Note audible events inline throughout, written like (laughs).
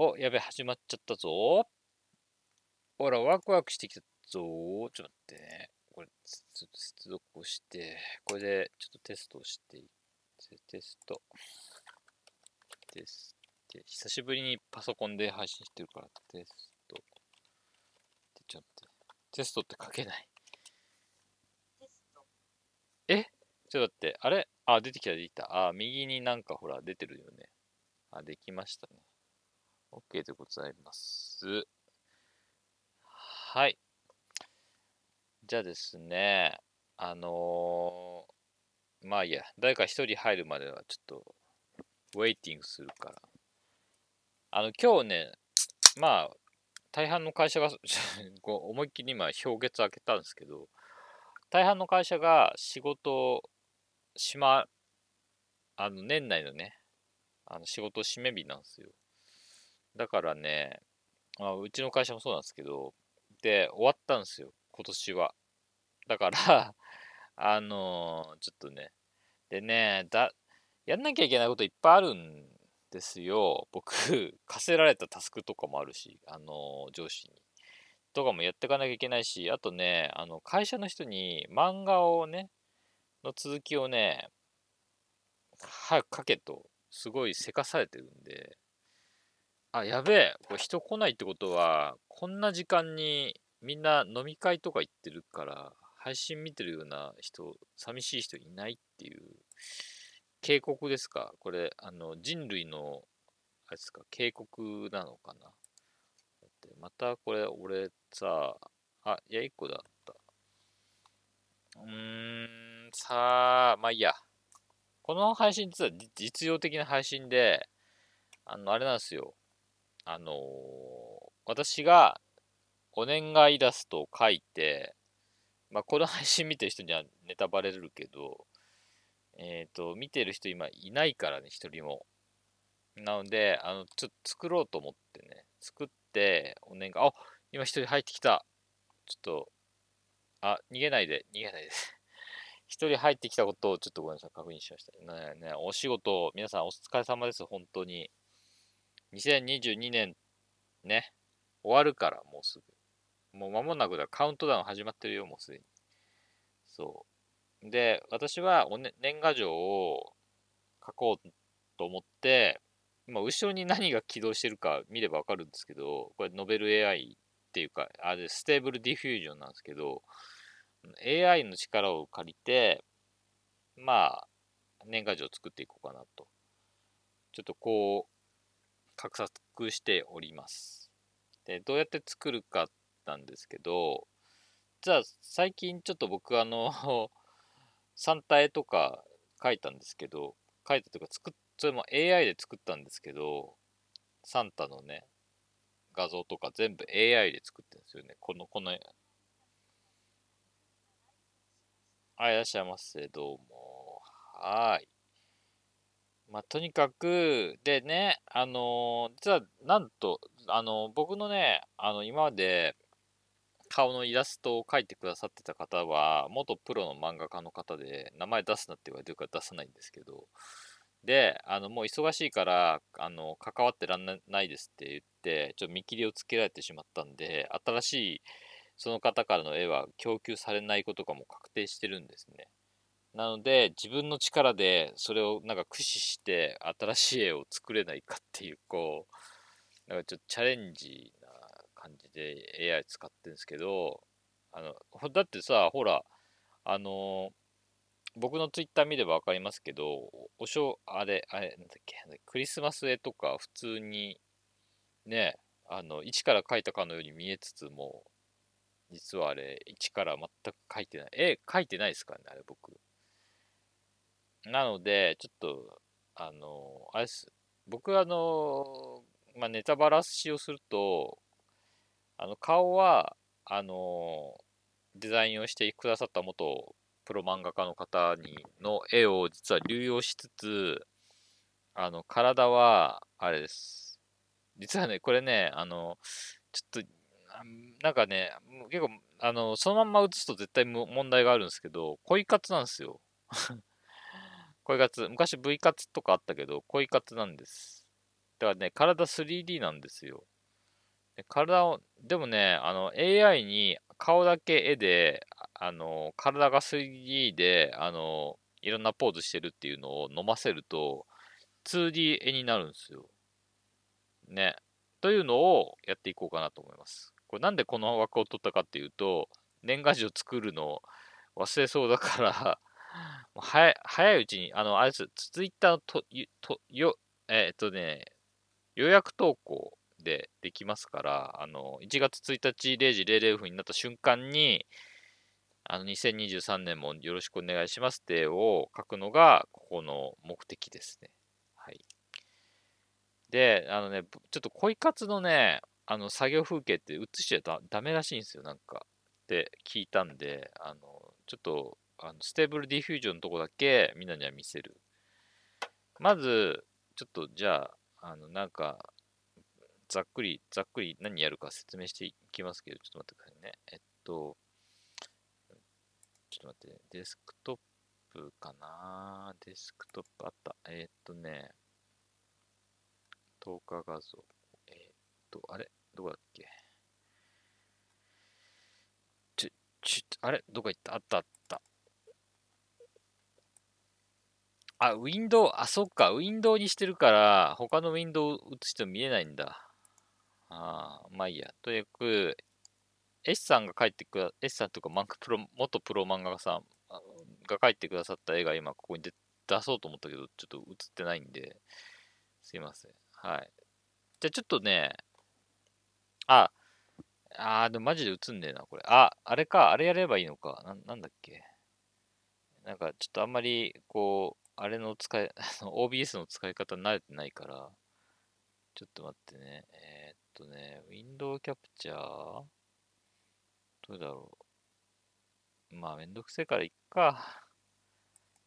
お、やべ、始まっちゃったぞ。ほら、ワクワクしてきたぞ。ちょっと待ってね。これ、ちょっと接続をして、これでちょっとテストをしていって、テスト。テスト。久しぶりにパソコンで配信してるから、テスト。ちょっと待って。テストって書けない。えちょっと待って。あれあ、出てきた、出てきた。あ、右になんかほら、出てるよね。あ、できましたね。OK でございます。はい。じゃあですね、あのー、まあいいや、誰か一人入るまではちょっと、ウェイティングするから。あの、今日ね、まあ、大半の会社が (laughs) 思いっきり今、氷月開けたんですけど、大半の会社が仕事をしま、あの、年内のね、あの仕事締め日なんですよ。だからね、まあ、うちの会社もそうなんですけど、で、終わったんですよ、今年は。だから (laughs) あのー、ちょっとね、でね、だ、やんなきゃいけないこといっぱいあるんですよ。僕、(laughs) 課せられたタスクとかもあるし、あのー、上司に。とかもやっていかなきゃいけないし、あとね、あの、会社の人に漫画をね、の続きをね、早く書けと、すごいせかされてるんで、あ、やべえ。これ人来ないってことは、こんな時間にみんな飲み会とか行ってるから、配信見てるような人、寂しい人いないっていう警告ですかこれ、あの、人類の、あれですか、警告なのかなまたこれ、俺さ、あ、いや、1個だった。うーん、さあ、まあいいや。この配信実は実用的な配信で、あの、あれなんですよ。あのー、私がお願い出すと書いて、まあ、この配信見てる人にはネタバレるけど、えっ、ー、と、見てる人今いないからね、一人も。なので、あの、ちょっと作ろうと思ってね、作ってお願い、あ今一人入ってきた。ちょっと、あ、逃げないで、逃げないです。(laughs) 一人入ってきたことをちょっとごめんなさい、確認しました。ねね、お仕事、皆さんお疲れ様です、本当に。2022年ね、終わるから、もうすぐ。もう間もなくだ、カウントダウン始まってるよ、もうすでに。そう。で、私はお、ね、年賀状を書こうと思って、今、後ろに何が起動してるか見ればわかるんですけど、これ、ノベル AI っていうか、あれ、ステーブルディフュージョンなんですけど、AI の力を借りて、まあ、年賀状を作っていこうかなと。ちょっとこう、画策しております。で、どうやって作るかなんですけど、じゃあ最近ちょっと僕あの、三 (laughs) 体とか書いたんですけど、書いたというか作っ、それも AI で作ったんですけど、サンタのね、画像とか全部 AI で作ってるんですよね。この、この、あ、いらっしゃいませ。どうも。はい。まあ、とにかく、でね、あのー、実は、なんと、あのー、僕のね、あの、今まで、顔のイラストを描いてくださってた方は、元プロの漫画家の方で、名前出すなって言われてるから出さないんですけど、で、あの、もう忙しいから、あの、関わってらんないですって言って、ちょっと見切りをつけられてしまったんで、新しい、その方からの絵は供給されないことがもう確定してるんですね。なので自分の力でそれをなんか駆使して新しい絵を作れないかっていうこうなんかちょっとチャレンジな感じで AI 使ってるんですけどあのだってさほらあの僕のツイッター見れば分かりますけどおしょあれあれなんだっけクリスマス絵とか普通にねあの一から描いたかのように見えつつも実はあれ一から全く描いてない絵描いてないですからねあれ僕なので、ちょっと、あの、あれです。僕、あの、まあ、ネタバラシをすると、あの、顔は、あの、デザインをしてくださった元プロ漫画家の方にの絵を実は流用しつつ、あの、体は、あれです。実はね、これね、あの、ちょっと、なんかね、結構、あの、そのまんま映すと絶対問題があるんですけど、恋活なんですよ。恋活。昔 V 活とかあったけど、恋活なんです。だからね、体 3D なんですよ。で体を、でもね、あの、AI に顔だけ絵で、あの、体が 3D で、あの、いろんなポーズしてるっていうのを飲ませると、2D 絵になるんですよ。ね。というのをやっていこうかなと思います。これなんでこの枠を取ったかっていうと、年賀状作るの忘れそうだからもう早早いうちに、あの、あれです、ツイッターのと、とよえー、っとね、予約投稿でできますから、あの、1月1日0時00分になった瞬間に、あの、2023年もよろしくお願いしますってを書くのが、ここの目的ですね。はい。で、あのね、ちょっと恋活のね、あの、作業風景って映しちゃダメらしいんですよ、なんか。って聞いたんで、あの、ちょっとあのステーブルディフュージョンのとこだけみんなには見せる。まず、ちょっとじゃあ、あの、なんか、ざっくり、ざっくり何やるか説明していきますけど、ちょっと待ってくださいね。えっと、ちょっと待って、デスクトップかなデスクトップあった。えー、っとね、透過画像。えー、っと、あれどこだっけちょ、ちょ、あれどこ行ったあったあった。あ、ウィンドウ、あ、そっか、ウィンドウにしてるから、他のウィンドウ映しても見えないんだ。ああ、まあいいや。とにかく、S さんが帰ってくだ、S さんとかマンクプロ、元プロ漫画家さんが帰ってくださった絵が今ここに出出そうと思ったけど、ちょっと映ってないんで、すいません。はい。じゃあちょっとね、あ、あーでもマジで映んねえな、これ。あ、あれか、あれやればいいのか。ななんだっけ。なんかちょっとあんまり、こう、あれの使い、OBS (laughs) の使い方慣れてないから、ちょっと待ってね。えー、っとね、ウィンドウキャプチャーどうだろう。まあ、めんどくせえからいっか。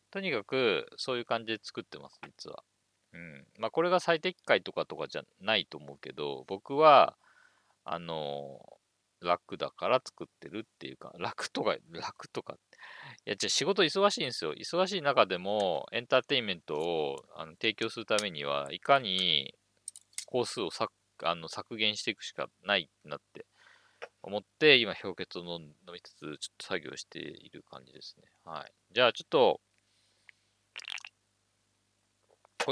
とにかく、そういう感じで作ってます、実は。うん。まあ、これが最適解とかとかじゃないと思うけど、僕は、あのー楽だから作ってるっていうか、楽とか、楽とか。いや、じゃあ仕事忙しいんですよ。忙しい中でもエンターテインメントをあの提供するためには、いかに工数を削あの削減していくしかないなって思って、今、氷結を飲みつつ、ちょっと作業している感じですね。はい。じゃあちょっと、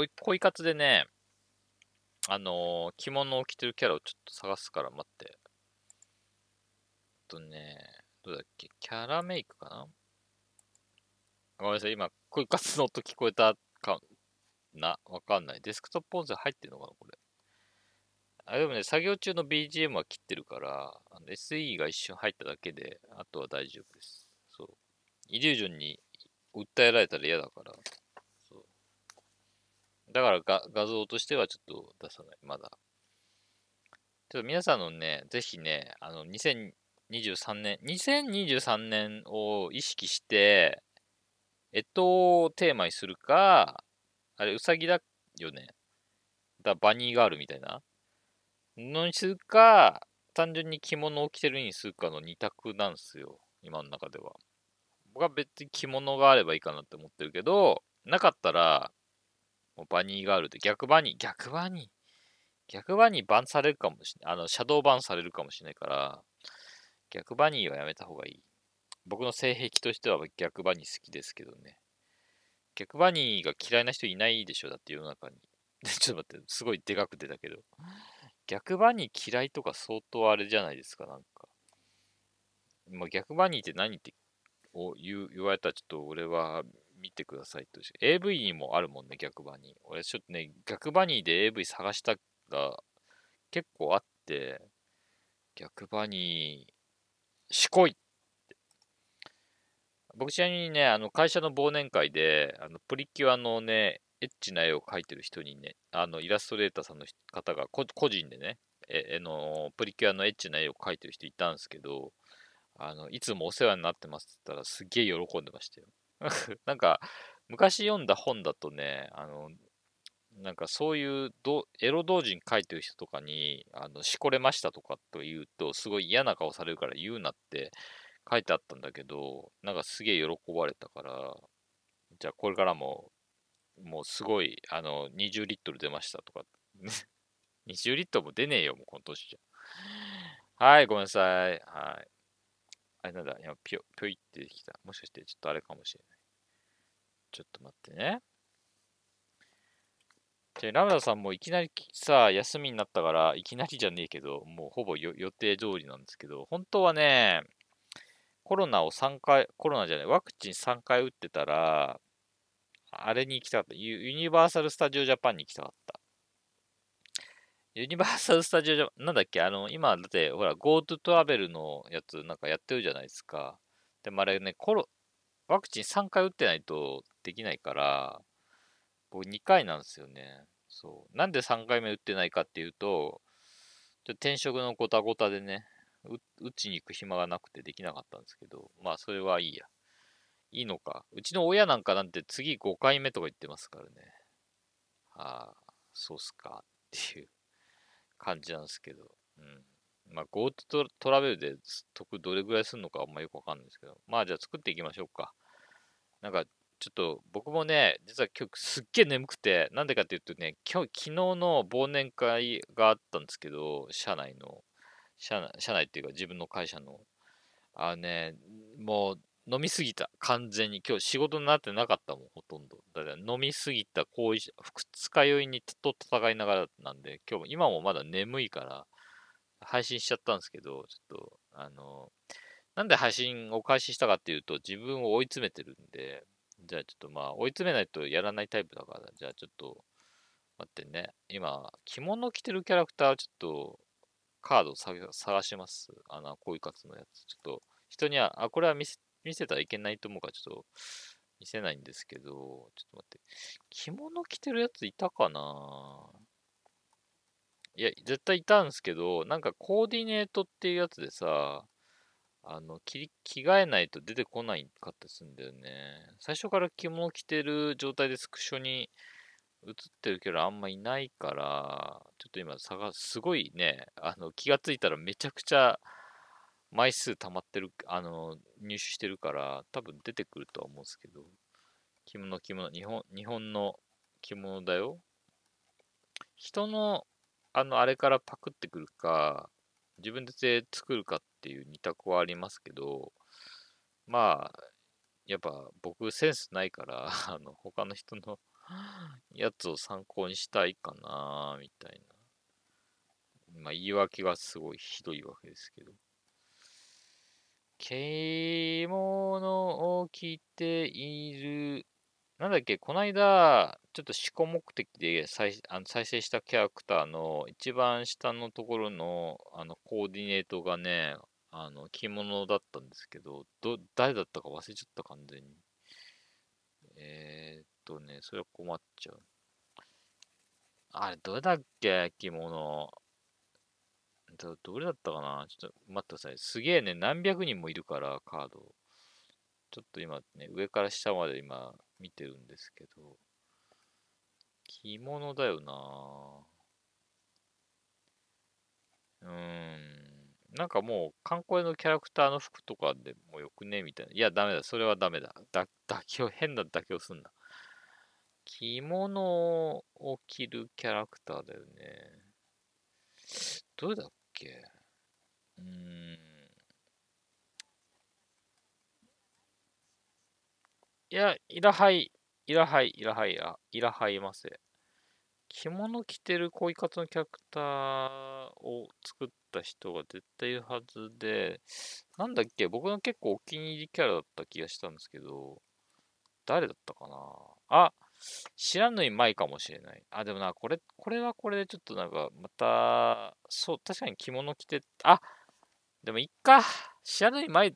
い恋活でね、あのー、着物を着てるキャラをちょっと探すから待って。とね、どうだっけ、キャラメイクかなごめんなさい、今、恋活の音聞こえたかなわかんない。デスクトップ音声入ってるのかなこれ。あ、でもね、作業中の BGM は切ってるから、SE が一瞬入っただけで、あとは大丈夫です。そう。イリュージョンに訴えられたら嫌だから。そう。だから画像としてはちょっと出さない。まだ。ちょっと皆さんのね、ぜひね、あの、2 0 23年、2023年を意識して、えっとをテーマにするか、あれ、うさぎだよね。だ、バニーガールみたいなのにするか、単純に着物を着てるにするかの2択なんですよ。今の中では。僕は別に着物があればいいかなって思ってるけど、なかったら、もうバニーガールで逆バニー、逆バニー、逆バニーバンされるかもしれない。あの、シャドーバンされるかもしれないから、逆バニーはやめた方がいい。僕の性癖としては逆バニー好きですけどね。逆バニーが嫌いな人いないでしょだって世の中に。(laughs) ちょっと待って、すごいでかく出たけど。逆バニー嫌いとか相当あれじゃないですか、なんか。まあ、逆バニーって何って言言われたらちょっと俺は見てくださいと。AV にもあるもんね、逆バニー。俺ちょっとね、逆バニーで AV 探したが結構あって、逆バニー、しこい。僕ちなみにね、あの会社の忘年会で、あのプリキュアのね、エッチな絵を描いてる人にね、あのイラストレーターさんの方が個人でね、えのプリキュアのエッチな絵を描いてる人いたんですけど、あのいつもお世話になってますって言ったらすげえ喜んでましたよ。(laughs) なんか昔読んだ本だとね、あのなんかそういうどエロ同人書いてる人とかにあのしこれましたとかと言うとすごい嫌な顔されるから言うなって書いてあったんだけどなんかすげえ喜ばれたからじゃあこれからももうすごいあの20リットル出ましたとか20 (laughs) リットルも出ねえよもうこの年じゃはいごめんなさいはいあれなんだ今ぴょいって出てきたもしかしてちょっとあれかもしれないちょっと待ってねで、ラムダさんもいきなりさ、休みになったから、いきなりじゃねえけど、もうほぼ予定通りなんですけど、本当はね、コロナを3回、コロナじゃない、ワクチン3回打ってたら、あれに行きたかった。ユユニバーサル・スタジオ・ジャパンに行きたかった。ユニバーサル・スタジオ・ジャパン、なんだっけ、あの、今、だって、ほら、GoTo トラベルのやつ、なんかやってるじゃないですか。でもあれね、コロ、ワクチン3回打ってないとできないから、僕2回なんですよね。そう。なんで3回目打ってないかっていうと、ちょ転職のごたごたでね、打ちに行く暇がなくてできなかったんですけど、まあそれはいいや。いいのか。うちの親なんかなんて次5回目とか言ってますからね。ああ、そうっすかっていう感じなんですけど。うん。まあ GoTo トトラベルで得どれぐらいするのかあんまよくわかんないですけど。まあじゃあ作っていきましょうか。なんかちょっと僕もね、実は今日すっげえ眠くて、なんでかっていうとね、今日、昨日の忘年会があったんですけど、社内の、社内社内っていうか自分の会社の、あのね、もう飲みすぎた、完全に。今日仕事になってなかったもん、ほとんど。だから飲みすぎた、後遺二日酔いにと戦いながらなんで、今日も、今もまだ眠いから、配信しちゃったんですけど、ちょっと、あの、なんで配信を開始したかっていうと、自分を追い詰めてるんで、じゃあちょっとまあ、追い詰めないとやらないタイプだから、じゃあちょっと、待ってね。今、着物着てるキャラクター、ちょっと、カード探します。あの、こういう活のやつ。ちょっと、人には、あ、これは見せ見せたらいけないと思うから、ちょっと、見せないんですけど、ちょっと待って。着物着てるやついたかないや、絶対いたんですけど、なんかコーディネートっていうやつでさ、あの、着替えないと出てこないかったすんだよね。最初から着物着てる状態でスクショに映ってるけどあんまいないから、ちょっと今探す、すごいね、あの、気がついたらめちゃくちゃ枚数溜まってる、あの、入手してるから、多分出てくるとは思うんですけど、着物着物、日本、日本の着物だよ。人の、あの、あれからパクってくるか、自分で作るかっっていう二択はありますけど、まあ、やっぱ僕センスないから、(laughs) あの、他の人のやつを参考にしたいかな、みたいな。まあ、言い訳がすごいひどいわけですけど。着物を着ている。なんだっけ、この間、ちょっと思考目的で再あの再生したキャラクターの一番下のところのあのコーディネートがね、あの、着物だったんですけど、ど、誰だったか忘れちゃった、完全に。えー、っとね、それは困っちゃう。あれ、どれだっけ着物。ど、どれだったかなちょっと待ってください。すげえね、何百人もいるから、カード。ちょっと今ね、上から下まで今見てるんですけど、着物だよなうーん。なんかもう、観光のキャラクターの服とかでもよくねみたいな。いや、ダメだ。それはダメだ。だ妥協、(laughs) 変な妥協すんな。着物を着るキャラクターだよね。どれだっけうーん。いや、いらはい、いらはい、いらはい、いらはいませ。着物着てる恋活のキャラクターを作った人が絶対いるはずで、なんだっけ、僕の結構お気に入りキャラだった気がしたんですけど、誰だったかなあ、知らぬい前かもしれない。あ、でもな、これ、これはこれでちょっとなんか、また、そう、確かに着物着て、あ、でもいっか。知らぬい前、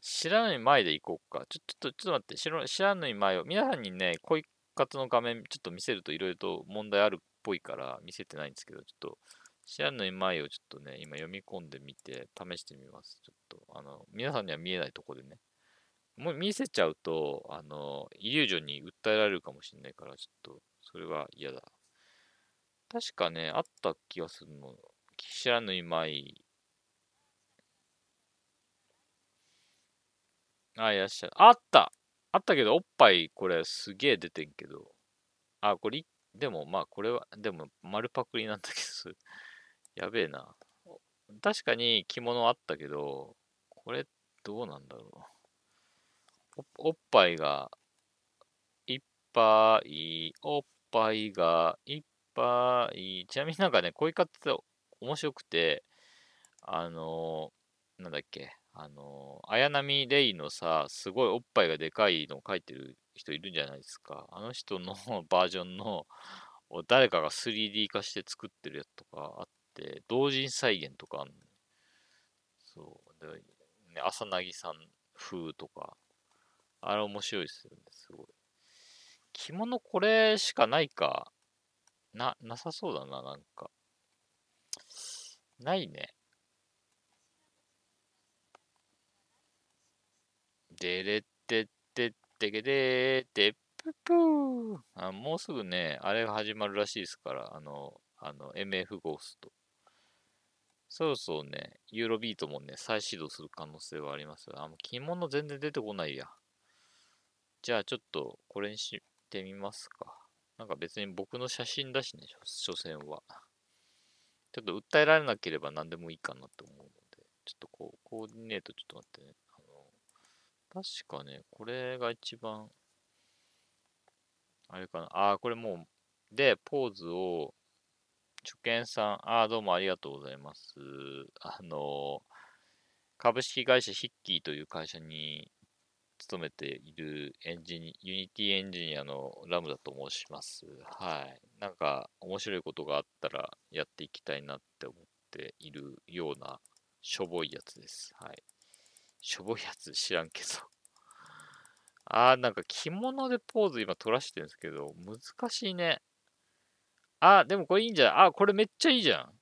知らぬい前で行こうか。ちょ、ちょっと、ちょっと待って、知らぬい前を、皆さんにね、恋活の画面ちょっと見せるといろいろと問題あるっぽいから見せてないんですけど、ちょっと試合の前をちょっとね、今読み込んでみて試してみます。ちょっと、あの、皆さんには見えないとこでね。もう見せちゃうと、あの、イリュージョンに訴えられるかもしれないから、ちょっと、それは嫌だ。確かね、あった気がするの。知らぬいまい。あ、いらっしゃる。あったあったけど、おっぱいこれすげえ出てんけど。あ、これ、でもまあこれは、でも丸パクリなんだけど、(laughs) やべえな。確かに着物あったけど、これどうなんだろう。おっぱいが、いっぱい、おっぱいが、いっぱい。ちなみになんかね、恋活って面白くて、あのー、なんだっけ、あの、綾波レイのさ、すごいおっぱいがでかいのを書いてる人いるじゃないですか。あの人の (laughs) バージョンの、を誰かが 3D 化して作ってるやつとかあって、同人再現とかあるの。そう。で、ね、朝なさん風とか。あれ面白いですよね、すごい。着物これしかないか。な、なさそうだな、なんか。ないね。でれってってってけでーってぷぷーあ。もうすぐね、あれが始まるらしいですから、あの、あの、MF ゴースト。そろそろね、ユーロビートもね、再始動する可能性はありますあ、もう着物全然出てこないや。じゃあちょっとこれにしてみますか。なんか別に僕の写真だしね、所詮は。ちょっと訴えられなければ何でもいいかなと思うので、ちょっとこう、コーディネートちょっと待ってね。確かね、これが一番、あれかな。ああ、これもう、で、ポーズを、初見さん、ああ、どうもありがとうございます。あの、株式会社ヒッキーという会社に勤めているエンジニ、ユニティエンジニアのラムだと申します。はい。なんか、面白いことがあったらやっていきたいなって思っているような、しょぼいやつです。はい。しょぼいやつ知らんけど。(laughs) あー、なんか着物でポーズ今撮らしてるんですけど、難しいね。あー、でもこれいいんじゃないあー、これめっちゃいいじゃん。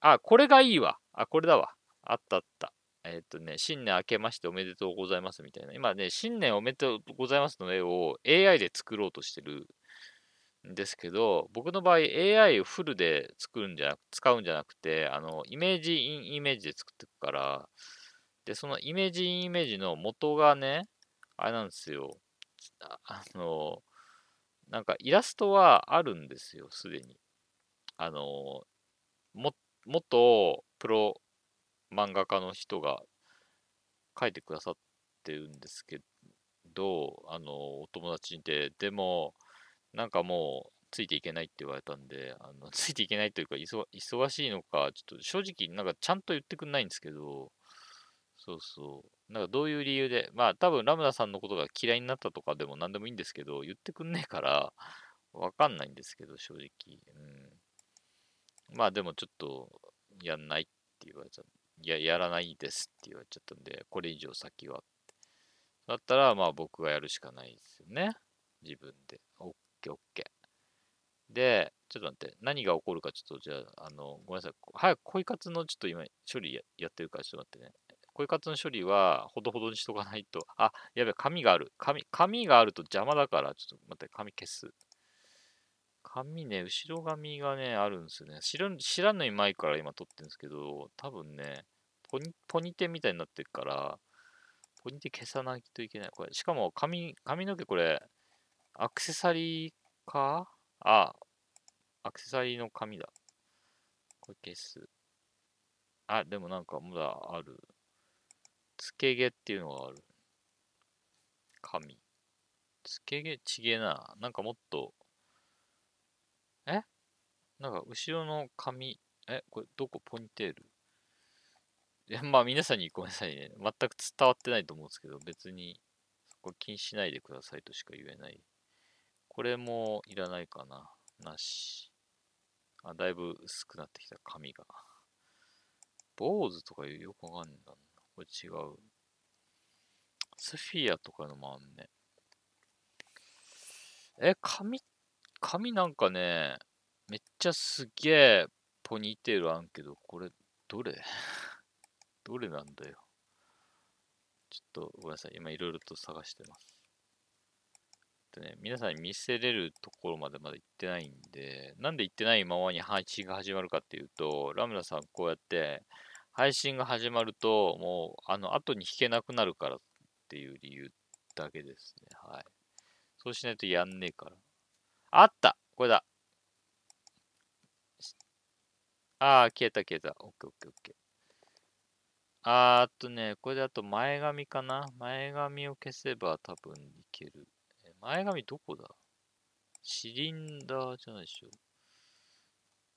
あー、これがいいわ。あ、これだわ。あったあった。えっ、ー、とね、新年明けましておめでとうございますみたいな。今ね、新年おめでとうございますの絵を AI で作ろうとしてるんですけど、僕の場合 AI をフルで作るんじゃなく、使うんじゃなくて、あの、イメージインイメージで作っていくから、で、そのイメージイメージの元がね、あれなんですよ。あの、なんかイラストはあるんですよ、すでに。あの、も、元プロ漫画家の人が書いてくださってるんですけど、あの、お友達にで、でも、なんかもう、ついていけないって言われたんで、あのついていけないというか忙、忙しいのか、ちょっと正直、なんかちゃんと言ってくんないんですけど、そうそう。なんかどういう理由で、まあ多分ラムダさんのことが嫌いになったとかでも何でもいいんですけど、言ってくんねえから、わかんないんですけど、正直。うん。まあでもちょっと、やんないって言われちゃった。いや、やらないですって言われちゃったんで、これ以上先は。だったら、まあ僕がやるしかないですよね。自分で。オッケーオッケー。で、ちょっと待って、何が起こるかちょっと、じゃあ、あの、ごめんなさい。早く恋活のちょっと今、処理やってるから、ちょっと待ってね。こういう活の処理はほどほどにしとかないと。(laughs) あ、やべ、紙がある。紙、紙があると邪魔だから、ちょっと待って、紙消す。紙ね、後ろ紙がね、あるんですよね。知ら知らない前から今撮ってるんですけど、多分ね、ポニポニテみたいになってるから、ポニテ消さないといけない。これしかも髪、髪の毛これ、アクセサリーかあ、アクセサリーの紙だ。これ消す。あ、でもなんかまだある。つけ毛っていうのがある。神。つけ毛ちげえな。なんかもっと、えなんか後ろの髪、えこれどこポニテールいや、まあ皆さんにごめんなさいね。全く伝わってないと思うんですけど、別にそこ気にしないでくださいとしか言えない。これもいらないかな。なし。あ、だいぶ薄くなってきた髪が。坊主とかよくわかんないんだな。これ違う。スフィアとかのもあんね。え、髪、髪なんかね、めっちゃすげえポニーテールあんけど、これ、どれ (laughs) どれなんだよ。ちょっとごめんなさい。今いろいろと探してます。でね、皆さんに見せれるところまでまだ行ってないんで、なんで行ってないままに配置が始まるかっていうと、ラムダさんこうやって、配信が始まると、もう、あの、後に弾けなくなるからっていう理由だけですね。はい。そうしないとやんねえから。あったこれだああ、消えた消えた。オッケーオッケーオッケー。あーっとね、これだと前髪かな前髪を消せば多分いける。前髪どこだシリンダーじゃないでしょ。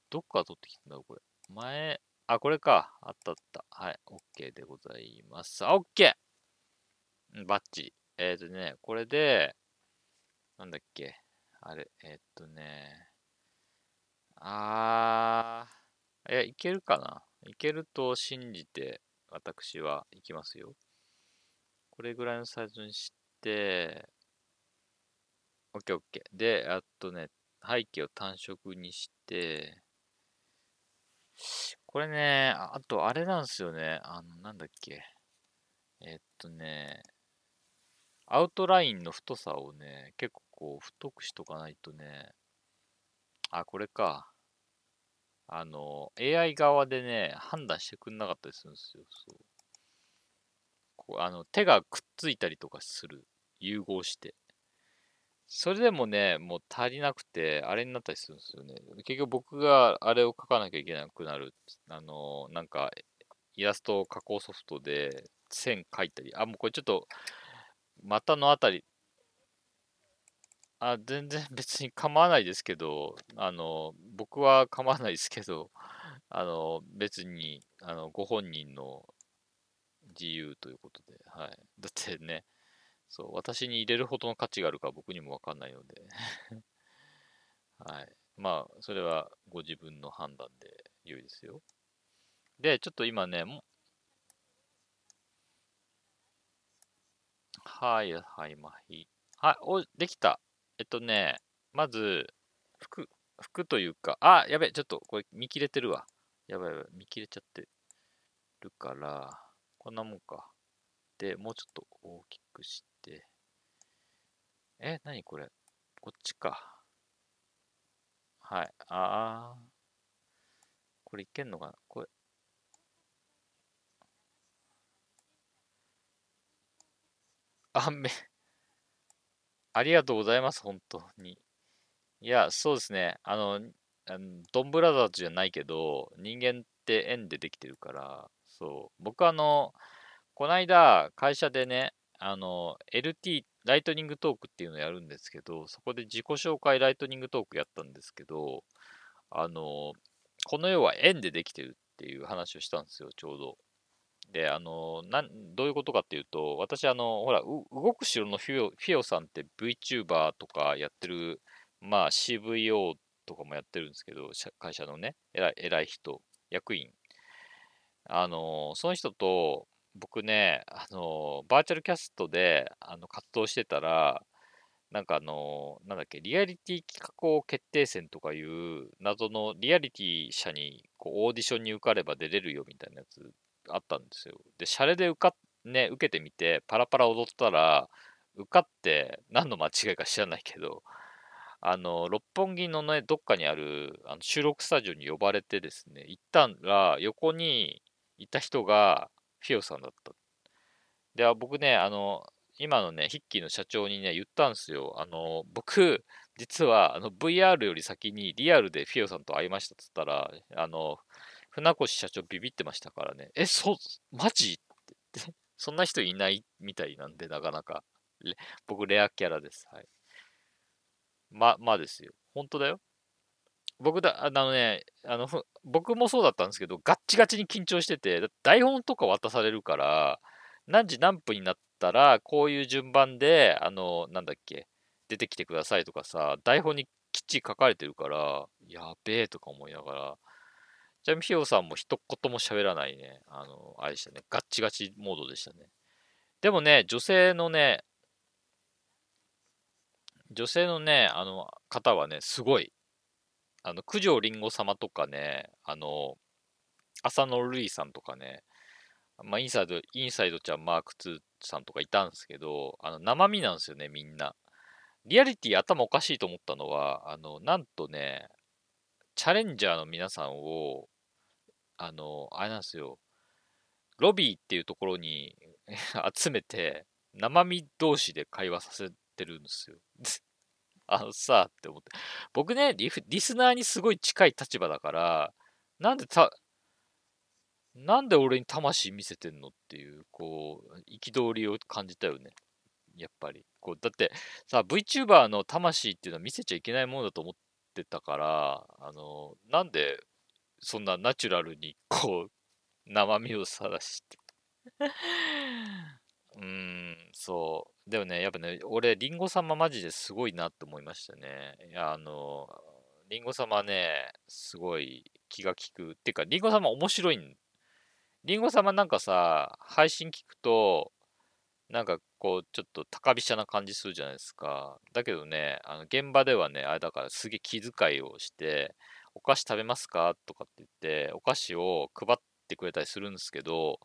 どっから取ってきたんだろう、これ。前、あ、これか。あったあった。はい。OK でございます。あ、OK! バッチリ。えっ、ー、とね、これで、なんだっけ。あれ、えっ、ー、とね。あー、いや、いけるかな。いけると信じて、私はいきますよ。これぐらいのサイズにして、OK、OK。で、あとね、背景を単色にして、これね、あとあれなんですよね。あの、なんだっけ。えっとね、アウトラインの太さをね、結構こう太くしとかないとね、あ、これか。あの、AI 側でね、判断してくんなかったりするんですよ。そう。こうあの手がくっついたりとかする。融合して。それでもね、もう足りなくて、あれになったりするんですよね。結局僕があれを描かなきゃいけなくなる。あの、なんか、イラスト加工ソフトで線描いたり、あ、もうこれちょっと、股のあたり、あ、全然 (laughs) 別に構わないですけど、あの、僕は構わないですけど、(laughs) あの、別に、あの、ご本人の自由ということで、はい。だってね、そう、私に入れるほどの価値があるか僕にもわかんないので (laughs) はい。まあ、それはご自分の判断で良いですよ。で、ちょっと今ね、もはい、はい、まひ。はい、お、できた。えっとね、まず、服、服というか、あ、やべちょっとこれ見切れてるわ。やばいやばい、見切れちゃってるから、こんなもんか。で、もうちょっと大きくして、え、なにこれこっちか。はい。ああ。これいけんのかなこれ。あ、め。ありがとうございます、本当に。いや、そうですね。あの、あのドンブラザーズじゃないけど、人間って縁でできてるから、そう。僕あの、こないだ会社でね、あの、LT っライトニングトークっていうのをやるんですけど、そこで自己紹介ライトニングトークやったんですけど、あの、この世は円でできてるっていう話をしたんですよ、ちょうど。で、あの、などういうことかっていうと、私、あの、ほら、動く城のフィオフィオさんって VTuber とかやってる、まあ CVO とかもやってるんですけど、会社のね、偉い偉い人、役員。あの、その人と、僕ね、あの、バーチャルキャストで、あの、活動してたら、なんかあの、なんだっけ、リアリティ企画を決定戦とかいう謎のリアリティ社にこうオーディションに受かれば出れるよみたいなやつあったんですよ。で、シャレで受かね、受けてみて、パラパラ踊ったら、受かって何の間違いか知らないけど、あの、六本木のね、どっかにあるあの収録スタジオに呼ばれてですね、行ったら、横にいた人が、フィオさんだった。で、僕ね、あの、今のね、ヒッキーの社長にね、言ったんですよ。あの、僕、実は、あの、VR より先にリアルでフィオさんと会いましたっつったら、あの、船越社長ビビってましたからね、え、そ、マジってって、(laughs) そんな人いないみたいなんで、なかなか。僕、レアキャラです。はい。ま、まあですよ。本当だよ。僕だ、あのね、あの、僕もそうだったんですけど、ガッチガチに緊張してて、台本とか渡されるから、何時何分になったら、こういう順番で、あの、なんだっけ、出てきてくださいとかさ、台本にきっちり書かれてるから、やべえとか思いながら、ちなみにヒヨさんも一言も喋らないね、あの、あれでしたね、ガッチガチモードでしたね。でもね、女性のね、女性のね、あの方はね、すごいあの、九条りんご様とかね、あの、浅野瑠衣さんとかね、まあ、インサイド、インサイドちゃんマーク2さんとかいたんですけど、あの、生身なんですよね、みんな。リアリティ頭おかしいと思ったのは、あの、なんとね、チャレンジャーの皆さんを、あの、あれなんですよ、ロビーっていうところに集めて、生身同士で会話させてるんですよ。あのさ、って思って。僕ねリ、リスナーにすごい近い立場だから、なんでた、なんで俺に魂見せてんのっていう、こう、憤りを感じたよね。やっぱり。こう、だってさ、VTuber の魂っていうのは見せちゃいけないものだと思ってたから、あの、なんで、そんなナチュラルに、こう、生身をさらして。(laughs) うーん、そう。でもね、やっぱね、俺、リンゴ様マジですごいなと思いましたね。いや、あの、リンゴ様ね、すごい気が利く。っていうか、リンゴ様面白いん。リンゴ様なんかさ、配信聞くと、なんかこう、ちょっと高飛車な感じするじゃないですか。だけどね、あの現場ではね、あれだからすげえ気遣いをして、お菓子食べますかとかって言って、お菓子を配ってくれたりするんですけど、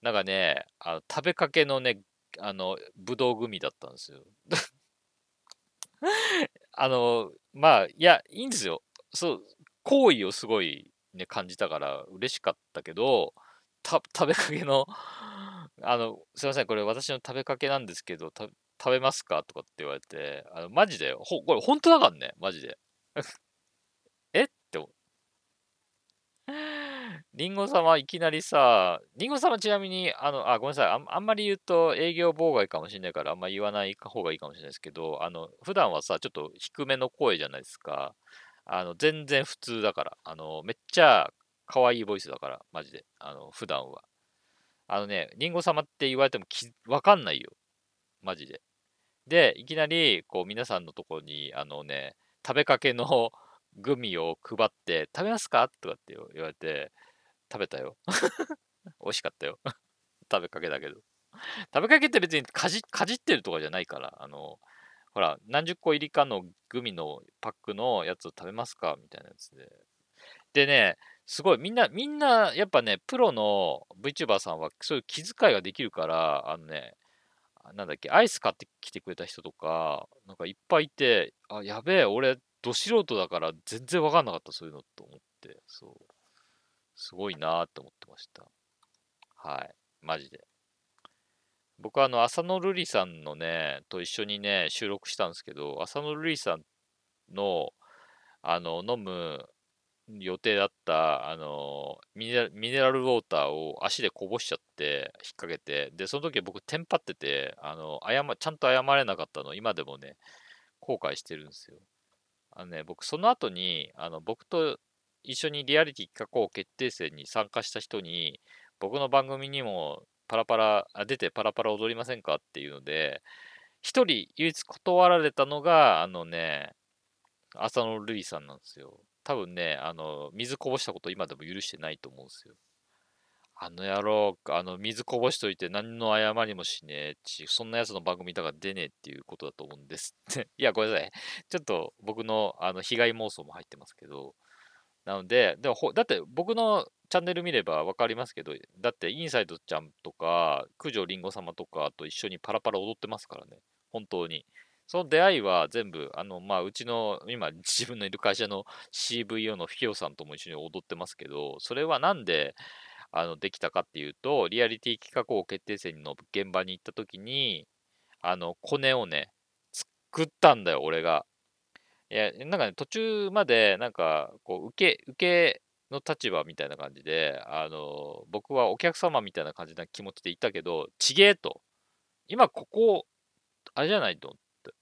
なんかね、あの食べかけのね、あの、ぶどう組だったんですよ。(laughs) あの、まあ、いや、いいんですよ。そう、好意をすごいね、感じたから嬉しかったけど、た食べかけの、(laughs) あの、すいません、これ私の食べかけなんですけど、食べますかとかって言われて、あの、マジで、ほ、これ本当だからね、マジで。(laughs) えって思う。リンゴ様いきなりさ、リンゴ様ちなみに、あの、あ、ごめんなさいあ。あんまり言うと営業妨害かもしれないから、あんま言わない方がいいかもしれないですけど、あの、普段はさ、ちょっと低めの声じゃないですか。あの、全然普通だから。あの、めっちゃ可愛いボイスだから、マジで。あの、普段は。あのね、リンゴ様って言われてもき、わかんないよ。マジで。で、いきなり、こう、皆さんのところに、あのね、食べかけの (laughs) グミを配って、食べますかとかって言われて、食べたよ。(laughs) 美味しかったよ。(laughs) 食べかけだけど。食べかけって別にかじかじってるとかじゃないから、あの、ほら、何十個入りかのグミのパックのやつを食べますかみたいなやつで。でね、すごい、みんな、みんな、やっぱね、プロの VTuber さんは、そういう気遣いができるから、あのね、なんだっけ、アイス買ってきてくれた人とか、なんかいっぱいいて、あ、やべえ、俺、ど素人だから全然わかんなかった、そういうのと思って、そう。すごいなって思ってました。はい。マジで。僕はあの、浅野瑠璃さんのね、と一緒にね、収録したんですけど、浅野瑠璃さんの、あの、飲む予定だった、あの、ミネミネラルウォーターを足でこぼしちゃって、引っ掛けて、で、その時僕、テンパってて、あの、謝、ちゃんと謝れなかったの、今でもね、後悔してるんですよ。あのね、僕、その後に、あの、僕と一緒にリアリティ企画王決定戦に参加した人に、僕の番組にもパラパラ、出てパラパラ踊りませんかっていうので、一人唯一断られたのが、あのね、浅野瑠衣さんなんですよ。多分ね、あの、水こぼしたこと今でも許してないと思うんですよ。あの野郎、あの、水こぼしといて何の謝りもしねえしそんな奴の番組だから出ねえっていうことだと思うんですって。いや、ごめんなさい。ちょっと僕の、あの、被害妄想も入ってますけど、なので、でもだって僕のチャンネル見れば分かりますけど、だってインサイドちゃんとか、九条りんご様とかと一緒にパラパラ踊ってますからね、本当に。その出会いは全部、あの、まあ、うちの、今、自分のいる会社の CVO のフィオさんとも一緒に踊ってますけど、それはなんで、あの、できたかっていうと、リアリティ企画を決定戦の現場に行った時に、あの、コネをね、作ったんだよ、俺が。いや、なんかね、途中まで、なんか、こう、受け、受けの立場みたいな感じで、あの、僕はお客様みたいな感じな気持ちでいたけど、ちげえと。今ここ、あれじゃないとって。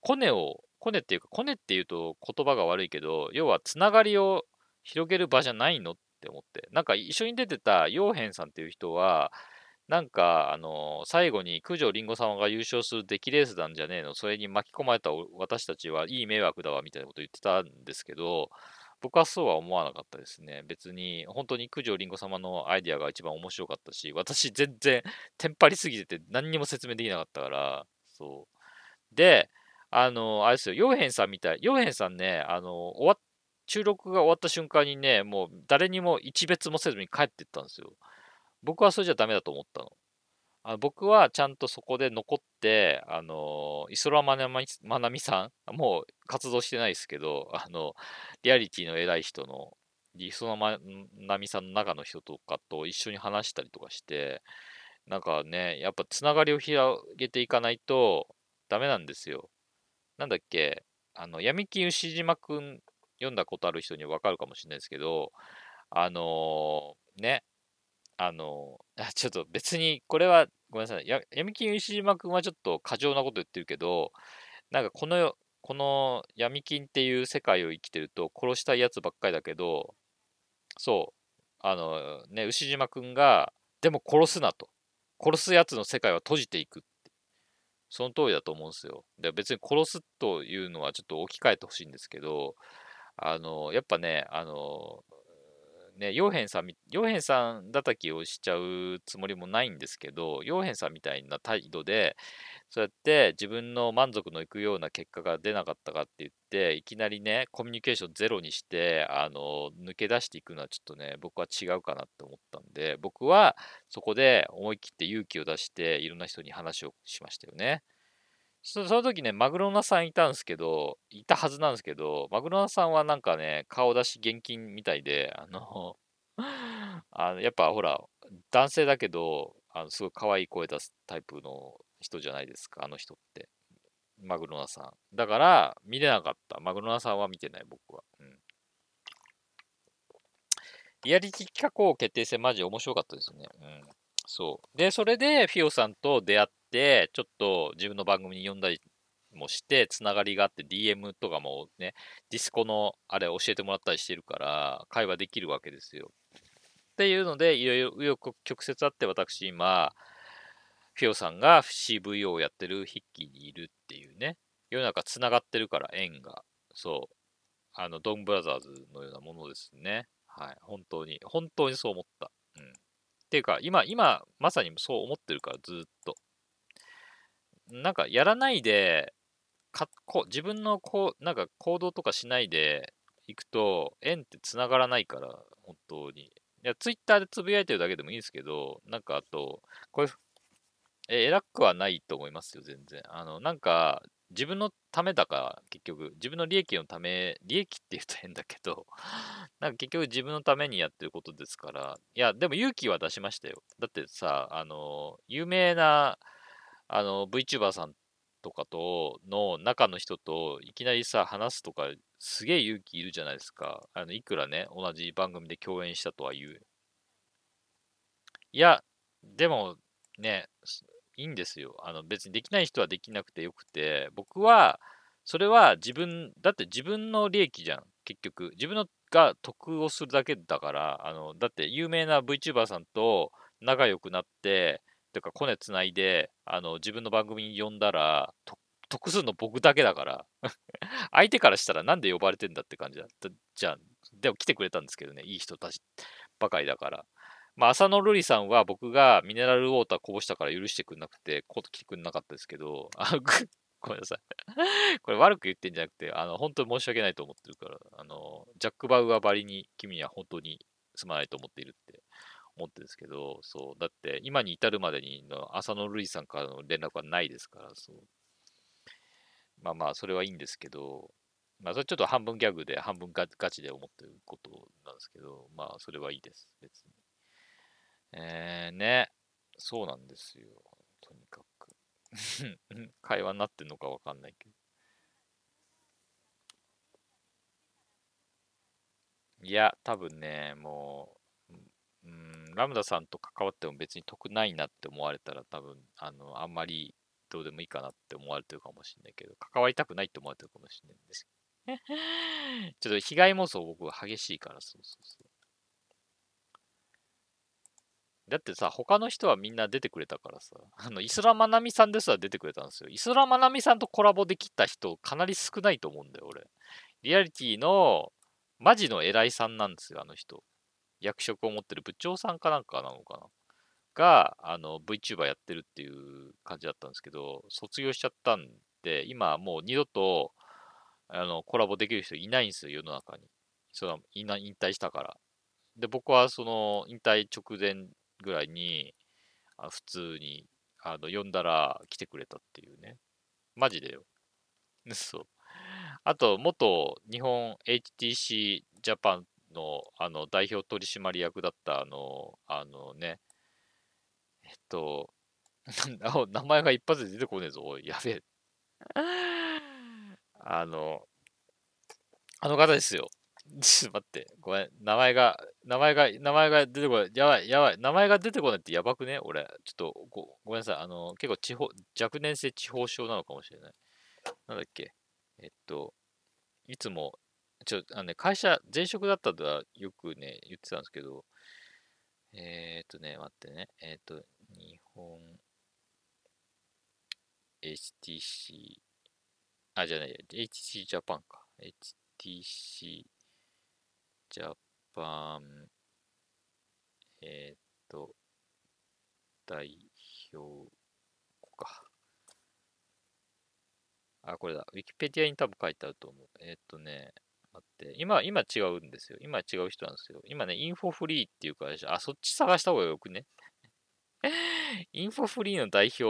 コネを、コネっていうか、コネっていうと言葉が悪いけど、要はつながりを広げる場じゃないのって思って。なんか一緒に出てた、ヨウヘンさんっていう人は、なんか、あのー最後に九条りんご様が優勝する出来レースなんじゃねえの、それに巻き込まれた私たちはいい迷惑だわ、みたいなこと言ってたんですけど、僕はそうは思わなかったですね。別に、本当に九条りんご様のアイディアが一番面白かったし、私全然 (laughs) テンパりすぎてて何にも説明できなかったから、そう。で、あのーあれですよ、ヨウヘンさんみたい、ヨウヘンさんね、あのー終わっ収録が終わった瞬間にね、もう誰にも一別もせずに帰ってったんですよ。僕はそれじゃダメだと思ったの。あ僕はちゃんとそこで残って、あの、イソラマナミさん、もう活動してないですけど、あの、リアリティの偉い人の、イソラマナミさんの中の人とかと一緒に話したりとかして、なんかね、やっぱつながりを広げていかないとダメなんですよ。なんだっけ、あの、闇金牛島くん読んだことある人にわかるかもしれないですけど、あのー、ね、あの、あちょっと別に、これは、ごめんなさい。や闇金石島君はちょっと過剰なこと言ってるけど、なんかこの、この闇金っていう世界を生きてると殺したいやつばっかりだけど、そう、あの、ね、牛島君が、でも殺すなと。殺すやつの世界は閉じていくって。その通りだと思うんですよ。で別に殺すというのはちょっと置き換えてほしいんですけど、あの、やっぱね、あの、ね、ヨウヘンさん、ヨーヘンさん叩きをしちゃうつもりもないんですけど、ヨウヘンさんみたいな態度で、そうやって自分の満足のいくような結果が出なかったかって言って、いきなりね、コミュニケーションゼロにして、あの、抜け出していくのはちょっとね、僕は違うかなって思ったんで、僕はそこで思い切って勇気を出して、いろんな人に話をしましたよね。そその時ね、マグロナさんいたんですけど、いたはずなんですけど、マグロナさんはなんかね、顔出し厳禁みたいで、あの、(laughs) あのやっぱほら、男性だけど、あのすごい可愛い声出すタイプの人じゃないですか、あの人って。マグロナさん。だから、見れなかった。マグロナさんは見てない、僕は。うん。リアリティ企画を決定戦、マジ面白かったですね。うん。そう。で、それで、フィオさんと出会っ、ちょっと自分の番組に呼んだりもして、つながりがあって、DM とかもね、ディスコのあれ教えてもらったりしてるから、会話できるわけですよ。っていうので、いろいろ右翼曲折あって、私今、フィオさんが CVO をやってる筆記にいるっていうね、世の中つながってるから、縁が。そう。あの、ドンブラザーズのようなものですね。はい。本当に、本当にそう思った。うん。っていうか、今、今、まさにそう思ってるから、ずっと。なんかやらないで、かこ自分のこうなんか行動とかしないでいくと、縁ってつながらないから、本当に。いや、ツイッターでつぶやいてるだけでもいいんですけど、なんかあと、これ、え偉くはないと思いますよ、全然。あの、なんか、自分のためだから、結局、自分の利益のため、利益って言うと変だけど、(laughs) なんか結局自分のためにやってることですから、いや、でも勇気は出しましたよ。だってさ、あの、有名な、あの VTuber さんとかとの中の人といきなりさ話すとかすげえ勇気いるじゃないですかあのいくらね同じ番組で共演したとは言ういやでもねいいんですよあの別にできない人はできなくてよくて僕はそれは自分だって自分の利益じゃん結局自分のが得をするだけだからあのだって有名な VTuber さんと仲良くなってていうかコネつないで、あの、自分の番組に呼んだら、得するの僕だけだから (laughs) 相手からしたらなんで呼ばれてんだって感じだったじゃん。でも来てくれたんですけどね、いい人たちばかりだから。まあ、浅野瑠璃さんは僕がミネラルウォーターこぼしたから許してくれなくて、こう来てくれなかったですけど、あごめんなさい。(laughs) これ悪く言ってんじゃなくて、あの、本当に申し訳ないと思ってるから、あの、ジャック・バウアーばりに君には本当にすまないと思っているって思ってるんですけど、そう、だって今に至るまでにの浅野瑠衣さんからの連絡はないですから、そう。まあまあ、それはいいんですけど、まあ、それちょっと半分ギャグで、半分ガガチで思ってることなんですけど、まあ、それはいいです、別に。えー、ね、そうなんですよ、とにかく。(laughs) 会話になってんのかわかんないけど。いや、多分ね、もう、うん、ラムダさんと関わっても別に得ないなって思われたら多分、あの、あんまりどうでもいいかなって思われてるかもしれないけど、関わりたくないって思われてるかもしれないんですけど。(laughs) ちょっと被害妄想僕激しいから、そうそうそう。だってさ、他の人はみんな出てくれたからさ、あの、イスラマナミさんですら出てくれたんですよ。イスラマナミさんとコラボできた人、かなり少ないと思うんだよ、俺。リアリティの、マジの偉いさんなんですよ、あの人。役職を持ってる部長さんかなんかなのかなが、あの、VTuber やってるっていう感じだったんですけど、卒業しちゃったんで、今もう二度と、あの、コラボできる人いないんですよ、世の中に。その、引退したから。で、僕はその、引退直前ぐらいに、あ普通に、あの、呼んだら来てくれたっていうね。マジでよ。(laughs) そう。あと、元日本 HTC ジャパンのあの代表取締役だったあの、あのね、えっと、名前が一発で出てこねえぞ、おい、やべえ。あの、あの方ですよ。ちょっと待って、ごめん、名前が、名前が、名前が出てこない。やばい、やばい、名前が出てこないってやばくね俺、ちょっとごごめんなさい、あの、結構地方、若年性地方症なのかもしれない。なんだっけ、えっと、いつもちょ、あのね、会社、前職だったとはよくね、言ってたんですけど、えっ、ー、とね、待ってね、えっ、ー、と、日本 HTC、あ、じゃない、HTC ジャパンか。HTC ジャパン、えっ、ー、と、代表、ここか。あ、これだ。ウィキペディアに多分書いてあると思う。えっ、ー、とね、あって、今、今違うんですよ。今違う人なんですよ。今ね、インフォフリーっていう会社、あ、そっち探した方がよくね。(laughs) インフォフリーの代表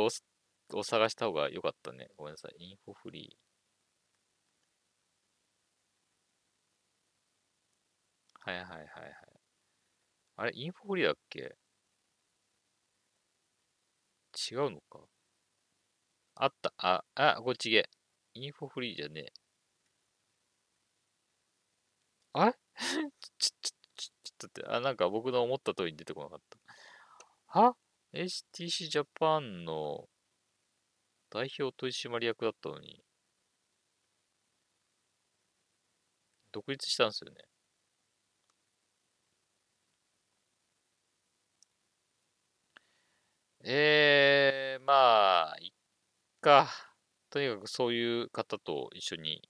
を探した方がよかったね。ごめんなさい。インフォフリー。はいはいはいはい。あれ、インフォフリーだっけ違うのかあった。あ、あ、こっちげ。インフォフリーじゃねえ。あれちょ、ちょ、ちょ、ちょっとって、あ、なんか僕の思った通りに出てこなかった。は ?HTC ジャパンの代表取締役だったのに、独立したんですよね。えー、まあ、いっか。とにかくそういう方と一緒に、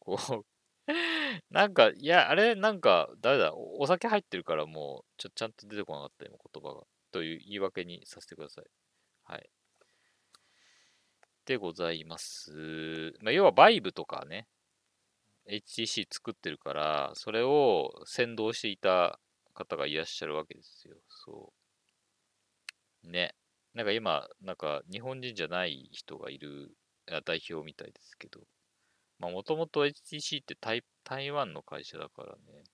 こう、(laughs) なんか、いや、あれ、なんか、だめだ、お酒入ってるからもう、ちょ、ちゃんと出てこなかった、今、言葉が。という言い訳にさせてください。はい。でございます。まあ、要は、バイブとかね、HTC 作ってるから、それを先導していた方がいらっしゃるわけですよ。そう。ね。なんか今、なんか日本人じゃない人がいる代表みたいですけど、まあ、もともと HTC って台台湾の会社だからね。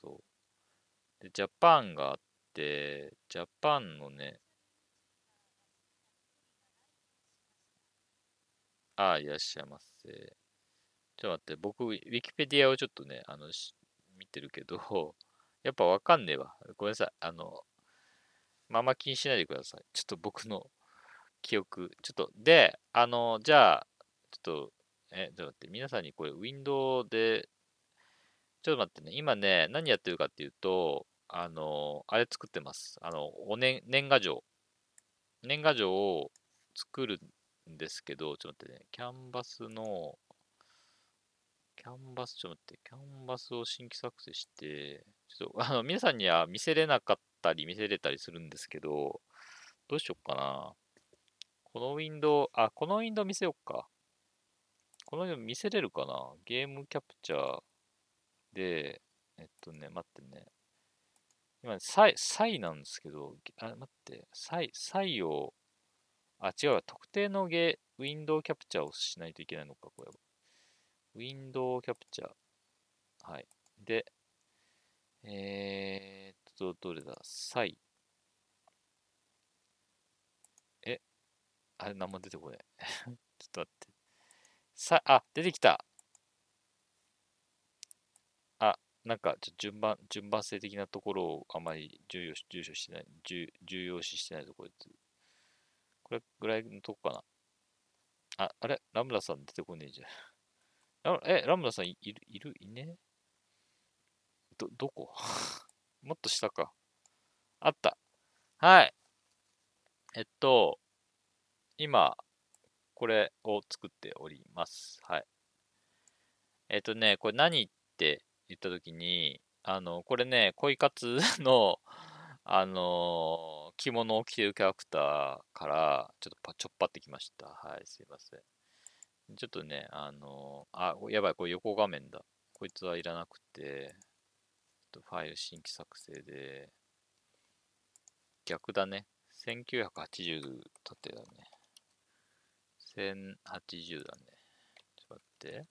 そう。で、ジャパンがあって、ジャパンのね、ああ、いらっしゃいませ。ちょっと待って、僕、ウィキペディアをちょっとね、あの、見てるけど、(laughs) やっぱわかんねえわ。ごめんなさい。あの、まあま気にしないでください。ちょっと僕の記憶。ちょっと、で、あの、じゃあ、ちょっと、え、ちょっと待って、皆さんにこれ、ウィンドウで、ちょっと待ってね、今ね、何やってるかっていうと、あの、あれ作ってます。あの、おね、年賀状。年賀状を作るんですけど、ちょっと待ってね、キャンバスの、キャンバス、ちょっと待って、キャンバスを新規作成して、ちょっと、あの、皆さんには見せれなかったり、見せれたりするんですけど、どうしよっかな。このウィンドウ、あ、このウィンドウ見せよっか。この見せれるかなゲームキャプチャーで、えっとね、待ってね。今、サイ、サイなんですけど、あ、待って、サイ、サイを、あ、違う、特定のゲ、ウィンドウキャプチャーをしないといけないのか、これは。ウィンドウキャプチャー。はい。で、えー、っと、どれだサイ。え、あれ、何も出てこない。(laughs) ちょっと待って。さ、あ、出てきた。あ、なんか、順番、順番性的なところをあまり重要重視してない、重重要視してないとこです。これぐらいのとこかな。あ、あれラムダさん出てこねえじゃん。え、ラムダさんいる、いる、いねど、どこ (laughs) もっと下か。あった。はい。えっと、今、これを作っております。はい。えっ、ー、とね、これ何って言った時に、あの、これね、恋活の、あのー、着物を着てるキャラクターから、ちょっとちょっぱってきました。はい、すいません。ちょっとね、あのー、あ、やばい、これ横画面だ。こいつはいらなくて、ちょっとファイル新規作成で、逆だね。1980縦てだね。1080だね。ちょっと待って。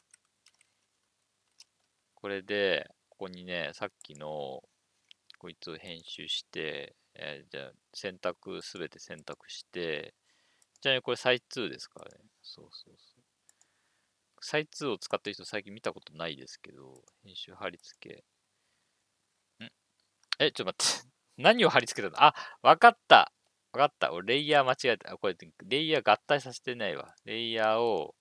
これで、ここにね、さっきの、こいつを編集して、えー、じゃあ、選択、すべて選択して、ちなみにこれ、サイ2ですからね。そうそうそう。サイ2を使ってる人、最近見たことないですけど、編集貼り付け。んえ、ちょっと待って。(laughs) 何を貼り付けたのあ、わかった。分かった。俺、レイヤー間違えた。これ、レイヤー合体させてないわ。レイヤーを、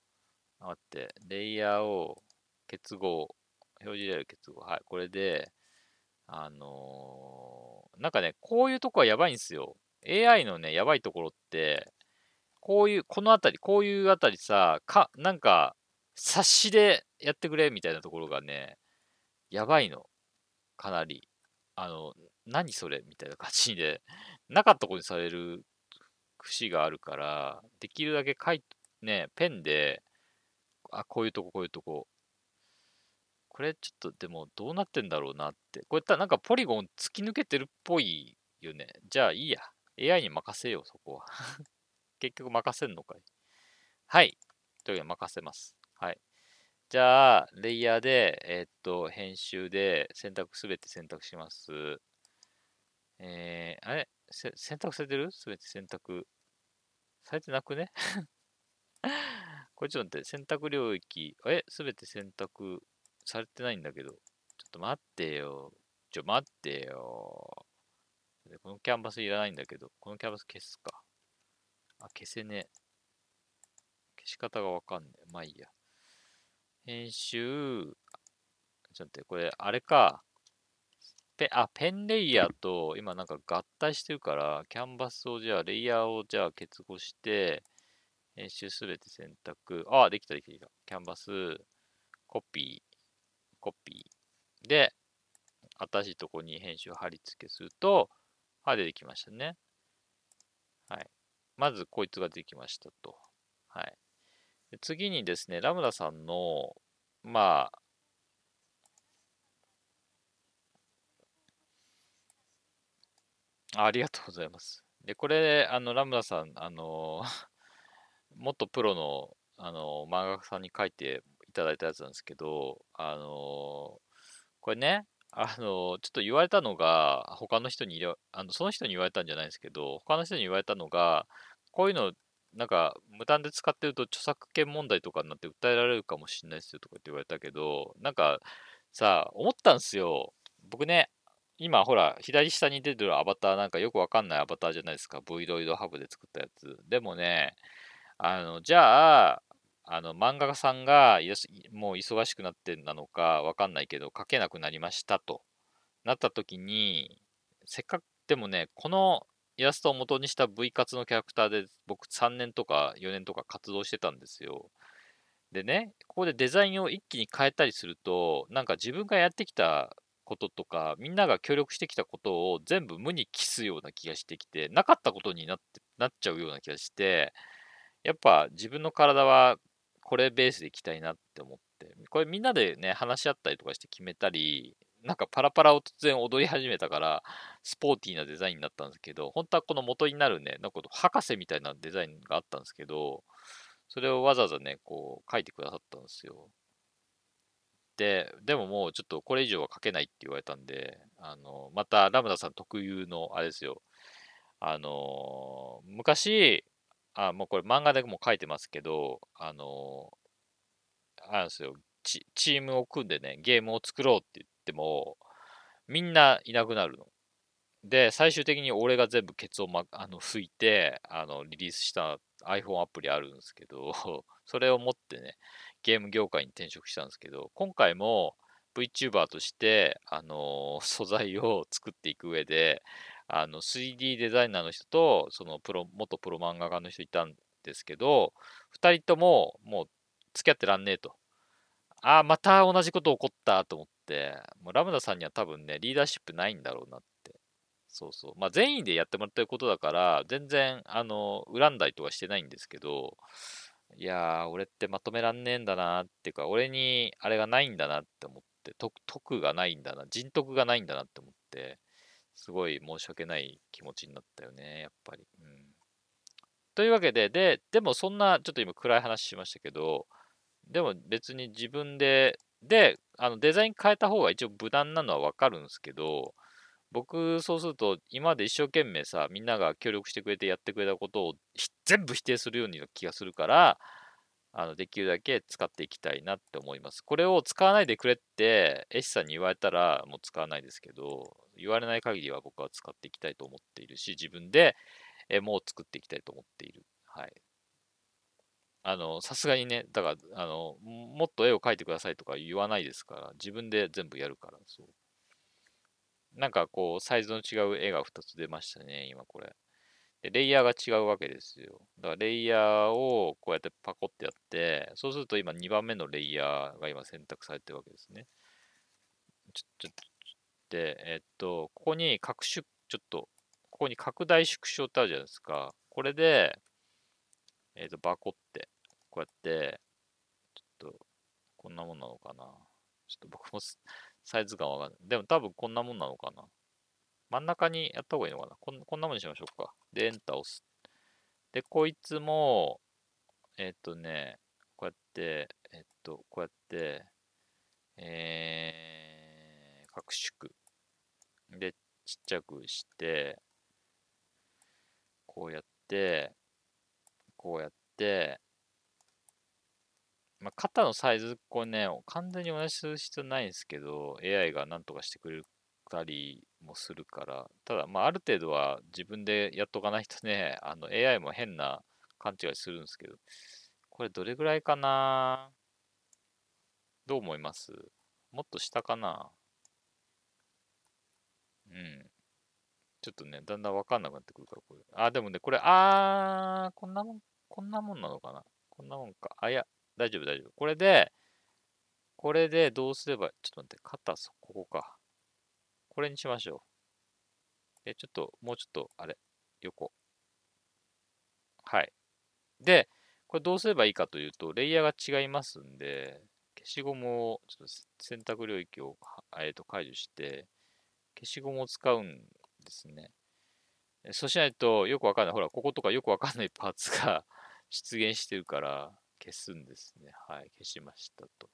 待って、レイヤーを結合、表示レイヤー結合。はい、これで、あのー、なんかね、こういうとこはやばいんですよ。AI のね、やばいところって、こういう、このあたり、こういうあたりさ、か、なんか、冊子でやってくれみたいなところがね、やばいの。かなり。あの、何それみたいな感じでなかったことにされる節があるから、できるだけ書い、ね、ペンで、あ、こういうとこ、こういうとこ。これちょっとでもどうなってんだろうなって。こういったなんかポリゴン突き抜けてるっぽいよね。じゃあいいや。AI に任せよう、そこは。(laughs) 結局任せんのかい。はい。というわけで任せます。はい。じゃあ、レイヤーで、えー、っと、編集で選択すべて選択します。えー、あれせ選択されてるすべて選択。されてなくね (laughs) これちょっと待って、選択領域。えすべて選択されてないんだけど。ちょっと待ってよ。ちょ、待ってよ。このキャンバスいらないんだけど。このキャンバス消すか。あ、消せねえ。消し方がわかんねえ。まあいいや。編集。ちょっと待って、これ、あれか。ペ、あ、ペンレイヤーと今なんか合体してるから、キャンバスをじゃあ、レイヤーをじゃあ結合して、編集すべて選択。あ、できたできたできた。キャンバス、コピー、コピー。で、新しいとこに編集を貼り付けすると、あ、出てきましたね。はい。まず、こいつができましたと。はい。次にですね、ラムダさんの、まあ、ありがとうございます。で、これ、あの、ラムダさん、あの、(laughs) 元プロの、あの、漫画家さんに書いていただいたやつなんですけど、あの、これね、あの、ちょっと言われたのが、他の人に、あのその人に言われたんじゃないですけど、他の人に言われたのが、こういうの、なんか、無断で使ってると著作権問題とかになって訴えられるかもしれないですよとかって言われたけど、なんか、さあ、思ったんすよ。僕ね、今ほら、左下に出てるアバターなんかよくわかんないアバターじゃないですか。v ロイドハブで作ったやつ。でもね、あの、じゃあ、あの、漫画家さんがもう忙しくなってなのかわかんないけど、書けなくなりましたとなった時に、せっかく、でもね、このイラストを元にした V 活のキャラクターで僕3年とか4年とか活動してたんですよ。でね、ここでデザインを一気に変えたりすると、なんか自分がやってきたこととか、みんなが協力してきたことを全部無に帰すような気がしてきて、なかったことになってなっちゃうような気がして、やっぱ自分の体はこれベースでいきたいなって思って、これみんなでね、話し合ったりとかして決めたり、なんかパラパラを突然踊り始めたから、スポーティーなデザインになったんですけど、本当はこの元になるね、なんか博士みたいなデザインがあったんですけど、それをわざわざね、こう書いてくださったんですよ。て、でももうちょっとこれ以上は書けないって言われたんで、あの、またラムダさん特有の、あれですよ、あの、昔、あ、もうこれ漫画でも書いてますけど、あの、あれですよ、チチームを組んでね、ゲームを作ろうって言っても、みんないなくなるの。で、最終的に俺が全部ケツを、ま、(laughs) あの拭いてあのリリースした iPhone アプリあるんですけど、(laughs) それを持ってね、ゲーム業界に転職したんですけど、今回も VTuber として、あのー、(laughs) 素材を作っていく上で、あの、3D デザイナーの人と、そのプロ、元プロ漫画家の人いたんですけど、2人とももう付き合ってらんねえと。ああ、また同じこと起こったと思って、もうラムダさんには多分ね、リーダーシップないんだろうなって。そうそう。まあ、善意でやってもらってることだから、全然、あの、恨んだりとかしてないんですけど、いやー、俺ってまとめらんねえんだなっていうか、俺にあれがないんだなって思って、と得がないんだな、人徳がないんだなって思って、すごい申し訳ない気持ちになったよね、やっぱり。うん、というわけで、で、でもそんな、ちょっと今暗い話しましたけど、でも別に自分で、で、あのデザイン変えた方が一応無難なのはわかるんですけど、僕、そうすると、今まで一生懸命さ、みんなが協力してくれてやってくれたことを全部否定するような気がするから、あのできるだけ使っていきたいなって思います。これを使わないでくれって、エシさんに言われたら、もう使わないですけど、言われない限りは僕は使っていきたいと思っているし、自分でえもう作っていきたいと思っている。はい。あの、さすがにね、だから、あの、もっと絵を描いてくださいとか言わないですから、自分で全部やるから、そう。なんかこう、サイズの違う絵が2つ出ましたね、今これ。で、レイヤーが違うわけですよ。だからレイヤーをこうやってパコってやって、そうすると今2番目のレイヤーが今選択されてるわけですね。ちょ、ちょ、で、えっと、ここに拡縮、ちょっと、ここに拡大縮小ってあるじゃないですか。これで、えっと、バコって、こうやって、ちょっと、こんなもんなのかな。ちょっと僕もサイズ感わかんない。でも多分こんなもんなのかな。真ん中にやった方がいいのかな。こんこんなもんにしましょうか。で、エンター押す。で、こいつも、えっ、ー、とね、こうやって、えっ、ー、と、こうやって、えー、拡縮。で、ちっちゃくして、こうやって、こうやって、まあ、肩のサイズ、これね、完全に同じする必要ないんですけど、AI が何とかしてくれたりもするから、ただ、まあ、ある程度は自分でやっとかないとね、あの AI も変な勘違いするんですけど、これどれぐらいかなどう思いますもっと下かなうん。ちょっとね、だんだんわかんなくなってくるから、これ。あ、でもね、これ、あー、こんなもん、こんなもんなのかなこんなもんか。あ、いや、大丈夫、大丈夫。これで、これでどうすれば、ちょっと待って、肩、ここか。これにしましょう。え、ちょっと、もうちょっと、あれ、横。はい。で、これどうすればいいかというと、レイヤーが違いますんで、消しゴムを、ちょっと選択領域を、えー、と解除して、消しゴムを使うんですね。そうしないとよくわかんない。ほら、こことかよくわかんないパーツが (laughs) 出現してるから、消すんですね。はい、消しましたと。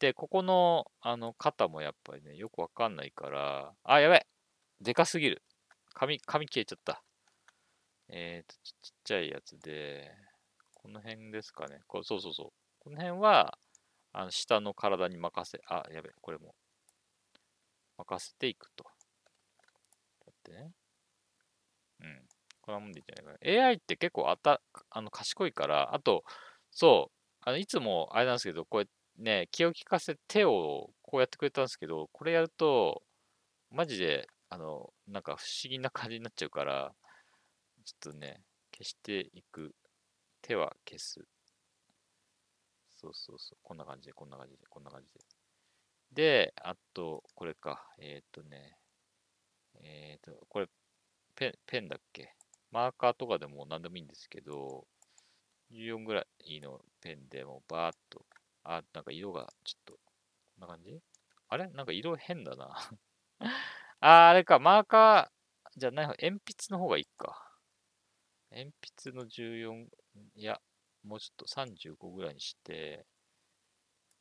で、ここの、あの、肩もやっぱりね、よくわかんないから、あ、やべえでかすぎる髪、消えちゃった。えっ、ー、とち、ちっちゃいやつで、この辺ですかね。こそうそうそう。この辺は、あの下の体に任せ、あ、やべえ、これも。任せていくと。だってね。うん。こんなもんでいいんじゃないかな。AI って結構あたあの賢いから、あと、そう。あの、いつも、あれなんですけど、こうやってね、気を利かせて手をこうやってくれたんですけど、これやると、マジで、あの、なんか不思議な感じになっちゃうから、ちょっとね、消していく。手は消す。そうそうそう。こんな感じで、こんな感じで、こんな感じで。で、あと、これか。えっ、ー、とね、えっ、ー、と、これ、ペン、ペンだっけマーカーとかでも何でもいいんですけど、14ぐらいのペンでもうバーっと、あ、なんか色がちょっと、こんな感じあれなんか色変だな (laughs) あ、あれか、マーカーじゃない方、鉛筆の方がいいか。鉛筆の14、いや、もうちょっと35ぐらいにして、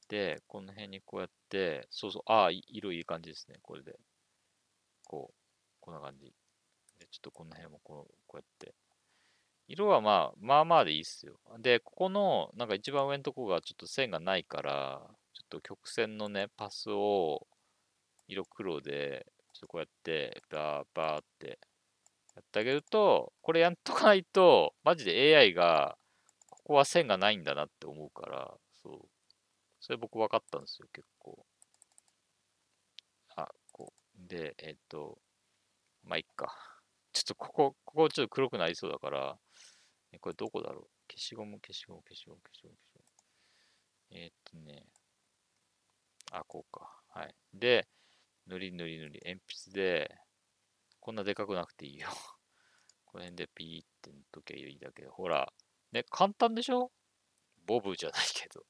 で、この辺にこうやって、そうそう、ああ、色いい感じですね、これで。こう、こんな感じ。で、ちょっとこの辺もこうこうやって。色はまあ、まあまあでいいっすよ。で、ここの、なんか一番上のとこがちょっと線がないから、ちょっと曲線のね、パスを、色黒で、ちょっとこうやって、バーバーってやってあげると、これやんとかないと、マジで AI が、ここは線がないんだなって思うから、そう。それ僕分かったんですよ、結構。あ、こう。で、えっ、ー、と、まあ、いっか。ちょっとここ、ここちょっと黒くなりそうだから、え、これどこだろう消しゴム、消しゴム、消しゴム、消しゴム、消しゴム。えー、っとね、あ、こうか。はい。で、塗り塗り塗り、鉛筆で、こんなでかくなくていいよ。(laughs) この辺でピーって塗っときゃいいだけど、ほら、ね、簡単でしょボブじゃないけど。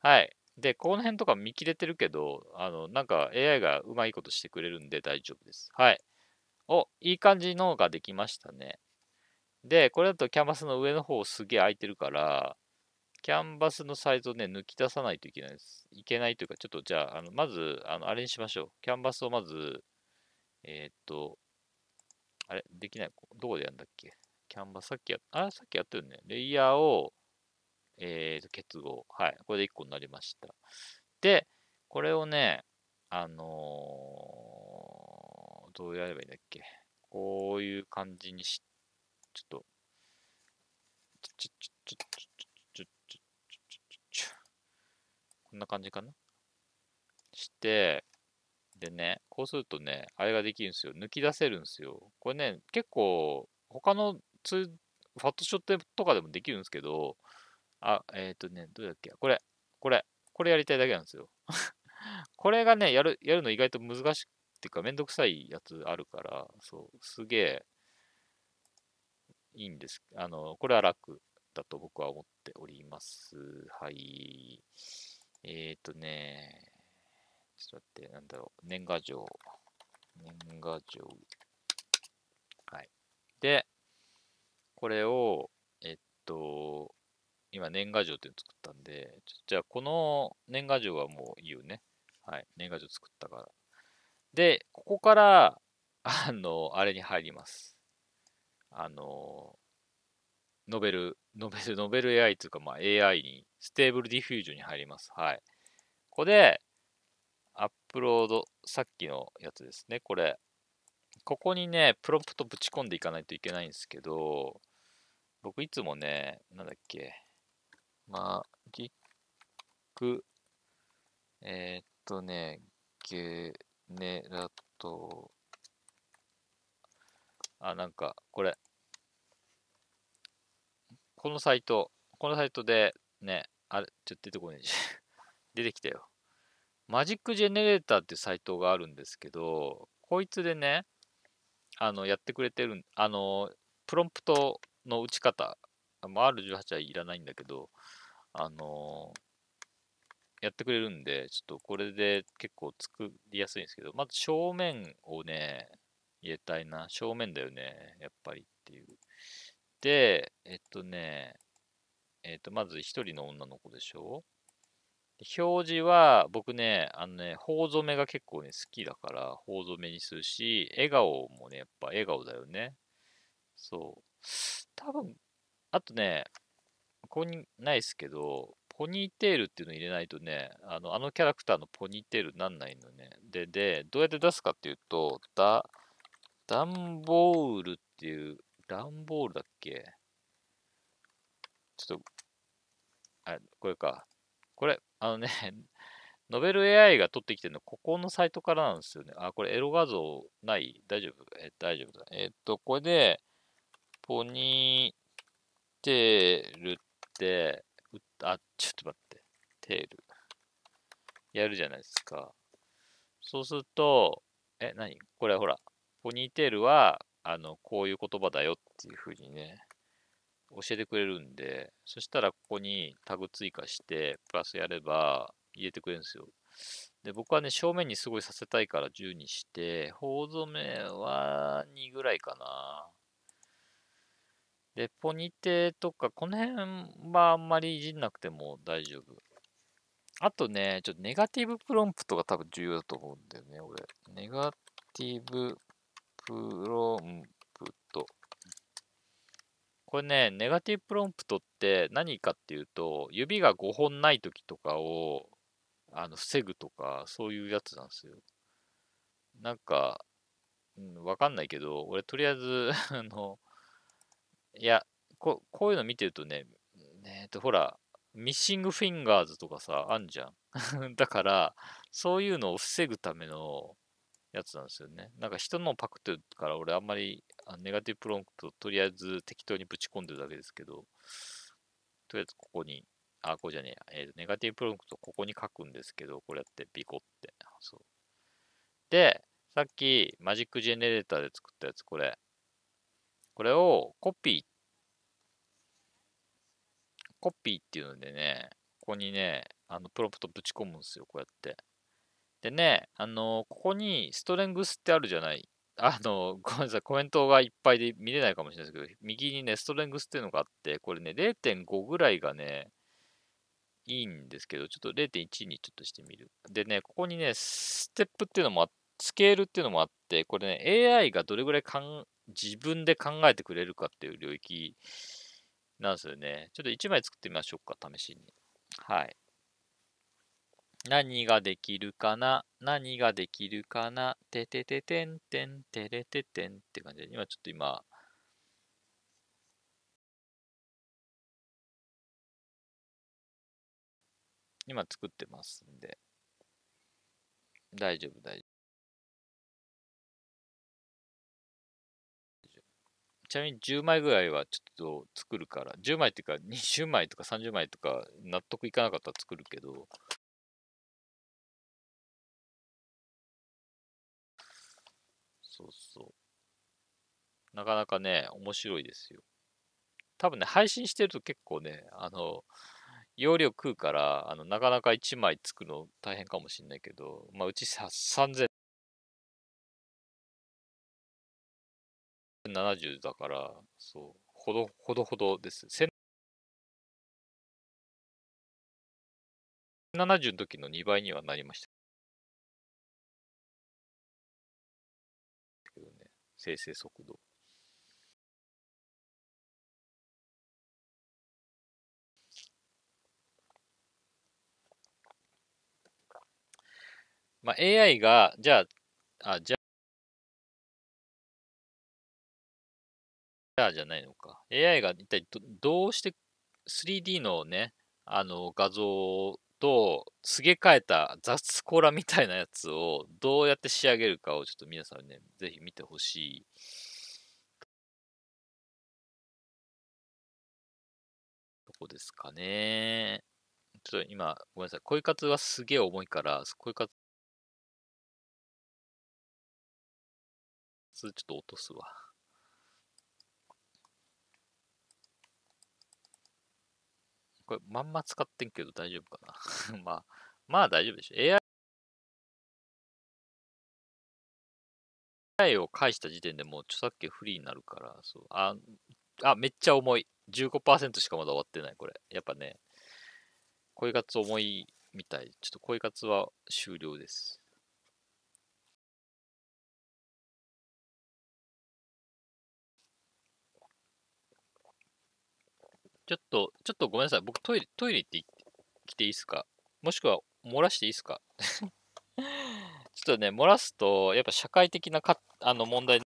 はい。で、この辺とか見切れてるけど、あの、なんか AI がうまいことしてくれるんで大丈夫です。はい。お、いい感じのができましたね。で、これだとキャンバスの上の方すげえ空いてるから、キャンバスのサイズをね、抜き出さないといけないです。いけないというか、ちょっとじゃあ、あのまず、あのあれにしましょう。キャンバスをまず、えー、っと、あれできない。どこでやるんだっけキャンバス、さっきや、あ、さっきやってるね。レイヤーを、えー、っと、結合。はい。これで1個になりました。で、これをね、あのー、どうやればいいんだっけこういう感じにしちょっと。こんな感じかな。して、でね、こうするとね、あれができるんですよ。抜き出せるんですよ。これね、結構、他のツファットショットとかでもできるんですけど、あ、えっ、ー、とね、どうだっけこれ、これ、これやりたいだけなんですよ。これがね、やる、やるの意外と難しくていうか、めんどくさいやつあるから、そう、すげえ、いいんです。あの、これは楽だと僕は思っております。はい。えっ、ー、とね、ちょっと待って、なんだろう、年賀状。年賀状。はい。で、これを、えっと、今年賀状っていうのを作ったんで、じゃあこの年賀状はもういいよね。はい。年賀状作ったから。で、ここから、あの、あれに入ります。あの、ノベル、ノベル、ノベル AI というか、まあ、AI に、ステーブルディフュージョンに入ります。はい。ここで、アップロード、さっきのやつですね、これ。ここにね、プロンプトぶち込んでいかないといけないんですけど、僕いつもね、なんだっけ、マジック、えー、っとね、ゲネラトあ、なんか、これ。このサイト、このサイトで、ね、あれ、ちょっと出てこないし。(laughs) 出てきたよ。マジックジェネレーターっていうサイトがあるんですけど、こいつでね、あの、やってくれてる、あの、プロンプトの打ち方、あ、R18 はいらないんだけど、あのやってくれるんで、ちょっとこれで結構作りやすいんですけど、まず正面をね、入れたいな。正面だよね。やっぱりっていう。で、えっとね、えっと、まず一人の女の子でしょ表示は、僕ね、あのね、頬染めが結構ね、好きだから、頬染めにするし、笑顔もね、やっぱ笑顔だよね。そう。多分、あとね、ここにないっすけど、ポニーテールっていうの入れないとね、あのあのキャラクターのポニーテールなんないのね。で、で、どうやって出すかっていうと、だ、ダンボールっていう、ダンボールだっけちょっと、あれ、これか。これ、あのね (laughs) ノベル AI が撮ってきてるの、ここのサイトからなんですよね。あ、これエロ画像ない大丈夫え、大丈夫だ。えー、っと、これで、ポニーテールって、あ、ちょっと待って。テール。やるじゃないですか。そうすると、え、何これほら、ポニーテールは、あの、こういう言葉だよっていうふうにね、教えてくれるんで、そしたらここにタグ追加して、プラスやれば入れてくれるんですよ。で、僕はね、正面にすごいさせたいから10にして、頬染めは2ぐらいかな。で、ポニテとか、この辺はあんまりいじんなくても大丈夫。あとね、ちょっとネガティブプロンプトが多分重要だと思うんだよね、俺。ネガティブプロンプト。これね、ネガティブプロンプトって何かっていうと、指が5本ない時とかをあの防ぐとか、そういうやつなんですよ。なんか、うん、わかんないけど、俺とりあえず (laughs) あの、いや、ここういうの見てるとね、えっと、ほら、ミッシングフィンガーズとかさ、あんじゃん。(laughs) だから、そういうのを防ぐための、やつなんですよね。なんか人のパクってるから俺あんまりネガティブプロンプトとりあえず適当にぶち込んでるだけですけど、とりあえずここに、あ、こうじゃねえ、えー、ネガティブプロンプトここに書くんですけど、これやってビコって。そう。で、さっきマジックジェネレーターで作ったやつ、これ。これをコピー、コピーっていうのでね、ここにね、あの、プロンプトぶち込むんですよ、こうやって。でね、あの、ここにストレングスってあるじゃない。(laughs) あの、ごめんなさい、コメントがいっぱいで見れないかもしれないですけど、右にね、ストレングスっていうのがあって、これね、0.5ぐらいがね、いいんですけど、ちょっと0.1にちょっとしてみる。でね、ここにね、ステップっていうのもあって、スケールっていうのもあって、これね、AI がどれぐらいかん自分で考えてくれるかっていう領域なんですよね。ちょっと1枚作ってみましょうか、試しに。はい。何ができるかな何ができるかなててててんてんてれててんって感じで、今ちょっと今、今作ってますんで、大丈夫、大丈夫。ちなみに10枚ぐらいはちょっと作るから、10枚っていうか20枚とか30枚とか納得いかなかったら作るけど、そうそう。なかなかね、面白いですよ。多分ね、配信してると結構ね、あの、容量食うから、あの、なかなか1枚作るの大変かもしんないけど、まあ、うち3070だから、そう、ほどほどほどです。1070の時の2倍にはなりました。生成速度。まあ、AI が、じゃあ、あ、じゃあ、じゃないのか。AI が一体どどうして 3D のね、あの画像をと、すげ替えた雑コラみたいなやつをどうやって仕上げるかをちょっと皆さんね、ぜひ見てほしい。どこですかね。ちょっと今、ごめんなさい。恋活はすげえ重いから、恋活、ちょっと落とすわ。これまんま使ってんけど大丈夫かな (laughs) まあ、まあ大丈夫でしょ。AI AI を返した時点でもう著作権フリーになるから、そう。あ、あめっちゃ重い。15%しかまだ終わってない、これ。やっぱね、恋活重いみたい。ちょっと恋活は終了です。ちょっと、ちょっとごめんなさい。僕トイレ、トイレって来ていいですかもしくは漏らしていいですか (laughs) ちょっとね、漏らすと、やっぱ社会的なかあの問題に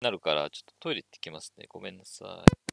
なるから、ちょっとトイレ行ってきますね。ごめんなさい。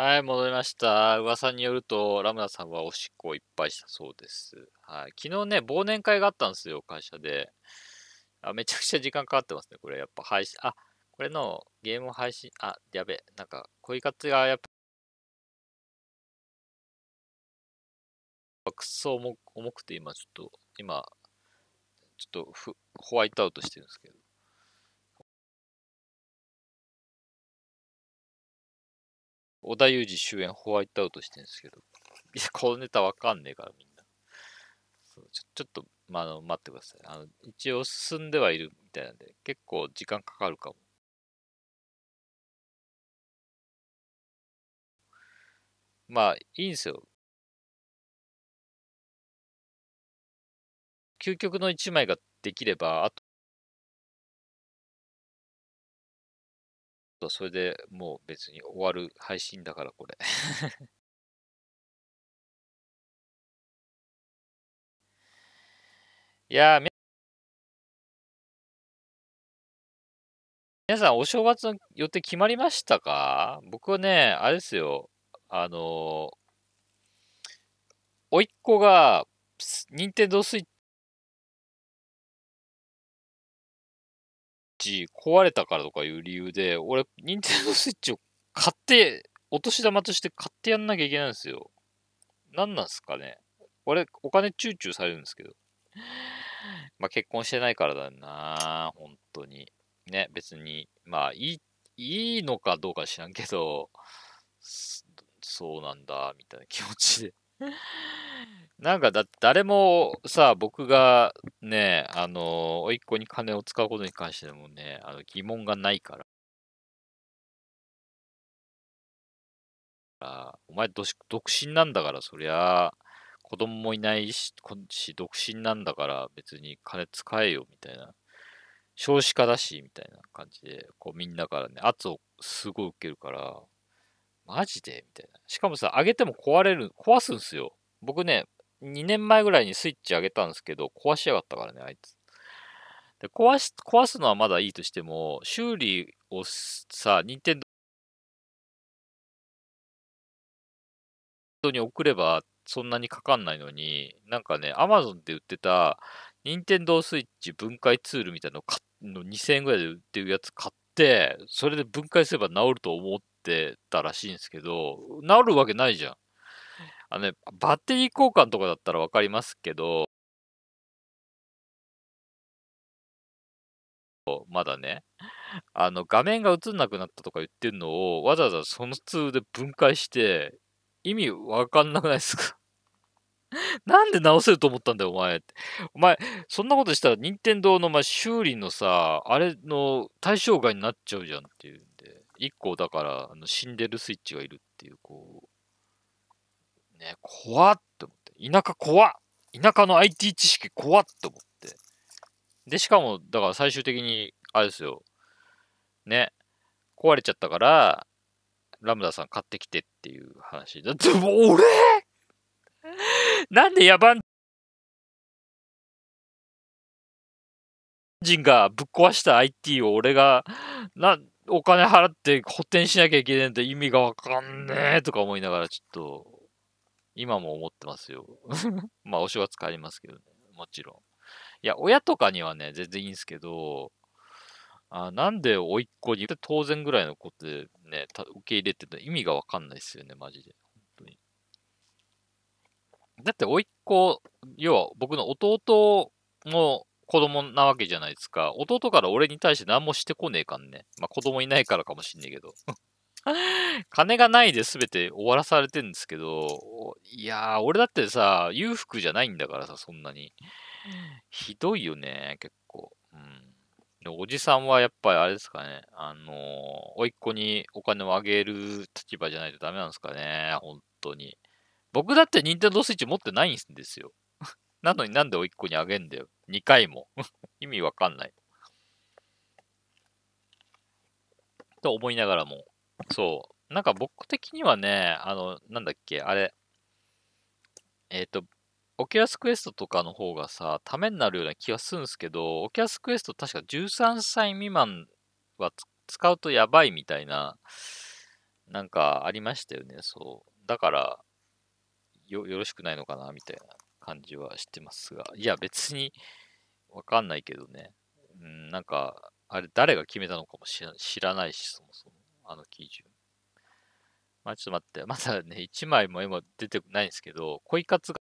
はい、戻りました。噂によると、ラムダさんはおしっこをいっぱいしたそうです。はい。昨日ね、忘年会があったんですよ、会社で。あ、めちゃくちゃ時間かかってますね、これ。やっぱ配信、あ、これのゲーム配信、あ、やべ、なんか、恋活がやっぱ、くそ重重くて今ちょっと、今、ちょっとホワイトアウトしてるんですけど。小田裕二主演ホワイトアウトしてるんですけど、いや、このネタわかんねえからみんな。そうちょちょっと、まあ、あの待ってくださいあの。一応進んではいるみたいなんで、結構時間かかるかも。まあ、いいんですよ。究極の一枚ができれば、あととそれでもう別に終わる配信だから、これ (laughs) いやー、皆さんお正月の予定決まりましたか僕はね、あれですよ。あのー、甥っ子が、任天堂スイッチ壊れたからとかいう理由で、俺、ニンテスイッチを買って、お年玉として買ってやんなきゃいけないんですよ。何なんすかね。俺、お金チューチューされるんですけど。まあ、結婚してないからだな本当に。ね、別に、まあ、いい、いいのかどうか知らんけど、そうなんだ、みたいな気持ちで (laughs) なんかだ、誰もさ、僕がね、あの、甥っ子に金を使うことに関してもね、あの疑問がないから。あお前どし、独身なんだから、そりゃ、子供もいないし、し独身なんだから、別に金使えよ、みたいな。少子化だし、みたいな感じで、こうみんなからね、圧をすごい受けるから、マジでみたいな。しかもさ、上げても壊れる、壊すんすよ。僕ね、2年前ぐらいにスイッチ上げたんですけど、壊しやがったからね、あいつ。で壊し、壊すのはまだいいとしても、修理をさ、任天堂に送ればそんなにかかんないのに、なんかね、アマゾンで売ってた、任天堂スイッチ分解ツールみたいなのの2000円ぐらいで売ってるやつ買って、それで分解すれば治ると思っってたらしいんですけど、治るわけないじゃん。あのね、バッテリー交換とかだったらわかりますけど、まだね、あの、画面が映んなくなったとか言ってるのを、わざわざその通で分解して、意味わかんなくないですか (laughs) なんで直せると思ったんだよ、お前って。お前、そんなことしたら、任天堂のまあ修理のさ、あれの対象外になっちゃうじゃんっていう。1個だからあの死んでるスイッチがいるっていう、こう、ね、怖っって思って。田舎怖っ田舎の IT 知識怖っって思って。で、しかも、だから最終的に、あれですよ。ね、壊れちゃったから、ラムダさん買ってきてっていう話。だっても俺 (laughs) なんで野蛮人がぶっ壊した IT を俺が、な、お金払って補填しなきゃいけないんだ意味がわかんねえとか思いながらちょっと、今も思ってますよ。(laughs) まあお正月帰りますけどね。もちろん。いや、親とかにはね、全然いいんですけど、あなんで甥っ子に当然ぐらいのことでね、受け入れてた意味がわかんないですよね、マジで。本当に。だって甥っ子、要は僕の弟も子供なわけじゃないですか。弟から俺に対して何もしてこねえかんね。まあ、子供いないからかもしんねえけど。(laughs) 金がないで全て終わらされてんですけど、いやー、俺だってさ、裕福じゃないんだからさ、そんなに。ひどいよね、結構。うん。で、おじさんはやっぱりあれですかね、あのー、おいっ子にお金をあげる立場じゃないとダメなんですかね、本当に。僕だって任天堂 switch 持ってないんですよ。なのになんでおいっ子にあげんだよ。2回も。(laughs) 意味わかんない。と思いながらも、そう。なんか僕的にはね、あの、なんだっけ、あれ、えっ、ー、と、オキュラスクエストとかの方がさ、ためになるような気がするんですけど、オキュラスクエスト確か13歳未満は使うとやばいみたいな、なんかありましたよね、そう。だから、よ、よろしくないのかな、みたいな。感じはしてますが、いや、別にわかんないけどね。うん、なんか、あれ、誰が決めたのかも知らないし、そもそも、あの基準。まあ、ちょっと待って、まだね、1枚も今出てないんですけど、恋活が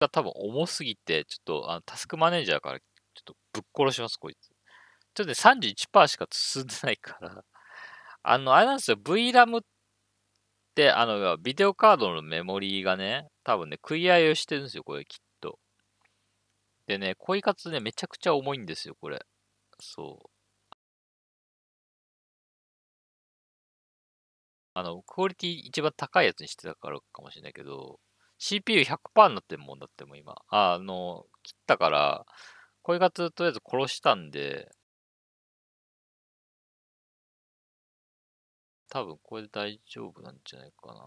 が多分重すぎて、ちょっとあのタスクマネージャーからちょっとぶっ殺します、こいつ。ちょっとね、31%しか進んでないから。あの、あれなんですよ、VRAM っで、あの、ビデオカードのメモリーがね、多分ね、食い合いをしてるんですよ、これ、きっと。でね、恋活ね、めちゃくちゃ重いんですよ、これ。そう。あの、クオリティ一番高いやつにしてたからかもしれないけど、CPU100% になってるもんだってもう今。あの、切ったから、恋活とりあえず殺したんで、多分これで大丈夫なんじゃないかな。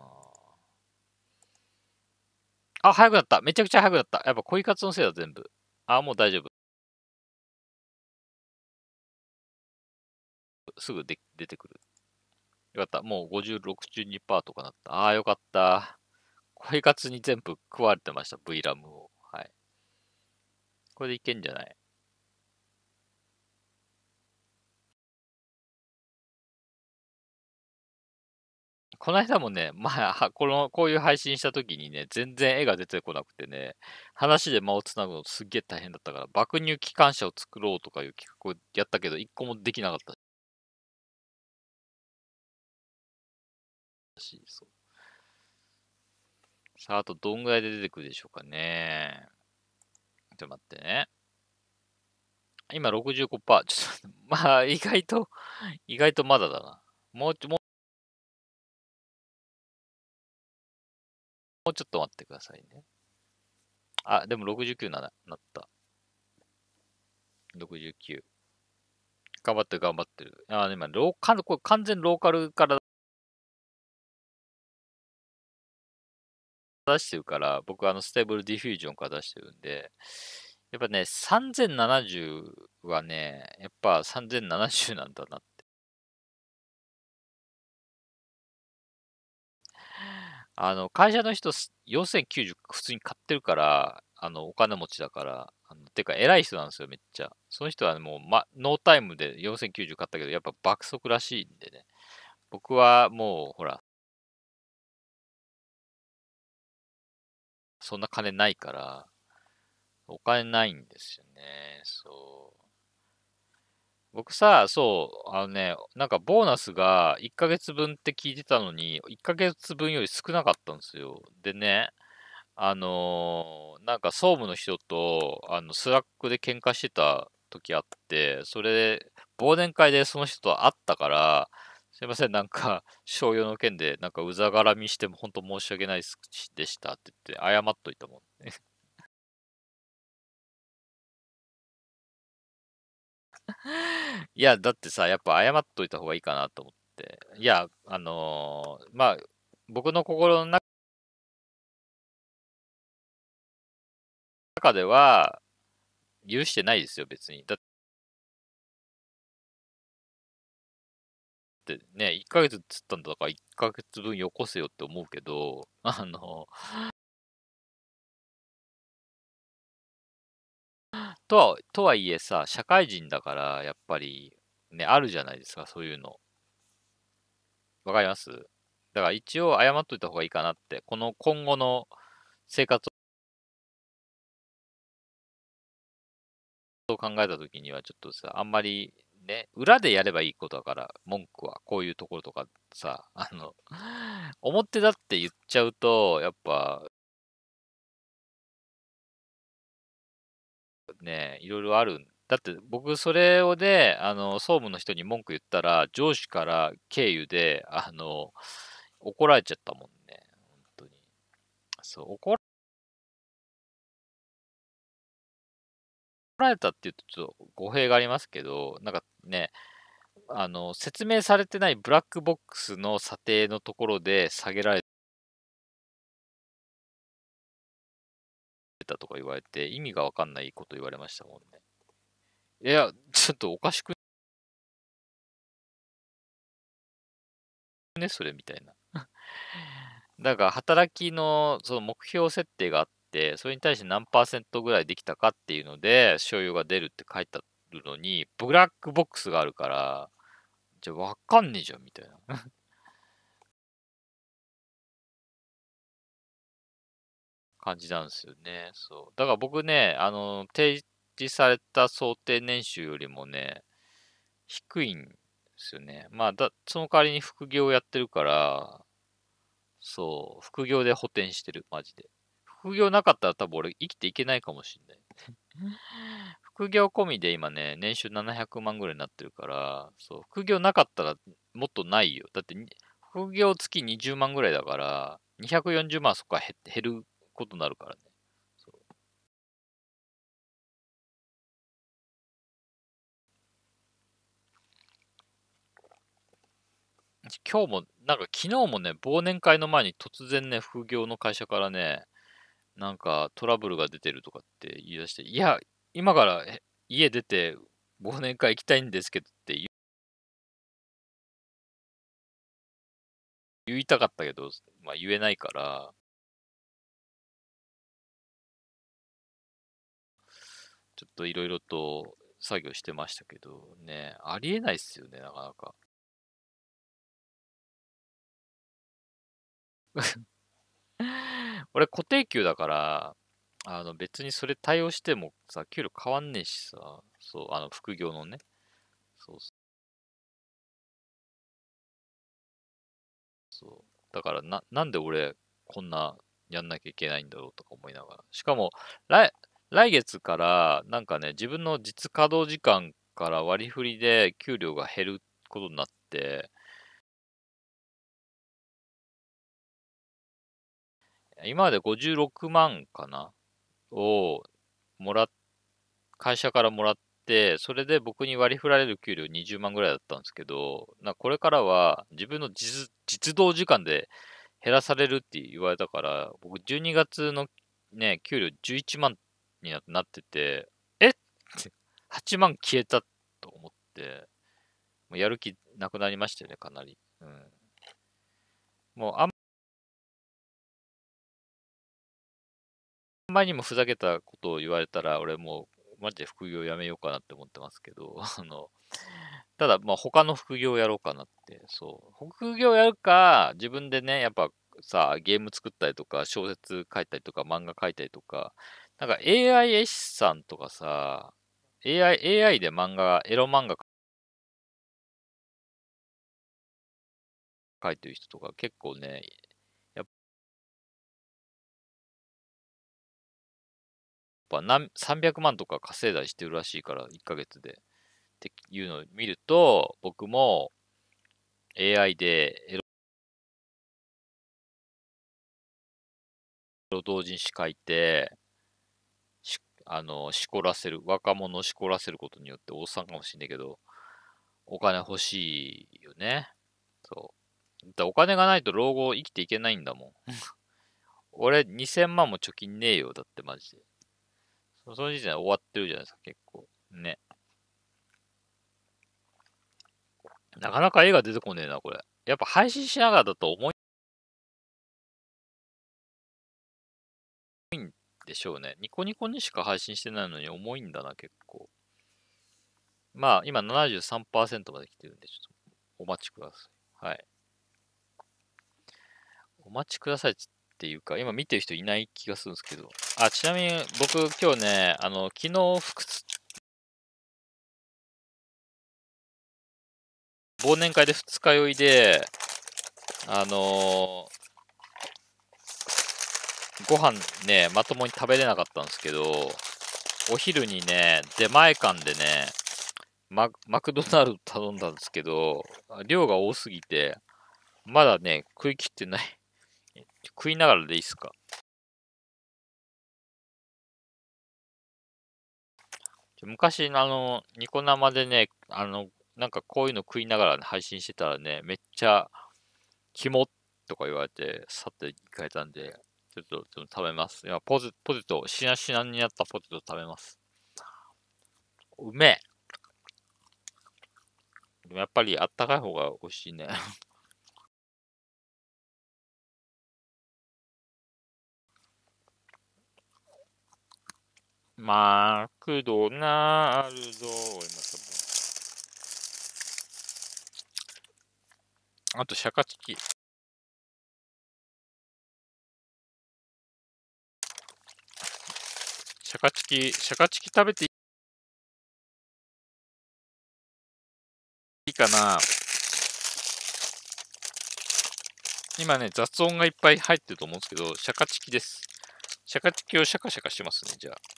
あ、早くなった。めちゃくちゃ早くなった。やっぱ恋活のせいだ、全部。あ、もう大丈夫。すぐで出てくる。よかった。もう56中2%とかなった。ああ、よかった。恋活に全部食われてました、V ラムを。はい。これでいけんじゃないこの間もね、(laughs) まあ、この、こういう配信した時にね、全然絵が出てこなくてね、話で間をつなぐのすっげえ大変だったから、爆乳機関車を作ろうとかいう企画をやったけど、一個もできなかったし、そう。さあ、あとどんぐらいで出てくるでしょうかね。ちょっと待ってね。今65%。ちょっと、まあ、意外と、意外とまだだな。もう、もううちょっと待ってくださいね。あ、でも69な、なった。69。頑張ってる、頑張ってる。あ、今、ローカル、これ完全ローカルから出してるから、僕あのステーブルディフュージョンから出してるんで、やっぱね、3070はね、やっぱ3070なんだなって。あの、会社の人4090普通に買ってるから、あの、お金持ちだから、あのてか偉い人なんですよ、めっちゃ。その人はもう、ま、ノータイムで4090買ったけど、やっぱ爆速らしいんでね。僕はもう、ほら、そんな金ないから、お金ないんですよね。そう。僕さ、そう、あのね、なんかボーナスが1ヶ月分って聞いてたのに、1ヶ月分より少なかったんですよ。でね、あのー、なんか総務の人と、あの、スラックで喧嘩してた時あって、それで、忘年会でその人と会ったから、すいません、なんか、(laughs) 商用の件で、なんか、うざがらみしても、本当申し訳ないでしたって言って、謝っといたもんね。(laughs) いや、だってさ、やっぱ謝っといた方がいいかなと思って。いや、あのー、まあ、僕の心の中中では、許してないですよ、別に。だってね、1ヶ月つったんだから、1ヶ月分よこせよって思うけど、あの、とは、とはいえさ、社会人だから、やっぱり、ね、あるじゃないですか、そういうの。わかりますだから一応謝っといた方がいいかなって、この今後の生活を考えたときには、ちょっとさ、あんまりね、裏でやればいいことだから、文句は、こういうところとかさ、あの、表だって言っちゃうと、やっぱ、ね、いろいろある。だって僕それをで、あの、総務の人に文句言ったら、上司から経由で、あの、怒られちゃったもんね。本当に。そう、怒られたって言うとちょっと語弊がありますけど、なんかね、あの、説明されてないブラックボックスの査定のところで下げられたとか言われて、意味がわかんないこと言われましたもんね。いや、ちょっとおかしくね、それみたいな。だから、働きのその目標設定があって、それに対して何パーセントぐらいできたかっていうので、所有が出るって書いてあるのに、ブラックボックスがあるから、じゃあわかんねえじゃん、みたいな。感じなんですよね。そう。だから僕ね、あの、提示された想定年収よりもね、低いんですよね。まあ、だ、その代わりに副業をやってるから、そう、副業で補填してる、マジで。副業なかったら多分俺生きていけないかもしんない。(laughs) 副業込みで今ね、年収700万ぐらいになってるから、そう、副業なかったらもっとないよ。だって、副業月20万ぐらいだから、240万そこは減ることになるからね。今日も、なんか昨日もね、忘年会の前に突然ね、副業の会社からね、なんかトラブルが出てるとかって言い出して、いや、今から家出て忘年会行きたいんですけどって言いたかったけど、まあ言えないから、ちょっといろいろと作業してましたけどね、ありえないっすよね、なかなか。(laughs) 俺固定給だから、あの別にそれ対応してもさ、給料変わんねえしさ、そう、あの副業のね。そうそう。だからな、なんで俺こんなやんなきゃいけないんだろうとか思いながら。しかも、来、来月からなんかね、自分の実稼働時間から割り振りで給料が減ることになって、今まで56万かなをもら会社からもらって、それで僕に割り振られる給料20万ぐらいだったんですけど、なこれからは自分の実実動時間で減らされるって言われたから、僕12月のね、給料11万になってて、えっ8万消えたと思って、もうやる気なくなりましたよね、かなり。うん。もうあんまりにもふざけたことを言われたら、俺もう、マジで副業やめようかなって思ってますけど、(laughs) あの、ただ、まあ他の副業をやろうかなって、そう。副業やるか、自分でね、やっぱさ、ゲーム作ったりとか、小説書いたりとか、漫画書いたりとか、なんか AI 絵師さんとかさ、AI, AI で漫画、エロ漫画書いてる人とか結構ね、やっぱ何300万とか稼いだりしてるらしいから、1ヶ月で。っていうのを見ると、僕も AI でエロ同人誌書いて、あの、しこらせる、若者をしこらせることによって、おっさんかもしんないけど、お金欲しいよね。そう。だお金がないと老後生きていけないんだもん。俺、2000万も貯金ねえよ。だってマジで。その時点で終わってるじゃないですか、結構。ね。なかなか絵が出てこねえな、これ。やっぱ配信しながらだと思いでしょうね。ニコニコにしか配信してないのに重いんだな、結構。まあ、今73%まで来てるんで、ちょっとお待ちください。はい。お待ちくださいっていうか、今見てる人いない気がするんですけど。あ、ちなみに僕今日ね、あの、昨日腹痛、忘年会で二日酔いで、あのーご飯ね、まともに食べれなかったんですけど、お昼にね、出前館でね、ママクドナルド頼んだんですけど、量が多すぎて、まだね、食い切ってない。(laughs) 食いながらでいいっすか。昔、あの、ニコ生でね、あの、なんかこういうの食いながら、ね、配信してたらね、めっちゃ、肝とか言われて、去って帰ったんで、テトちょっと食べます。いや、ポテポテト、しなしなになったポテト食べます。うめえ。でもやっぱりあったかい方が美味しいね。(laughs) マクドナルド、あと、シャカチキ。ャカチキ、シャカチキ食べていいかな今ね、雑音がいっぱい入ってると思うんですけど、シャカチキです。シャカチキをシャカシャカしますね、じゃあ。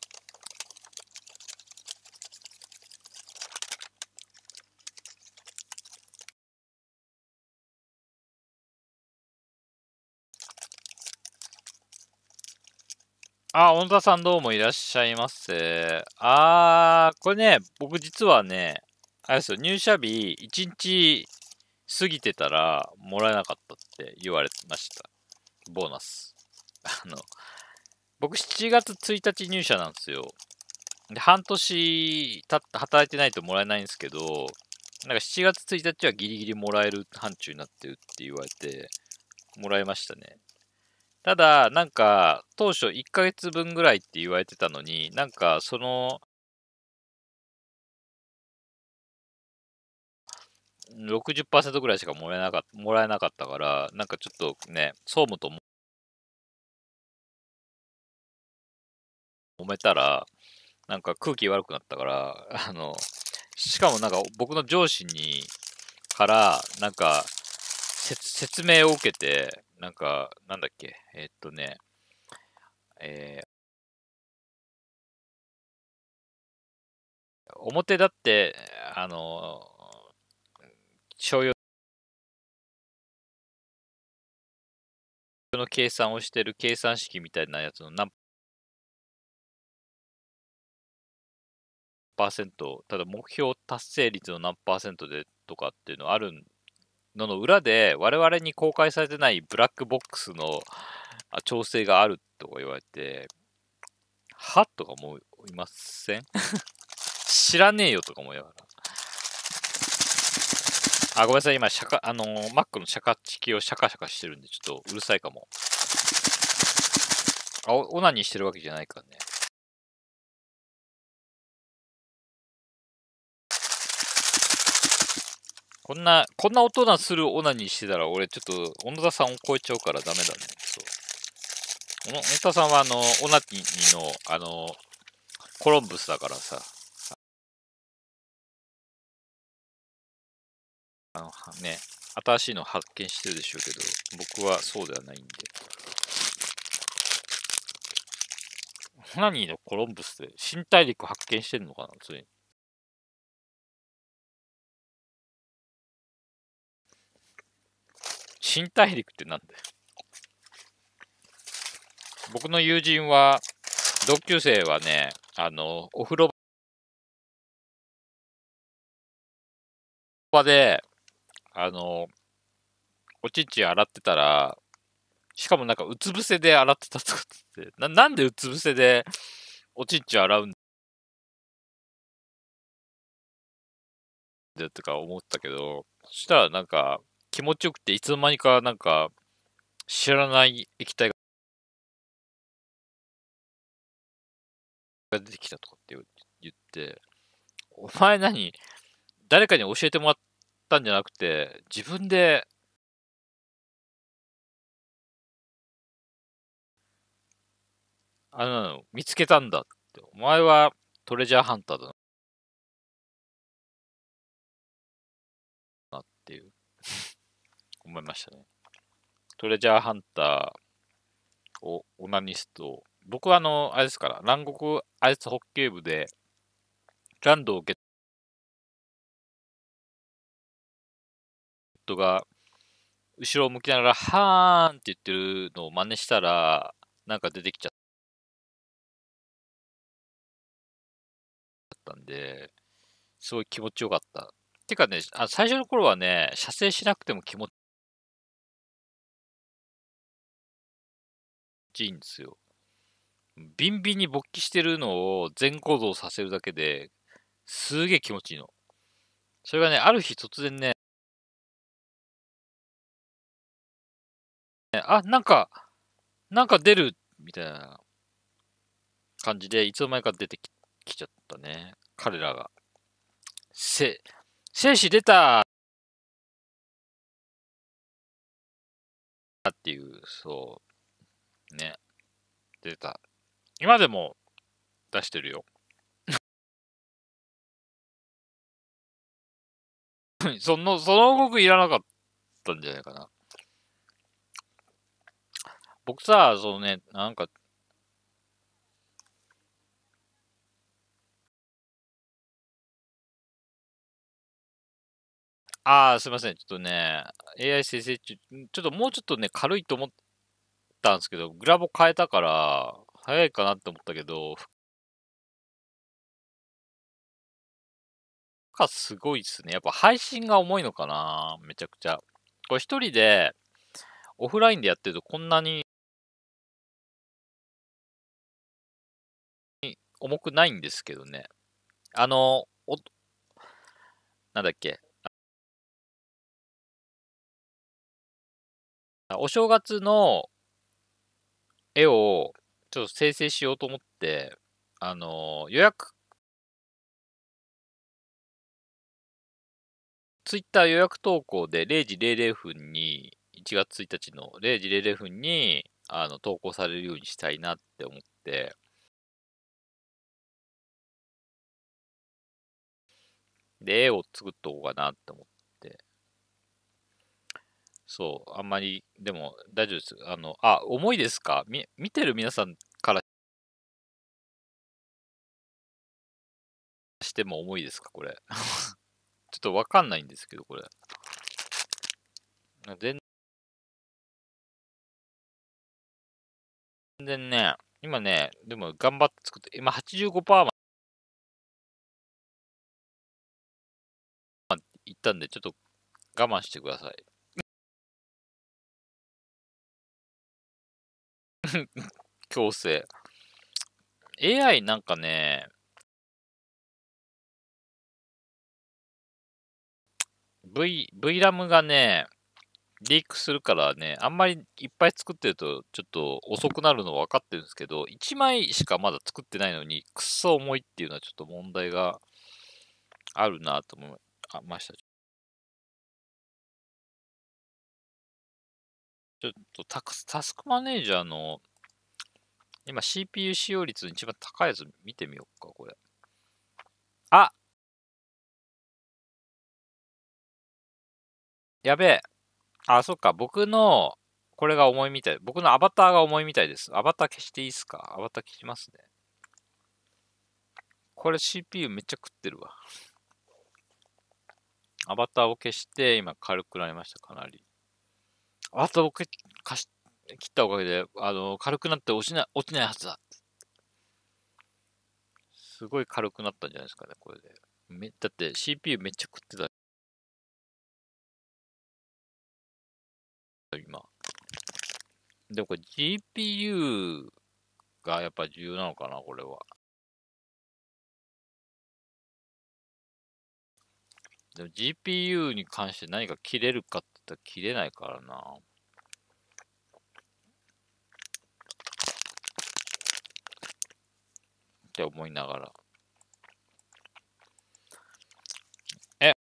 あ、小野田さんどうもいらっしゃいませ。あー、これね、僕実はね、あれですよ、入社日1日過ぎてたらもらえなかったって言われてました。ボーナス。(laughs) あの、僕7月1日入社なんですよ。で、半年たって働いてないともらえないんですけど、なんか7月1日はギリギリもらえる範疇になってるって言われて、もらいましたね。ただ、なんか、当初1ヶ月分ぐらいって言われてたのに、なんか、その、60%ぐらいしかもらえなかもらえなかったから、なんかちょっとね、総務とも揉めたら、なんか空気悪くなったから、(laughs) あの、しかもなんか僕の上司に、から、なんか、説明を受けて、なんか、なんだっけ、えー、っとね、えー、表だって、あの、商用の計算をしてる計算式みたいなやつの何パーセント、ただ目標達成率の何パーセントでとかっていうのあるんのの裏で我々に公開されてないブラックボックスの調整があるとか言われて、はとか思いません知らねえよとか思いながら。あ、ごめんなさい。今、シャカ、あのー、m a のシャカチキをシャカシャカしてるんで、ちょっとうるさいかも。あ、オナニーしてるわけじゃないからね。こんな、こんな音がするオナニーしてたら、俺ちょっと、小野田さんを超えちゃうからダメだね。そう。小野田さんは、あの、オナニーの、あの、コロンブスだからさ。あの、ね、新しいの発見してるでしょうけど、僕はそうではないんで。オナニーのコロンブスって、新大陸発見してんのかな、ついに。新大陸ってなんだよ。僕の友人は、同級生はね、あの、お風呂場で、あの、おちんちん洗ってたら、しかもなんかうつ伏せで洗ってたとかって、な、なんでうつ伏せでおちんちん洗うんだとか思ったけど、そしたらなんか、気持ちよくて、いつの間にかなんか、知らない液体が出てきたとかって言って、お前何誰かに教えてもらったんじゃなくて、自分で、あの、見つけたんだって。お前はトレジャーハンターだな。思いましたね。トレジャーハンターを、オナニスト。僕はあの、あれですから、南国アイスホッケー部で、ランドをゲットが、後ろを向きながら、はーんって言ってるのを真似したら、なんか出てきちゃったんで、すごい気持ちよかった。てかね、あ最初の頃はね、射精しなくても気持ちいいんですよ。ビンビンに勃起してるのを全行動させるだけで、すげえ気持ちいいの。それがね、ある日突然ね、あ、なんか、なんか出る、みたいな感じで、いつの間にか出てきちゃったね。彼らが。せ、精子出たっていう、そう。ね。出た。今でも出してるよ。(laughs) その、その動くいらなかったんじゃないかな。僕さ、そのね、なんか、ああ、すいません。ちょっとね、AI 生成中、ちょっともうちょっとね、軽いと思ってったんですけど、グラボ変えたから、早いかなって思ったけど、負荷すごいっすね。やっぱ配信が重いのかなめちゃくちゃ。これ一人で、オフラインでやってるとこんなに重くないんですけどね。あの、お、なんだっけ。お正月の絵をちょっと生成しようと思って、あのー、予約、ツイッター予約投稿で0時00分に、1月1日の0時00分にあの投稿されるようにしたいなって思って、で、絵を作っとこうかなって思っそう、あんまり、でも大丈夫です。あの、あ、重いですかみ見てる皆さんからしても重いですかこれ。(laughs) ちょっとわかんないんですけど、これ。全然ね、今ね、でも頑張って作って、今85%までいったんで、ちょっと我慢してください。(laughs) 強制。AI なんかね、V、V ラムがね、リークするからね、あんまりいっぱい作ってるとちょっと遅くなるの分かってるんですけど、1枚しかまだ作ってないのに、くっそ重いっていうのはちょっと問題があるなと思いました。ちょっとタクタスクマネージャーの今 CPU 使用率一番高いやつ見てみようか、これ。あやべえ。あ、そっか。僕の、これが重いみたい。僕のアバターが重いみたいです。アバター消していいっすかアバター消しますね。これ CPU めっちゃ食ってるわ。アバターを消して、今軽くなりました、かなり。あと僕、かし、切ったおかげで、あの、軽くなって落ちない、落ちないはずだ。すごい軽くなったんじゃないですかね、これで。め、だって CPU めっちゃ食ってた。今。でもこれ GPU がやっぱ重要なのかな、これは。でも GPU に関して何か切れるかってったら切れないからな。って思いながら。え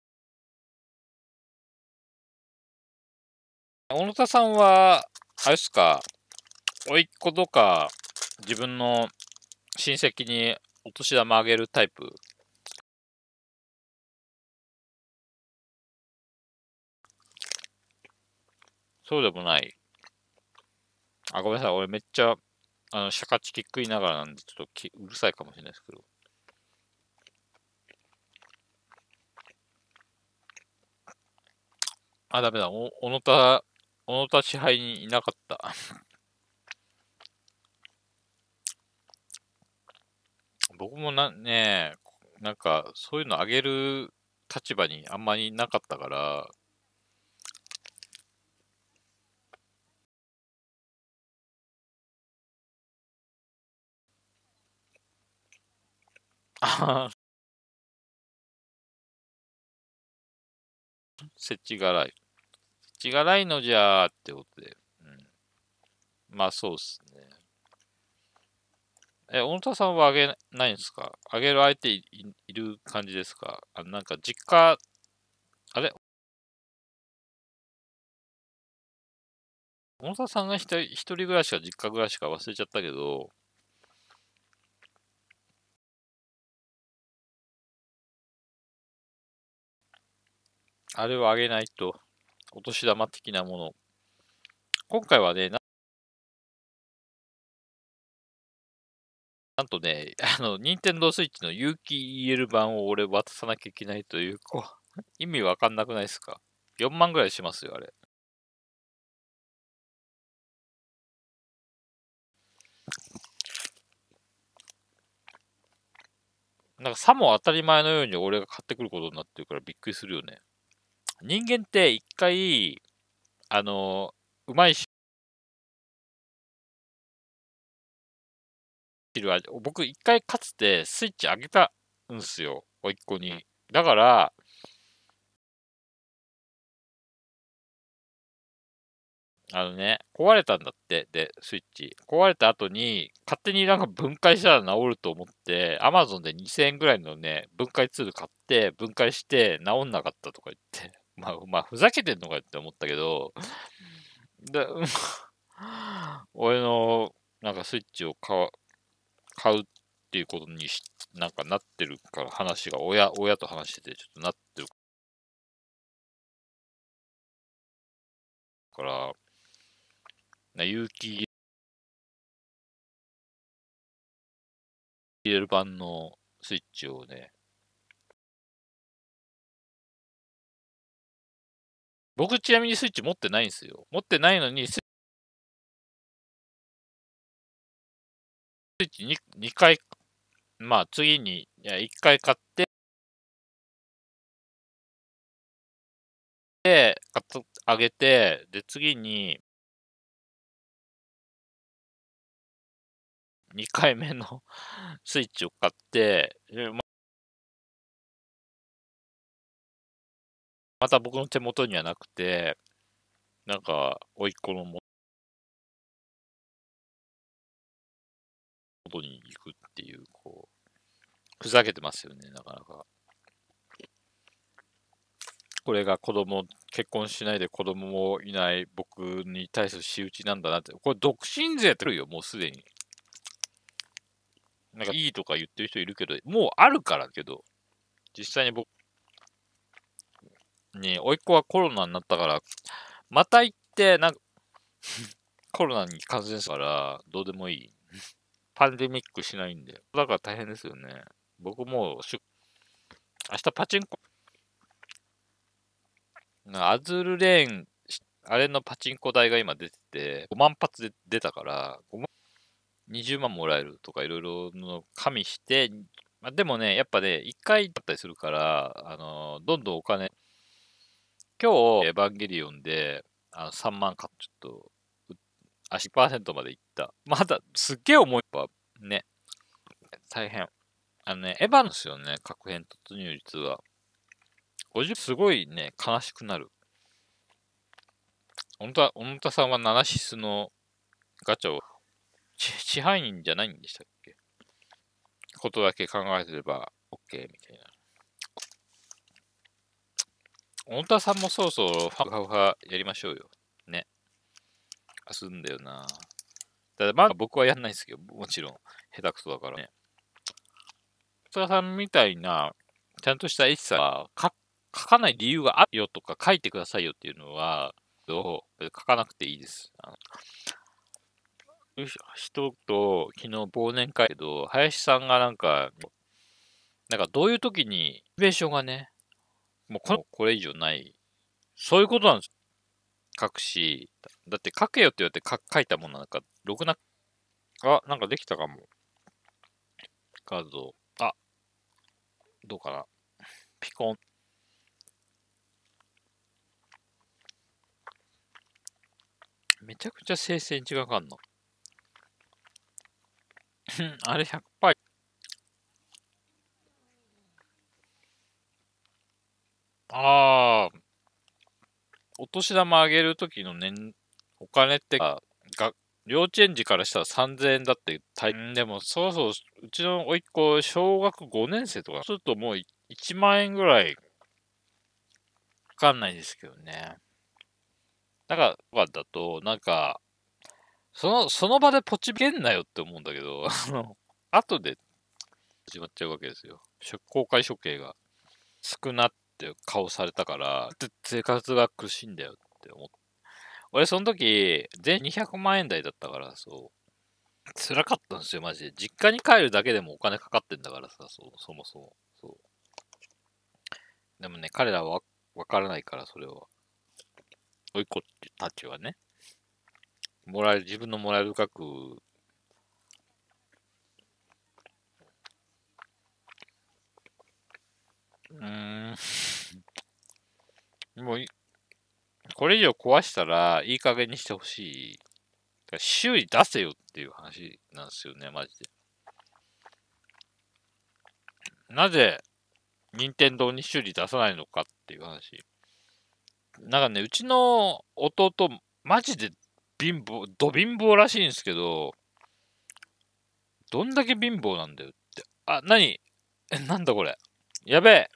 小野田さんは、あれっすか、おいっ子とか、自分の親戚にお年玉あげるタイプそうでもない。あ、ごめんなさい。俺めっちゃ、あの、シャカチキ食いながらなんで、ちょっときうるさいかもしれないですけど。あ、ダメだ。お、小野田、小野田支配にいなかった。(laughs) 僕もな、ねなんか、そういうのあげる立場にあんまりなかったから、せちがらい。せちがらいのじゃーってことで。うん、まあそうっすね。え、小野田さんはあげないんですかあげる相手いいる感じですかあなんか実家、あれ小野田さんが一人暮らしか実家暮らしか忘れちゃったけど、あれをあげないと、お年玉的なもの。今回はね、なんとね、あの、任天堂スイッチの有機 EL 版を俺渡さなきゃいけないという、こう、意味わかんなくないですか ?4 万ぐらいしますよ、あれ。なんかさも当たり前のように俺が買ってくることになってるからびっくりするよね。人間って一回、あの、うまい汁は、僕一回かつてスイッチ上げたんすよ、おいっ子に。だから、あのね、壊れたんだって、で、スイッチ。壊れた後に、勝手になんか分解したら治ると思って、アマゾンで2000円ぐらいのね、分解ツール買って、分解して、治んなかったとか言って。まあ、まあ、ふざけてんのかって思ったけど、で、(laughs) 俺の、なんかスイッチを買うっていうことにし、なんかなってるから話が、親、親と話してて、ちょっとなってるから、な、有機入れる版のスイッチをね、僕ちなみにスイッチ持ってないんですよ。持ってないのにスイッチ 2, 2回、まあ次にいや1回買って、で、買っあげて、で、次に、2回目の (laughs) スイッチを買って、また僕の手元にはなくて、なんか、甥っ子の元に行くっていう、こう、ふざけてますよね、なかなか。これが子供、結婚しないで子供もいない僕に対する仕打ちなんだなって。これ独身税ってるよ、もうすでに。なんかいいとか言ってる人いるけど、もうあるからけど、実際に僕に、甥っ子はコロナになったから、また行って、なんかコロナに感染したから、どうでもいい。パンデミックしないんで。だから大変ですよね。僕もう、明日パチンコ、アズールレーン、あれのパチンコ代が今出てて、5万発で出たから、20万もらえるとかいろいろの加味して、まあ、でもね、やっぱね、1回だったりするから、あのー、どんどんお金今日、エヴァンゲリオンで、あの3万か、ちょっと、セ10%までいった。まだ、すっげえ重い。やっぱ、ね。大変。あのね、エヴァンですよね、核変突入率は。50、すごいね、悲しくなる。本当は、小野田さんはナナシスのガチャを、支配人じゃないんでしたっけことだけ考えてれば OK みたいな。小野田さんもそろそろファファファやりましょうよ。ね。あ、すんだよな。ただまあ僕はやんないですけど、もちろん下手くそだからね。小野田さんみたいな、ちゃんとしたエッサーは書かない理由があるよとか書いてくださいよっていうのは、どう書かなくていいです。あの人と昨日忘年会けど、林さんがなんか、なんかどういう時に、モチベーションがね、もうここれ以上ない。そういうことなんです。書くし、だって書けよって言われて書いたものなんか、ろくな、あ、なんかできたかも。画像。あ、どうかな。ピコン。めちゃくちゃ生成に時間かかの。(laughs) あれ100%。ああ、お年玉あげるときの年、お金ってが、幼稚園児からしたら3000円だって大変、うん、でも、そろそろ、うちの甥っ子、小学5年生とか、ちょっともう1万円ぐらい、わかんないですけどね。だから、だと、なんか、その、その場でポチげんなよって思うんだけど、あの、後で始まっちゃうわけですよ。公開処刑が少なっって顔されたから、生活が苦しいんだよって思っ俺、その時、全200万円台だったから、そう。辛かったんですよ、マジで。実家に帰るだけでもお金かかってんだからさ、そう、そもそも。そう。でもね、彼らはわからないから、それは。おいっ子たちはね。もらえる、自分のもらえる額うん。もう、これ以上壊したら、いい加減にしてほしい。修理出せよっていう話なんですよね、マジで。なぜ、任天堂に修理出さないのかっていう話。なんかね、うちの弟、マジで貧乏、ど貧乏らしいんですけど、どんだけ貧乏なんだよって。あ、なにえ、なんだこれ。やべえ。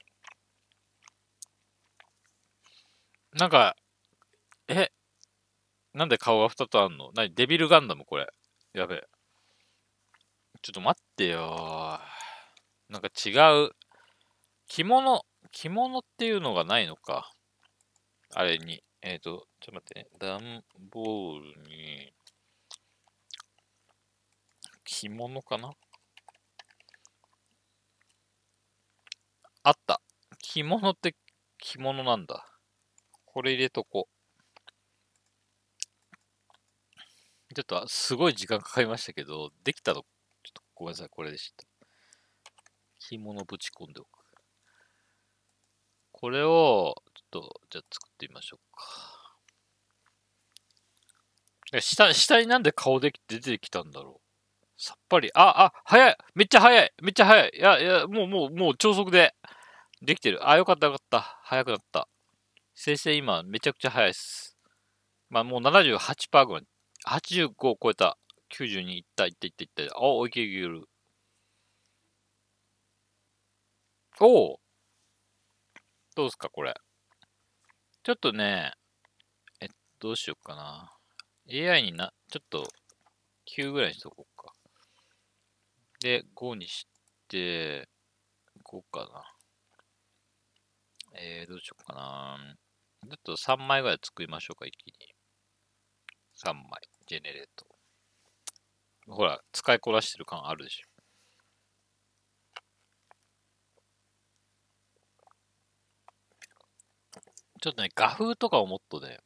なんか、え、なんで顔が2つあんのなにデビルガンダムこれ。やべえ。ちょっと待ってよなんか違う。着物、着物っていうのがないのか。あれに。えっ、ー、と、ちょっと待ってね。段ボールに、着物かなあった。着物って着物なんだ。これ入れとこう。ちょっとすごい時間かかりましたけど、できたの、ちょっとごめんなさい、これでした。着物ぶち込んでおく。これを、ちょっと、じゃあ作ってみましょうか。下、下になんで顔で出てきたんだろう。さっぱり。あ、あ、早いめっちゃ早いめっちゃ早いいや、いや、もう、もう、もう、超速で。できてる。あ、よかったよかった。早くなった。生成今めちゃくちゃ早いっす。まあもう78%ぐらい。85を超えた。92いったいったいったいった。おお、いけいける。おおどうっすか、これ。ちょっとね、え、どうしようかな。AI にな、ちょっと9ぐらいにしとこうか。で、5にして、こうかな。えー、どうしようかな。ちょっと3枚ぐらい作りましょうか、一気に。3枚、ジェネレート。ほら、使いこなしてる感あるでしょ。ちょっとね、画風とかをもっとね、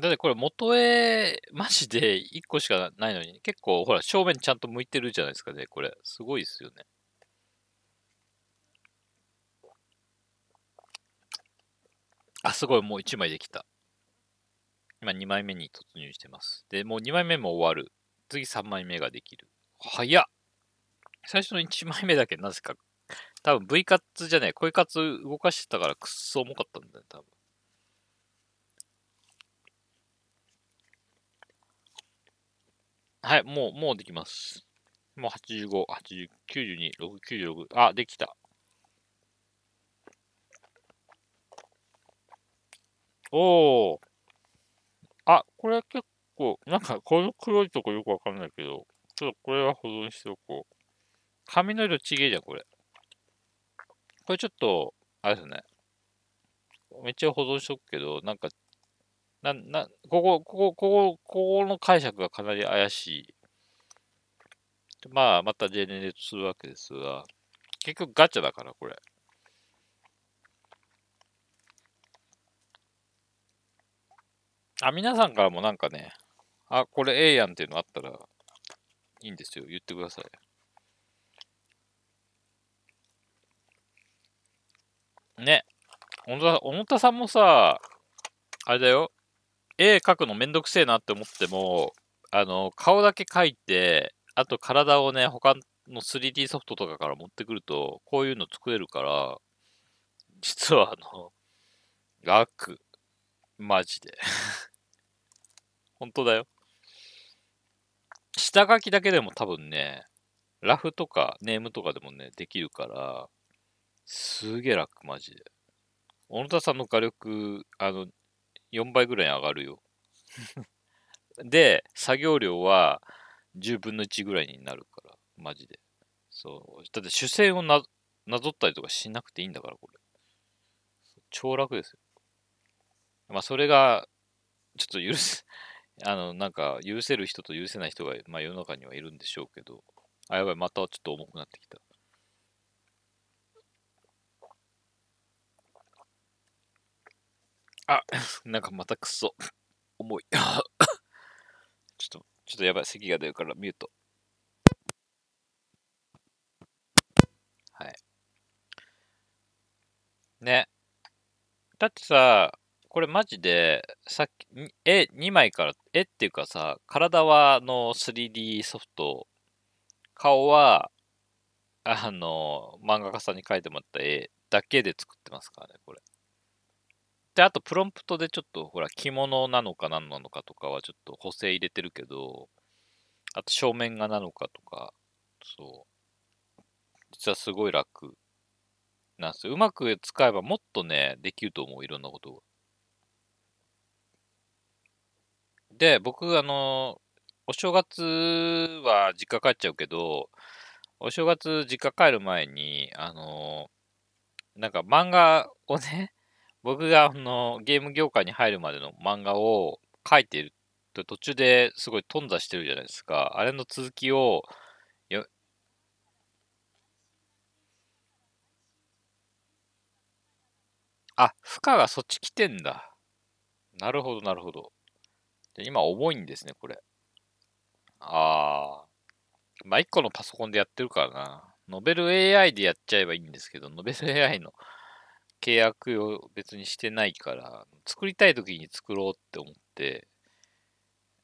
だってこれ元絵、マジで1個しかないのに、結構ほら正面ちゃんと向いてるじゃないですかね、これ。すごいですよね。あ、すごい、もう1枚できた。今2枚目に突入してます。で、もう2枚目も終わる。次3枚目ができる。早っ最初の1枚目だけなぜか、多分 V カツじゃない、声カツ動かしてたからくっそ重かったんだよ、多分。はい、もう、もうできます。もう85、80、92、6、96。あ、できた。おお。あ、これ結構、なんかこの黒いとこよくわかんないけど、ちょっとこれは保存しておこう。髪の色ちげえじゃん、これ。これちょっと、あれですね。めっちゃ保存しとくけど、なんか、な、な、ここ、ここ、ここ、ここの解釈がかなり怪しい。まあ、また JN でとするわけですが、結局ガチャだから、これ。あ、皆さんからもなんかね、あ、これええやんっていうのあったら、いいんですよ。言ってください。ね。小野田さんもさ、あれだよ。絵描くのめんどくせえなって思っても、あの、顔だけ描いて、あと体をね、他の 3D ソフトとかから持ってくると、こういうの作れるから、実はあの、楽。マジで (laughs) 本当だよ。下書きだけでも多分ね、ラフとかネームとかでもね、できるから、すげえ楽、マジで。小野田さんの画力、あの、4倍ぐらい上がるよ。(laughs) で、作業量は10分の1ぐらいになるから、マジで。そう。だって主戦をななぞったりとかしなくていいんだから、これ。超楽ですよ。まあ、それが、ちょっと許す、(laughs) あの、なんか、許せる人と許せない人が、まあ、世の中にはいるんでしょうけど、あ、やばい、またちょっと重くなってきた。あ、(laughs) なんかまたくそ。(laughs) 重い。(coughs) ちょっと、ちょっとやばい、咳が出るからミュート。はい。ね。だってさ、これマジで、さっき、絵2枚から、絵っていうかさ、体はの 3D ソフト、顔は、あの、漫画家さんに描いてもらった絵だけで作ってますからね、これ。で、あとプロンプトでちょっと、ほら、着物なのか何なのかとかはちょっと補正入れてるけど、あと正面がなのかとか、そう。実はすごい楽なんですよ。うまく使えばもっとね、できると思う、いろんなことがで、僕、あの、お正月は実家帰っちゃうけど、お正月実家帰る前に、あの、なんか漫画をね、(laughs) 僕があのゲーム業界に入るまでの漫画を書いてると途中ですごい頓挫してるじゃないですか。あれの続きをよ、あ、負荷がそっち来てんだ。なるほど、なるほど。で、今重いんですね、これ。あー。まあ、1個のパソコンでやってるからな。ノベル AI でやっちゃえばいいんですけど、ノベル AI の契約を別にしてないから、作りたい時に作ろうって思って、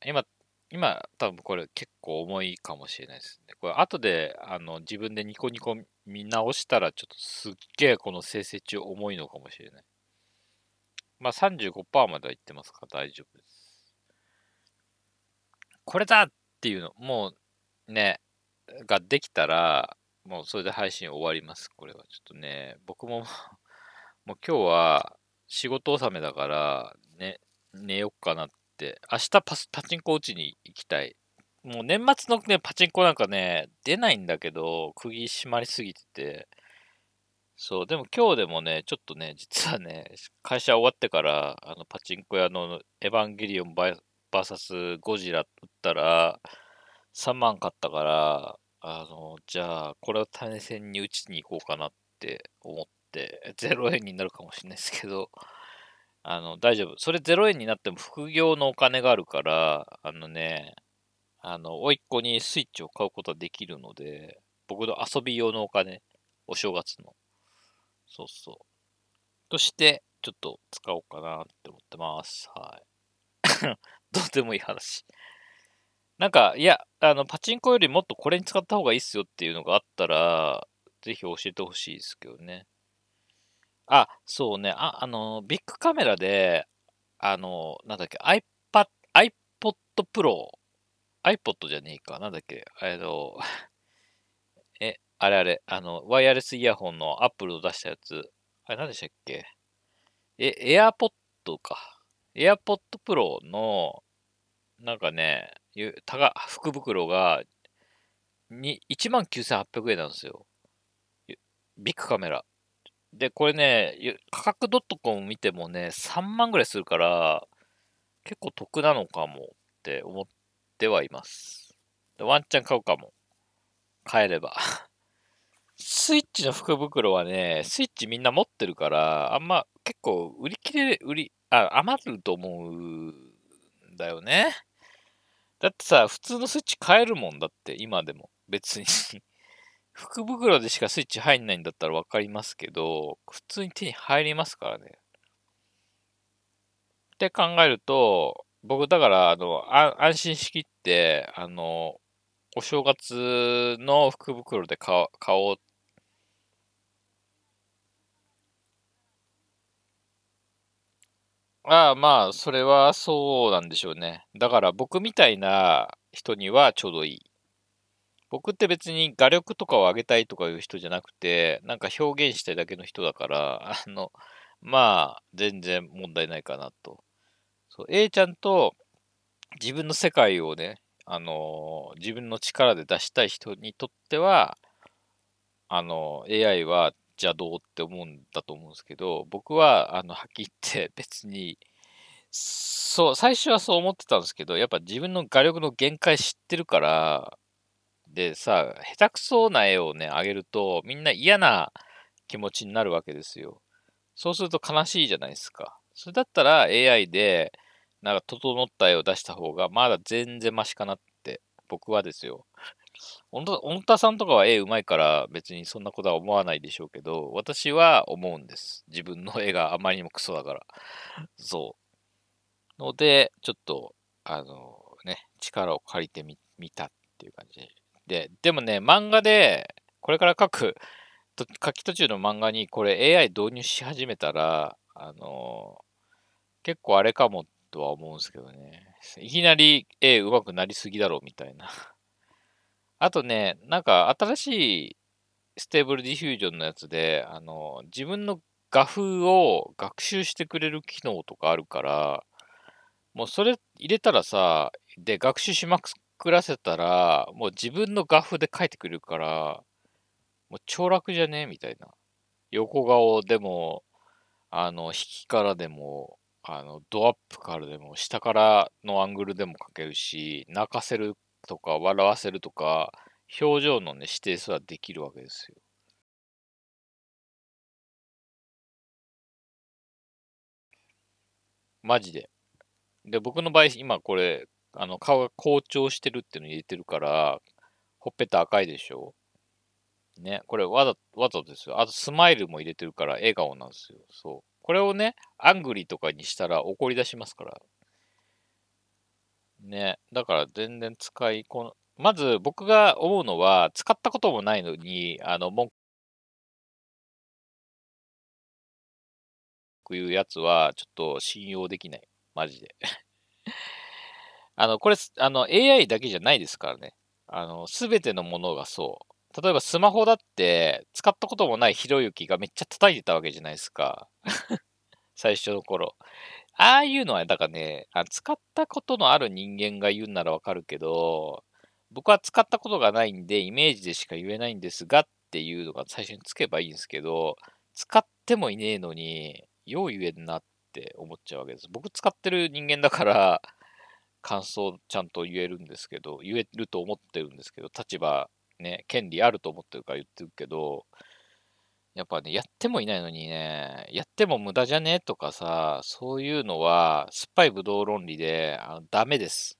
今、今、多分これ結構重いかもしれないですね。これ後で、あの、自分でニコニコ見直したら、ちょっとすっげえこの生成中重いのかもしれない。まあ35%まではいってますから大丈夫です。これだっていうの、もうね、ができたら、もうそれで配信終わります。これはちょっとね、僕も (laughs) もう今日は仕事納めだから、ね、寝よっかなって。明日パスパチンコ打ちに行きたい。もう年末のね、パチンコなんかね、出ないんだけど、釘締まりすぎてて。そう、でも今日でもね、ちょっとね、実はね、会社終わってから、あの、パチンコ屋のエヴァンゲリオンバイ VS ゴジラ打ったら、3万買ったから、あの、じゃあ、これを対戦に打ちに行こうかなって思って、0円になるかもしれないですけど、あの、大丈夫。それ0円になっても副業のお金があるから、あのね、あの、おいっ子にスイッチを買うことはできるので、僕の遊び用のお金、お正月の。そうそう。として、ちょっと使おうかなって思ってます。はい。(laughs) どうでもいい話。なんか、いや、あの、パチンコよりもっとこれに使った方がいいっすよっていうのがあったら、ぜひ教えてほしいですけどね。あ、そうね。あ、あの、ビッグカメラで、あの、なんだっけ、iPad、iPod Pro、iPod じゃねえか、なんだっけ、えっと、え、あれあれ、あの、ワイヤレスイヤホンの Apple を出したやつ、あれ何でしたっけえ、AirPod か。AirPod Pro の、なんかね、たが福袋が19,800円なんですよ。ビッグカメラ。で、これね、価格 .com 見てもね、3万ぐらいするから、結構得なのかもって思ってはいます。ワンチャン買うかも。買えれば。スイッチの福袋はね、スイッチみんな持ってるから、あんま結構売り切れ、売り、あ、余ると思うんだよね。だってさ、普通のスイッチ買えるもんだって、今でも。別に (laughs) 福袋でしかスイッチ入んないんだったらわかりますけど、普通に手に入りますからね。って考えると、僕、だから、あの、あ安心しきって、あの、お正月の福袋で買おうっああ、まあ、それはそうなんでしょうね。だから僕みたいな人にはちょうどいい。僕って別に画力とかを上げたいとかいう人じゃなくて、なんか表現したいだけの人だから、あの、まあ、全然問題ないかなと。そう、A ちゃんと自分の世界をね、あの、自分の力で出したい人にとっては、あの、AI はじゃどうって思うんだと思うんですけど、僕は、あの、はっきり言って (laughs) 別に、そう、最初はそう思ってたんですけど、やっぱ自分の画力の限界知ってるから、でさ、下手くそな絵をね、あげると、みんな嫌な気持ちになるわけですよ。そうすると悲しいじゃないですか。それだったら AI で、なんか整った絵を出した方が、まだ全然マシかなって、僕はですよ。太田さんとかは絵うまいから別にそんなことは思わないでしょうけど、私は思うんです。自分の絵があまりにもクソだから。そう。ので、ちょっと、あのね、力を借りてみ、見たっていう感じ。で、でもね、漫画で、これから書く、書き途中の漫画にこれ AI 導入し始めたら、あの結構あれかもとは思うんですけどね。いきなり絵上手くなりすぎだろうみたいな。あとね、なんか新しいステーブルディフュージョンのやつで、あの、自分の画風を学習してくれる機能とかあるから、もうそれ入れたらさ、で、学習しまくらせたら、もう自分の画風で書いてくれるから、もう超楽じゃねみたいな。横顔でも、あの、引きからでも、あの、ドアップからでも、下からのアングルでも書けるし、泣かせるとか笑わせるとか、表情のね、指定すらできるわけですよ。マジで。で、僕の場合、今これ、あの、顔が好調してるっていうの入れてるから、ほっぺた赤いでしょね、これわざ、わざですよ。あと、スマイルも入れてるから、笑顔なんですよ。そう。これをね、アングリーとかにしたら怒り出しますから。ね、だから全然使いこまず僕が思うのは、使ったこともないのに、あの、文句言うやつは、ちょっと信用できない。マジで。(laughs) あの、これ、あの、AI だけじゃないですからね。あの、すべてのものがそう。例えばスマホだって、使ったこともないひろゆきがめっちゃ叩いてたわけじゃないですか。(laughs) 最初の頃。ああいうのは、だからねあ、使ったことのある人間が言うんならわかるけど、僕は使ったことがないんで、イメージでしか言えないんですがっていうのが最初につけばいいんですけど、使ってもいねえのに、よう言えんなって思っちゃうわけです。僕使ってる人間だから、感想ちゃんと言えるんですけど、言えると思ってるんですけど、立場、ね、権利あると思ってるから言ってるけど、やっぱね、やってもいないのにね、やっても無駄じゃねとかさ、そういうのは、酸っぱいぶどう論理で、あのダメです。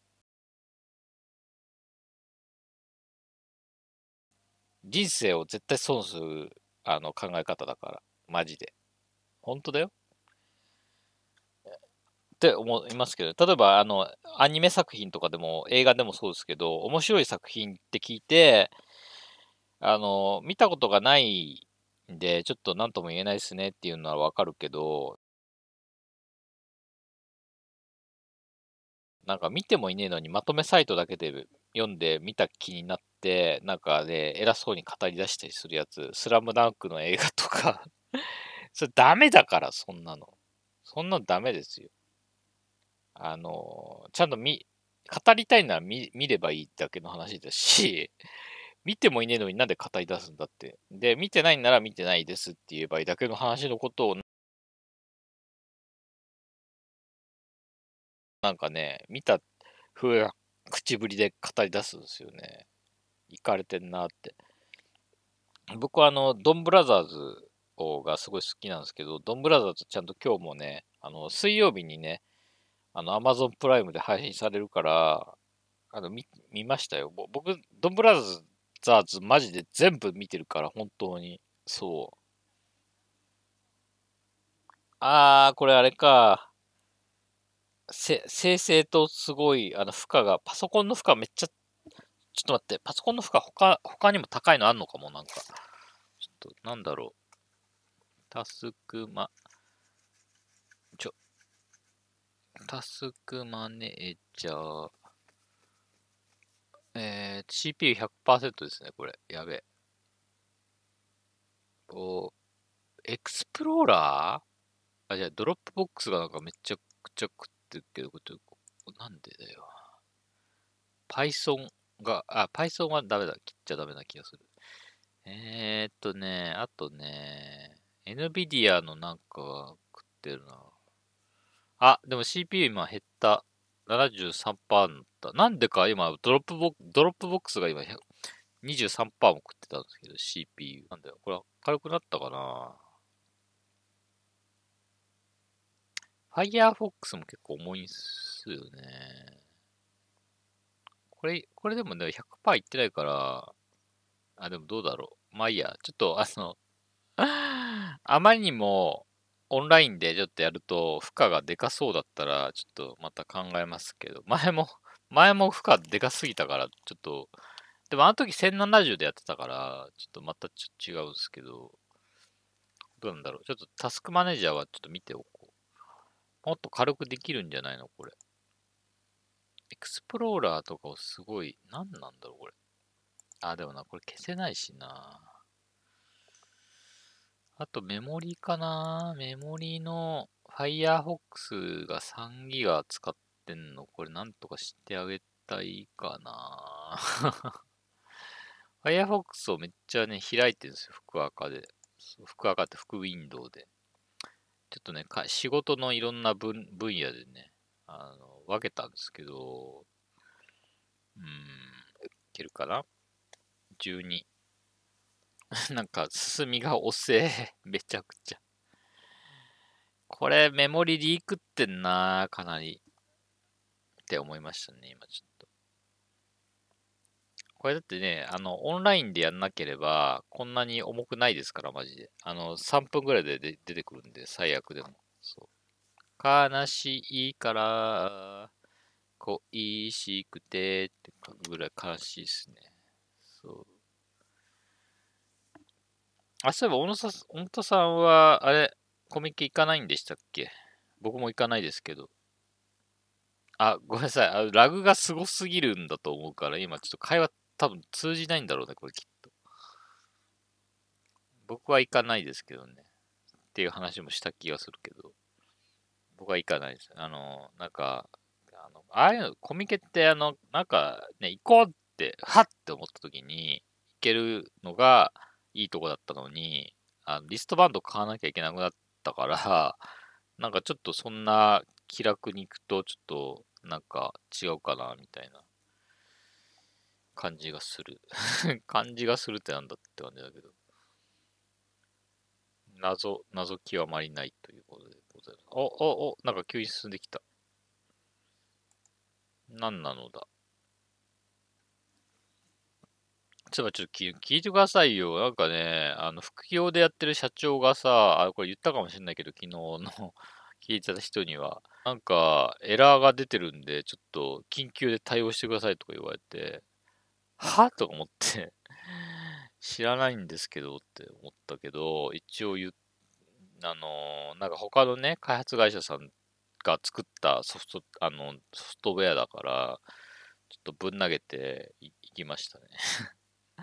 人生を絶対損する、あの、考え方だから。マジで。本当だよ。って思いますけど、例えば、あの、アニメ作品とかでも、映画でもそうですけど、面白い作品って聞いて、あの、見たことがないで、ちょっと何とも言えないですねっていうのはわかるけど、なんか見てもいねえのにまとめサイトだけで読んで見た気になって、なんかね、偉そうに語り出したりするやつ、スラムダンクの映画とか (laughs) それダメだから、そんなの。そんなのダメですよ。あの、ちゃんと見、語りたいなら見見ればいいだけの話だし、見てもいねえのになんで語り出すんだって。で、見てないなら見てないですって言えばいいだけの話のことを、なんかね、見たうな口ぶりで語り出すんですよね。いかれてんなって。僕はあの、ドンブラザーズがすごい好きなんですけど、ドンブラザーズちゃんと今日もね、あの、水曜日にね、あの、アマゾンプライムで配信されるから、あの、見、見ましたよ。僕、ドンブラザーズザーズ、マジで全部見てるから、本当に。そう。あー、これあれか。せ、生成とすごい、あの、負荷が、パソコンの負荷めっちゃ、ちょっと待って、パソコンの負荷他、他にも高いのあんのかも、なんか。ちょっと、なんだろう。タスクマ、ちょ、タスクマネージャー、えー、CPU100% ですね、これ。やべえ。おエクスプローラーあ、じゃあ、ドロップボックスがなんかめちゃくちゃ食ってるけど、なんでだよ。Python が、あ、Python はダメだ。切っちゃダメな気がする。えー、っとね、あとね、NVIDIA のなんか食ってるな。あ、でも CPU 今減った。73%だった。なんでか今、ドロップボックス、ドロップボックスが今23%も食ってたんですけど、CPU。なんだよ。これ明るくなったかな Firefox も結構重いんすよね。これ、これでもね、100%いってないから、あ、でもどうだろう。まあいいや。ちょっと、あの、(laughs) あまりにも、オンラインでちょっとやると、負荷がでかそうだったら、ちょっとまた考えますけど、(laughs) 前も、前も負荷でかすぎたから、ちょっと、でもあの時1070でやってたから、ちょっとまたちょ違うんですけど、どうなんだろう。ちょっとタスクマネージャーはちょっと見ておこう。もっと軽くできるんじゃないのこれ。エクスプローラーとかをすごい、何なんだろうこれ。あ、でもな、これ消せないしな。あとメモリかなメモリの Firefox が3ギガ使ってんの、これなんとかしてあげたいかな (laughs) Firefox をめっちゃね、開いてるんですよ、福赤で。福赤って福ウィンドウで。ちょっとね、か仕事のいろんな分分野でねあの、分けたんですけど、うん、いけるかな ?12。(laughs) なんか進みが遅え。(laughs) めちゃくちゃ。これメモリリークってんなかなり。って思いましたね、今ちょっと。これだってね、あの、オンラインでやんなければ、こんなに重くないですから、マジで。あの、3分ぐらいで出てくるんで、最悪でも。そう。悲しいから、恋しくて、ってぐらい悲しいですね。そう。あ、そういえば小野さん、小野さんは、あれ、コミケ行かないんでしたっけ僕も行かないですけど。あ、ごめんなさい。あラグがすごすぎるんだと思うから、今ちょっと会話多分通じないんだろうね、これきっと。僕は行かないですけどね。っていう話もした気がするけど。僕は行かないです。あの、なんか、あのああいうの、コミケってあの、なんかね、行こうって、はっって思った時に行けるのが、いいとこだったのに、あのリストバンド買わなきゃいけなくなったから、(laughs) なんかちょっとそんな気楽に行くと、ちょっとなんか違うかな、みたいな感じがする。(laughs) 感じがするってなんだって感じだけど。謎、謎極まりないということでございます。お、お、お、なんか急に進んできた。何なのだそちょっと聞聞いてくださいよ。なんかね、あの、副業でやってる社長がさ、あ、これ言ったかもしれないけど、昨日の (laughs) 聞いてた人には、なんか、エラーが出てるんで、ちょっと、緊急で対応してくださいとか言われて、はとか思って知らないんですけどって思ったけど、一応言、あのなんか他のね、開発会社さんが作ったソフト、あの、ソフトウェアだから、ちょっとぶん投げていいきましたね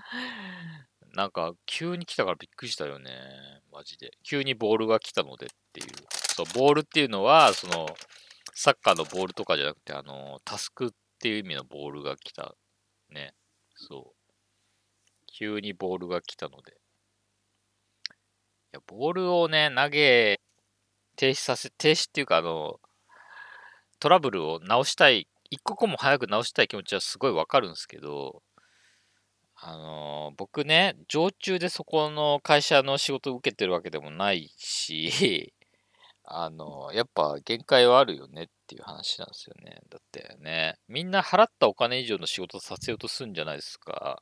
(laughs) なんか、急に来たからびっくりしたよね。マジで。急にボールが来たのでっていう。そう、ボールっていうのは、その、サッカーのボールとかじゃなくて、あの、タスクっていう意味のボールが来た。ね。そう。急にボールが来たので。いや、ボールをね、投げ、停止させ、停止っていうか、あの、トラブルを直したい、一刻も早く直したい気持ちはすごいわかるんですけど、あのー、僕ね、常駐でそこの会社の仕事を受けてるわけでもないし、(laughs) あのー、やっぱ限界はあるよねっていう話なんですよね。だってね、みんな払ったお金以上の仕事させようとするんじゃないですか。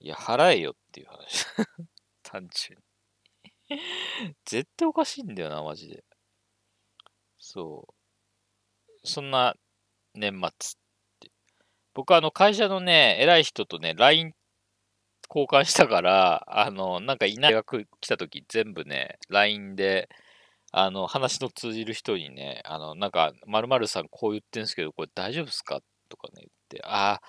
いや、払えよっていう話。(laughs) 単純に (laughs) 絶対おかしいんだよな、マジで。そう。そんな年末僕あの会社のね、偉い人とね、LINE 交換したから、あの、なんかいないが来た時全部ね、LINE で、あの、話の通じる人にね、あの、なんか、まるさんこう言ってんですけど、これ大丈夫っすかとかね、言って、ああ、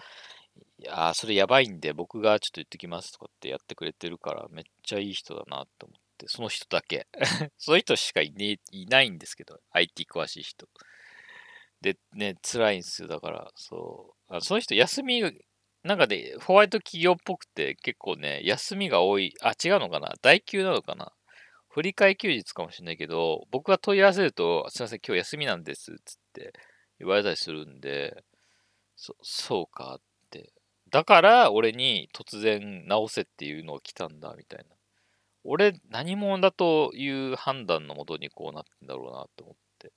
いやそれやばいんで、僕がちょっと言ってきますとかってやってくれてるから、めっちゃいい人だなと思って、その人だけ。(laughs) その人しかい,、ね、いないんですけど、IT 詳しい人。で、ね、辛いんですよ。だから、そう。その人休みなんかで、ホワイト企業っぽくて結構ね、休みが多い。あ、違うのかな代休なのかな振り替え休日かもしれないけど、僕が問い合わせると、すいません、今日休みなんです、つって言われたりするんで、そ、そうかって。だから、俺に突然直せっていうのが来たんだ、みたいな。俺、何者だという判断のもとにこうなってんだろうな、と思って。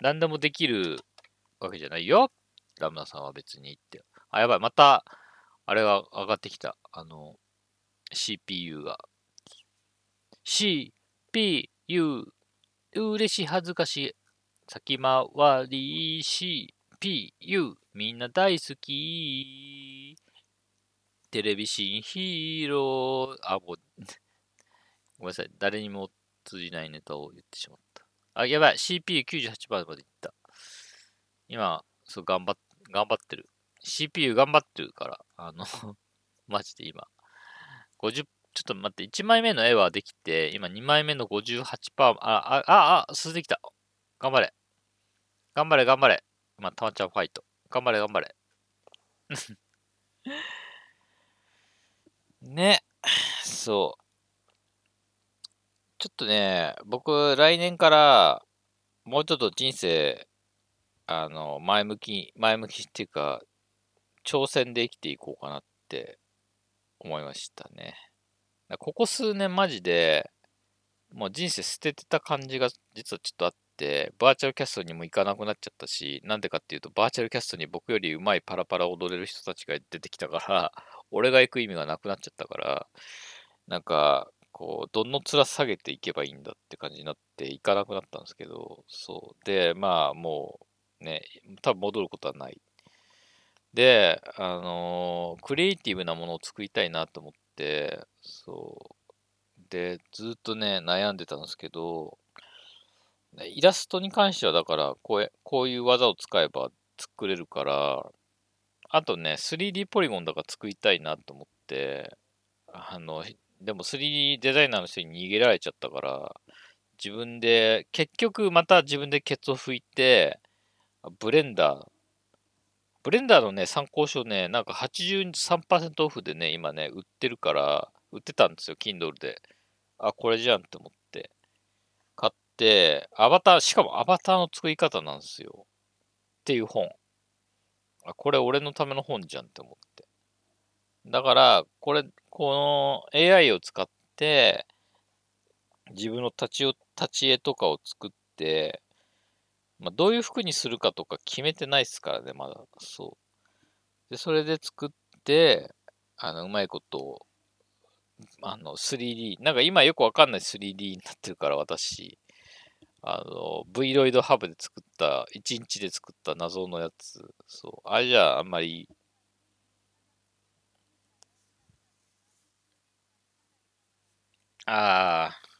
何でもできるわけじゃないよっラムダさんは別にって。あ、やばい。また、あれが上がってきた。あの、CPU が。CPU、嬉しい、恥ずかしい。先回り CPU、みんな大好き。テレビ新ヒーロー。あ、ごめんなさい。誰にも通じないネタを言ってしまった。あ、やばい。CPU98% までいった。今、そう、頑張っ頑張ってる。CPU 頑張ってるから、あの (laughs) マジで今。50、ちょっと待って、1枚目の絵はできて、今2枚目の58%、あ、あ、あ、あ、んできた。頑張れ。頑張れ、頑張れ。まあ、たまちゃんファイト。頑張れ、頑張れ。(laughs) ね。そう。ちょっとね、僕、来年から、もうちょっと人生、あの、前向き、前向きっていうか、挑戦で生きていこうかなって思いましたね。ここ数年マジで、もう人生捨ててた感じが実はちょっとあって、バーチャルキャストにも行かなくなっちゃったし、なんでかっていうと、バーチャルキャストに僕よりうまいパラパラ踊れる人たちが出てきたから、(laughs) 俺が行く意味がなくなっちゃったから、なんか、こう、どんどん面下げていけばいいんだって感じになって行かなくなったんですけど、そう。で、まあ、もう、ね、多分戻ることはない。で、あのー、クリエイティブなものを作りたいなと思って、そう。で、ずっとね、悩んでたんですけど、イラストに関してはだから、こうこういう技を使えば作れるから、あとね、3D ポリゴンだから作りたいなと思って、あの、でも 3D デザイナーの人に逃げられちゃったから、自分で、結局また自分でケツを拭いて、ブレンダー。ブレンダーのね、参考書ね、なんか83%オフでね、今ね、売ってるから、売ってたんですよ、Kindle で。あ、これじゃんって思って。買って、アバター、しかもアバターの作り方なんですよ。っていう本。あ、これ俺のための本じゃんって思って。だから、これ、この AI を使って、自分の立ち立ち絵とかを作って、まあ、どういう服にするかとか決めてないですからね、まだ。そう。で、それで作って、あの、うまいことを、あの、3D、なんか今よくわかんない 3D になってるから、私。あの、V ロイドハブで作った、1日で作った謎のやつ。そう。あれじゃあ、あんまりああ。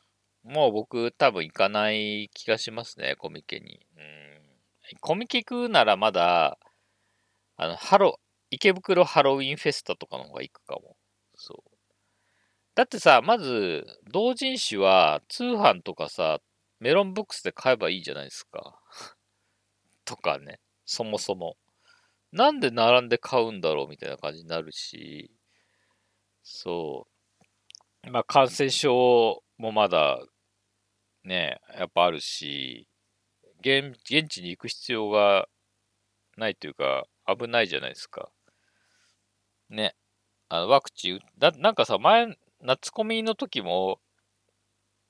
もう僕多分行かない気がしますね、コミケに。うん。コミケ行くならまだ、あの、ハロ、池袋ハロウィンフェスタとかの方が行くかも。そう。だってさ、まず、同人誌は通販とかさ、メロンブックスで買えばいいじゃないですか。(laughs) とかね、そもそも。なんで並んで買うんだろうみたいな感じになるし、そう。まあ、感染症もまだね、やっぱあるし、現現地に行く必要がないというか、危ないじゃないですか。ね。あの、ワクチン、だなんかさ、前、夏コミの時も、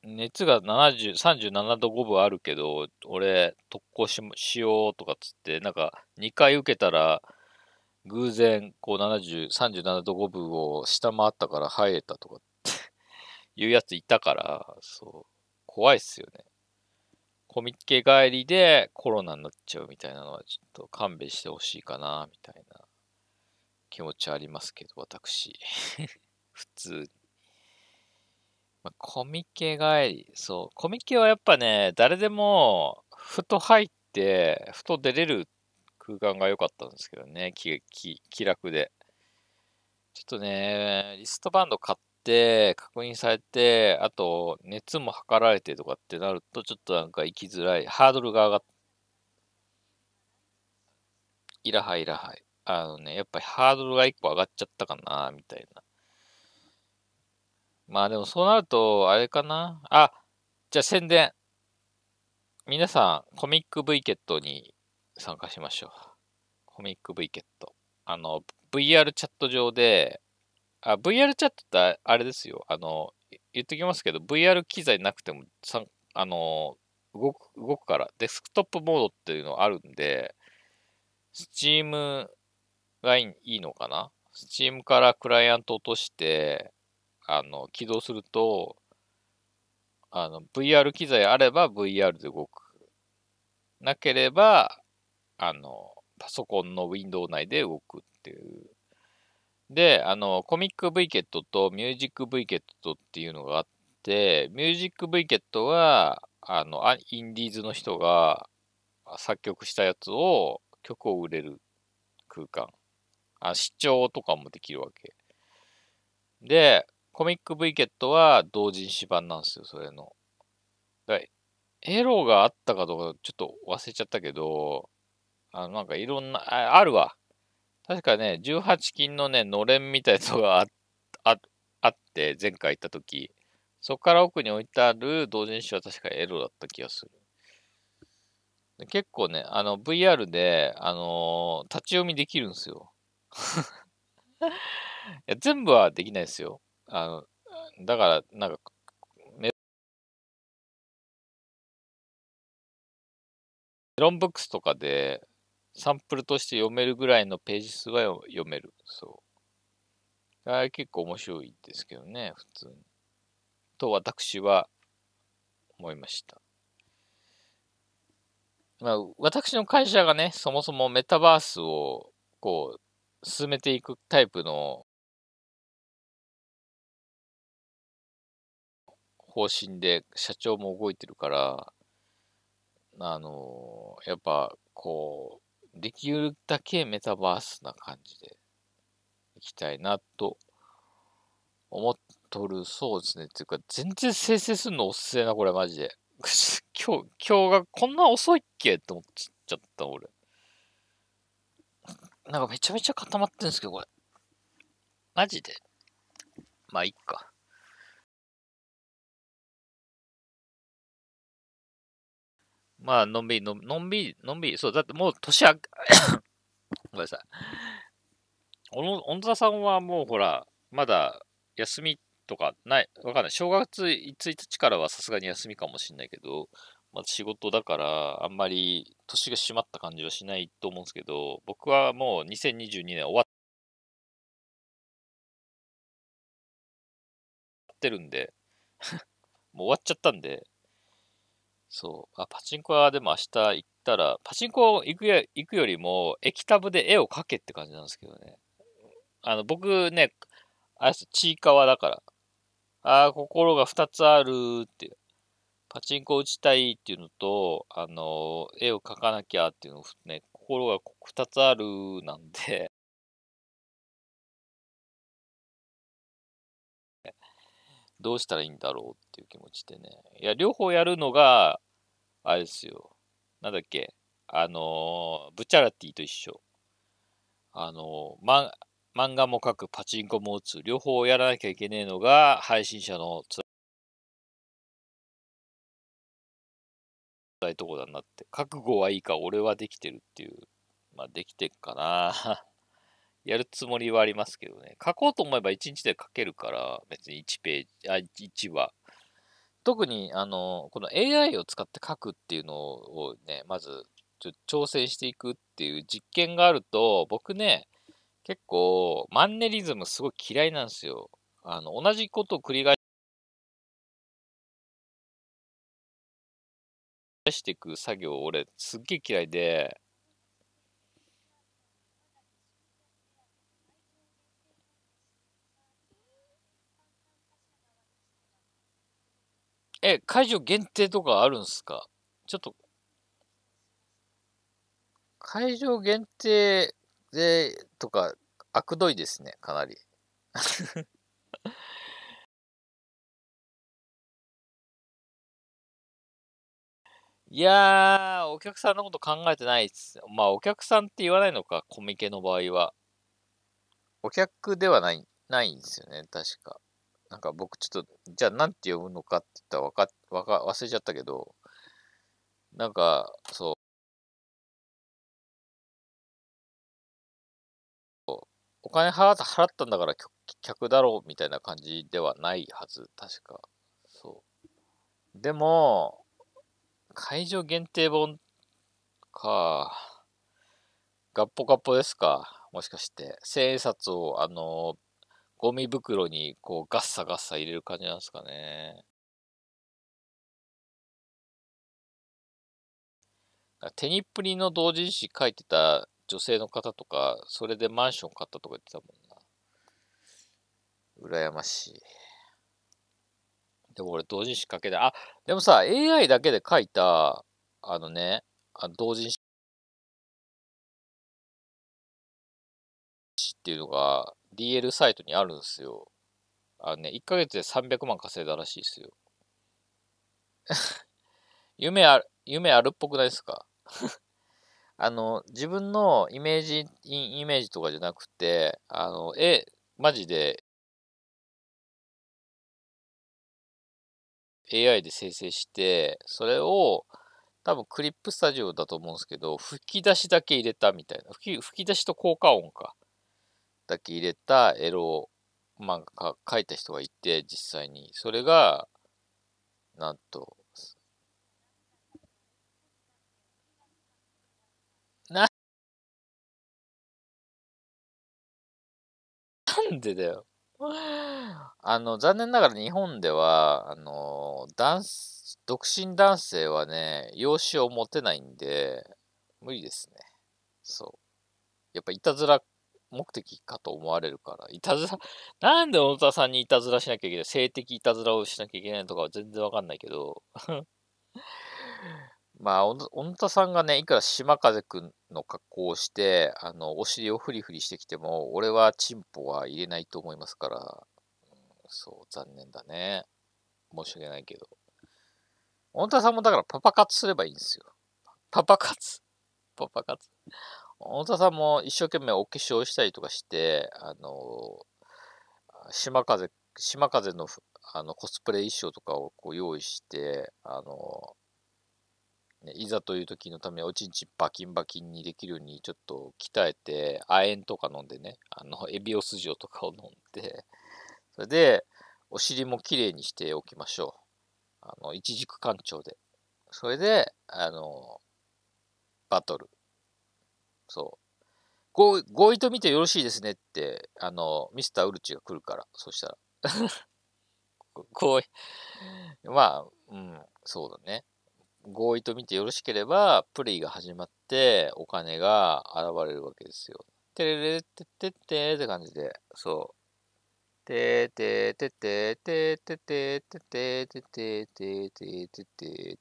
熱が37度5分あるけど、俺、特攻ししようとかっつって、なんか、2回受けたら、偶然、こう37度5分を下回ったから入れたとかって (laughs) いうやついたから、そう。怖いっすよね。コミケ帰りでコロナになっちゃうみたいなのはちょっと勘弁してほしいかな、みたいな気持ちありますけど、私。(laughs) 普通に。まあ、コミケ帰り、そう、コミケはやっぱね、誰でも、ふと入って、ふと出れる空間が良かったんですけどね、気気気楽で。ちょっとね、リストバンド買って、確認されて、あと、熱も測られてとかってなると、ちょっとなんか行きづらい。ハードルが上がっいらはいらはい。あのね、やっぱりハードルが一個上がっちゃったかな、みたいな。まあでもそうなると、あれかな。あ、じゃあ宣伝。皆さん、コミック V ケットに参加しましょう。コミック V ケット。あの、VR チャット上で、あ、VR チャットってあれですよ。あの、言っときますけど、VR 機材なくても、さあの、動く、動くから、デスクトップモードっていうのあるんで、Steam がいいのかな ?Steam からクライアント落として、あの、起動すると、あの、VR 機材あれば VR で動く。なければ、あの、パソコンのウィンドウ内で動くっていうで、あの、コミック V ケットとミュージック V ケットっていうのがあって、ミュージック V ケットは、あの、インディーズの人が作曲したやつを、曲を売れる空間。あ、視聴とかもできるわけ。で、コミック V ケットは同人誌版なんですよ、それの。だエロがあったかどうかちょっと忘れちゃったけど、あの、なんかいろんな、ああるわ。確かね、18金のね、のれんみたいなのがああって、前回行った時、そこから奥に置いてある同人誌は確かエロだった気がする。結構ね、あの、VR で、あのー、立ち読みできるんですよ。(laughs) いや全部はできないですよ。あの、だから、なんか、メロンブックスとかで、サンプルとして読めるぐらいのページ数は読める。そう。あ結構面白いですけどね、普通に。と私は思いました。まあ、私の会社がね、そもそもメタバースをこう、進めていくタイプの方針で社長も動いてるから、あの、やっぱこう、できるだけメタバースな感じでいきたいなと思っとるそうですね。っていうか、全然生成するの遅いな、これマジで。(laughs) 今日、今日がこんな遅いっけって思っちゃった俺。なんかめちゃめちゃ固まってるんですけど、これ。マジで。まあ、いっか。まあ、のんびりの、のんびり、のんびり、そう、だってもう年あ、(coughs) ごめんなさい。小野田さんはもうほら、まだ休みとかない、わかんない。正月1日からはさすがに休みかもしんないけど、まあ、仕事だから、あんまり年が締まった感じはしないと思うんですけど、僕はもう2022年終わってるんで (laughs) もう終わっちゃったんで、そう。あ、パチンコはでも明日行ったら、パチンコ行くよ行くよりも、液タブで絵を描けって感じなんですけどね。あの、僕ね、あれちいかわだから。ああ、心が2つあるっていう。パチンコ打ちたいっていうのと、あの、絵を描かなきゃっていうのをね、心が2つあるなんで、どうしたらいいんだろうっていう気持ちでね。いや、両方やるのが、あれですよ。なんだっけ。あのー、ブチャラティと一緒。あのー、ま、漫画も書く、パチンコも打つ、両方やらなきゃいけねえのが、配信者のつらいとこだなって。覚悟はいいか、俺はできてるっていう。まあ、できてっかな。やるつもりはありますけどね。書こうと思えば1日で書けるから、別に1ページ、あ、1話。特に、あの、この AI を使って書くっていうのをね、まず、挑戦していくっていう実験があると、僕ね、結構、マンネリズムすごい嫌いなんですよ。あの、同じことを繰り返していく作業、俺、すっげえ嫌いで、え、会場限定とかあるんすかちょっと、会場限定で、とか、あくどいですね、かなり。(laughs) いやー、お客さんのこと考えてないっす。まあ、お客さんって言わないのか、コミケの場合は。お客ではない、ないんですよね、確か。なんか僕ちょっと、じゃあ何て読むのかって言ったらわか、わか、忘れちゃったけど、なんか、そう。お金払った払ったんだから客だろうみたいな感じではないはず、確か。そう。でも、会場限定本か。ガッポガッポですか。もしかして。千円札を、あのーゴミ袋にこうガッサガッサ入れる感じなんですかね。テニプリの同人誌書いてた女性の方とか、それでマンション買ったとか言ってたもんな。羨ましい。でも俺同人誌書けない。あ、でもさ、AI だけで書いた、あのね、あ同人誌っていうのが、DL サイトにあるんですよ。あのね、1ヶ月で300万稼いだらしいですよ。(laughs) 夢ある、夢あるっぽくないですか (laughs) あの、自分のイメージ、イメージとかじゃなくて、あの、え、マジで AI で生成して、それを多分クリップスタジオだと思うんですけど、吹き出しだけ入れたみたいな。吹き吹き出しと効果音か。だけ入れたエロ漫画書いた人がいて、実際に。それが、なんと、な、なんでだよ。あの、残念ながら日本では、あの、男、独身男性はね、養子を持てないんで、無理ですね。そう。やっぱいたずら目的かと思われるから、いたずら、(laughs) なんで小野田さんにいたずらしなきゃいけない、性的いたずらをしなきゃいけないとかは全然わかんないけど、(laughs) まあ、小野田さんがね、いくら島風くんの格好をして、あの、お尻をフリフリしてきても、俺はチンポは入れないと思いますから、そう、残念だね。申し訳ないけど。小野田さんもだからパパ活すればいいんですよ。パパ活パパ活太田さんも一生懸命お化粧したりとかして、あの、島風、島風のあのコスプレ衣装とかをこう用意して、あの、ね、いざという時のためおちんちんバキンバキンにできるようにちょっと鍛えて、亜鉛とか飲んでね、あの、エビオス塩とかを飲んで、それで、お尻もきれいにしておきましょう。あの、一軸干潮で。それで、あの、バトル。そう。合合意と見てよろしいですねって、あの、ミスターウルチが来るから、そしたら。合 (laughs) 意。まあ、うん、そうだね。合意と見てよろしければ、プレイが始まって、お金が現れるわけですよ。てれれってってってって感じで、そう。ててててててててててててててて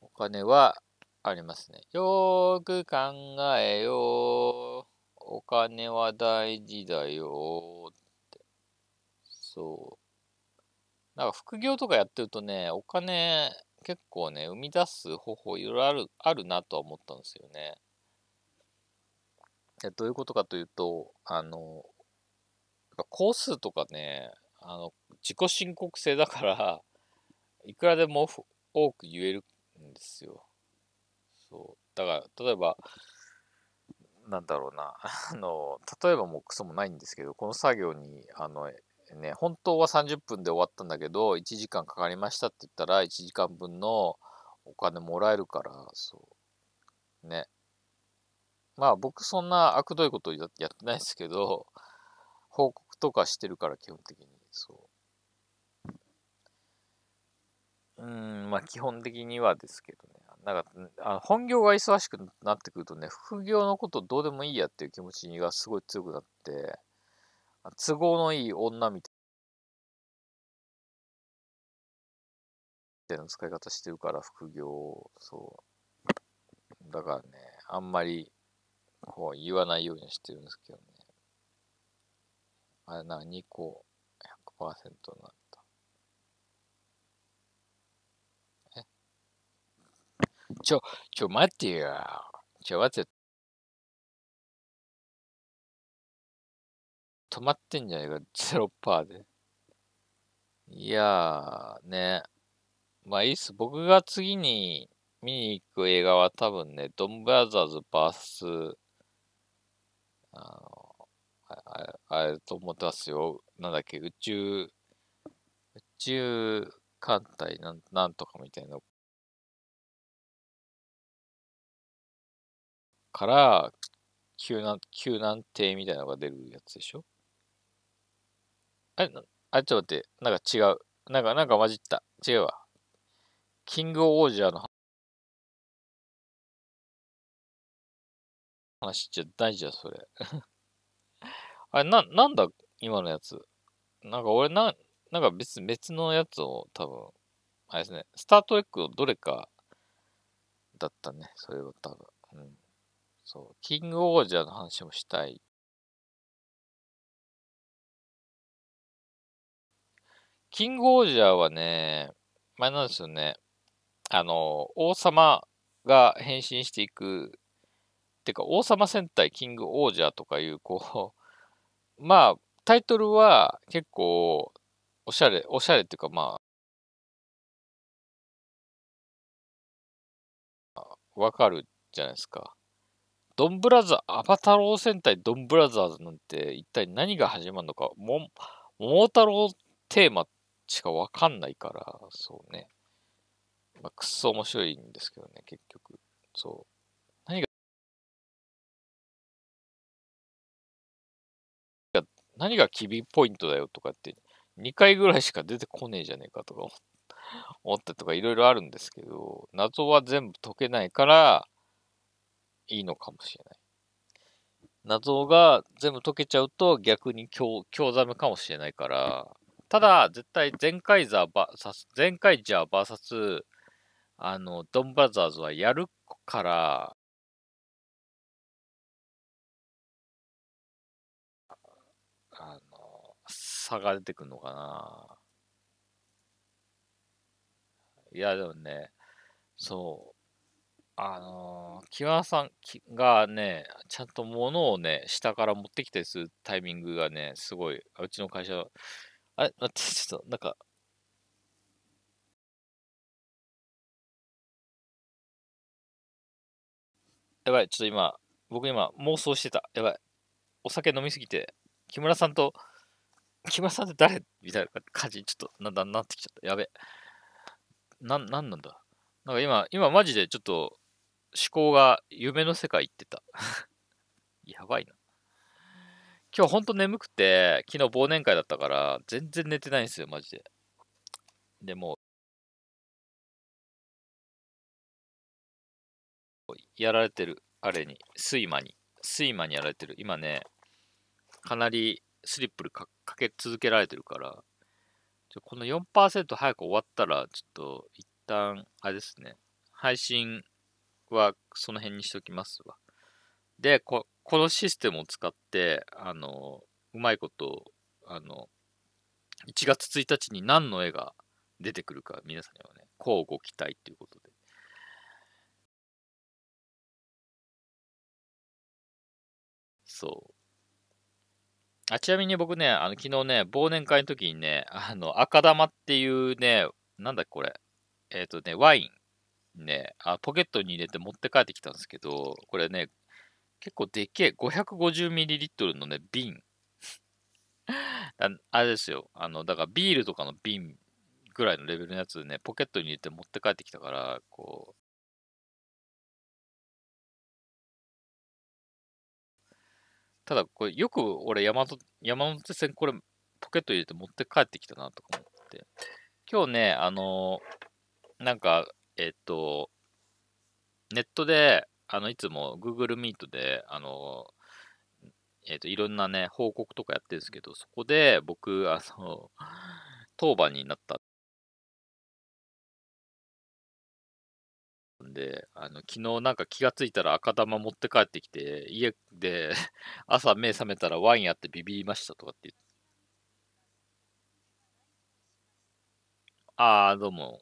お金はありますね。よーく考えよう。お金は大事だよって。そう。なんか副業とかやってるとね、お金結構ね、生み出す方法いろいろある、あるなとは思ったんですよね。どういうことかというと、あの、工数とかね、あの、自己申告制だから、いくらでも多く言えるんですよ。そう。だから、例えば、なんだろうな、(laughs) あの、例えばもうクソもないんですけど、この作業に、あの、ね、本当は30分で終わったんだけど、1時間かかりましたって言ったら、1時間分のお金もらえるから、そう。ね。まあ僕そんな悪どいことやってないですけど、報告とかしてるから基本的に、そう。うん、まあ基本的にはですけどね。なんかあの本業が忙しくなってくるとね副業のことどうでもいいやっていう気持ちがすごい強くなって都合のいい女みたいな使い方してるから副業そうだからねあんまりこう言わないようにしてるんですけどねあれな2個100%のちょ、ちょ、待ってよ。ちょ、待って。止まってんじゃねえか、ゼロパーで。いやー、ね。まあいいっす。僕が次に見に行く映画は多分ね、ドンブラザーズバス、あの、ああれと思ってますよ。なんだっけ、宇宙、宇宙艦隊なんなんとかみたいなから救難、救難艇みたいなのが出るやつでしょあれ、あれちょっと待って、なんか違う。なんか、なんか混じった。違うわ。キングオージャーの話じゃ大事じゃん、それ。(laughs) あれ、な、なんだ、今のやつ。なんか俺、な、なんか別、別のやつを多分、あれですね、スタートレックのどれかだったね、それは多分。うんそう、キングオージャーの話もしたい。キングオージャーはね、前なんですよね。あの、王様が変身していく、てか、王様戦隊キングオージャーとかいう、こう、(laughs) まあ、タイトルは結構、おしゃれ、おしゃれっていうか、まあ、わかるじゃないですか。ドンブラザー、アバタロー戦隊ドンブラザーズなんて一体何が始まるのか、も、桃太郎テーマしかわかんないから、そうね。まあ、くっそ面白いんですけどね、結局。そう。何が何がキビポイントだよとかって、2回ぐらいしか出てこねえじゃねえかとか思ったとかいろいろあるんですけど、謎は全部解けないから、いいのかもしれない。謎が全部解けちゃうと逆に強強ざめかもしれないから、ただ、絶対ゼンカイザーバ、ーゼンカイジャーバーサス、あの、ドンブラザーズはやるから、あの、差が出てくるのかな。いや、でもね、そう、あのー、木村さんがね、ちゃんと物をね、下から持ってきたりするタイミングがね、すごい、うちの会社、あれ、待って、ちょっと、なんか、やばい、ちょっと今、僕今、妄想してた。やばい。お酒飲みすぎて、木村さんと、木村さんって誰みたいな感じちょっとな、な、なってきちゃった。やべ。な、なんなんだなんか今、今マジでちょっと、思考が夢の世界行ってた。(laughs) やばいな。今日ほんと眠くて、昨日忘年会だったから、全然寝てないんですよ、マジで。でも、やられてる、あれに、睡魔に、睡魔にやられてる。今ね、かなりスリップルかかけ続けられてるから、ちょこの4%早く終わったら、ちょっと一旦、あれですね、配信はその辺にしおきますわ。で、ここのシステムを使って、あの、うまいこと、あの、1月1日に何の絵が出てくるか、皆さんにはね、こうご期待ということで。そう。あちなみに僕ね、あの昨日ね、忘年会の時にね、あの、赤玉っていうね、なんだこれ、えっ、ー、とね、ワイン、ね、あポケットに入れて持って帰ってきたんですけど、これね、結構でっけえ 550ml のね、瓶。あ (laughs) あれですよ。あの、だからビールとかの瓶ぐらいのレベルのやつね、ポケットに入れて持って帰ってきたから、こう、ただこれよく俺山山手線これポケット入れて持って帰ってきたなとか思って今日ねあのー、なんかえっと、ネットで、あの、いつも Google Meet で、あの、えっ、と、いろんなね、報告とかやってるんですけど、そこで僕、あの、当番になったで、あの、昨日なんか気がついたら赤玉持って帰ってきて、家で (laughs) 朝目覚めたらワインやってビビりましたとかってって。ああ、どうも。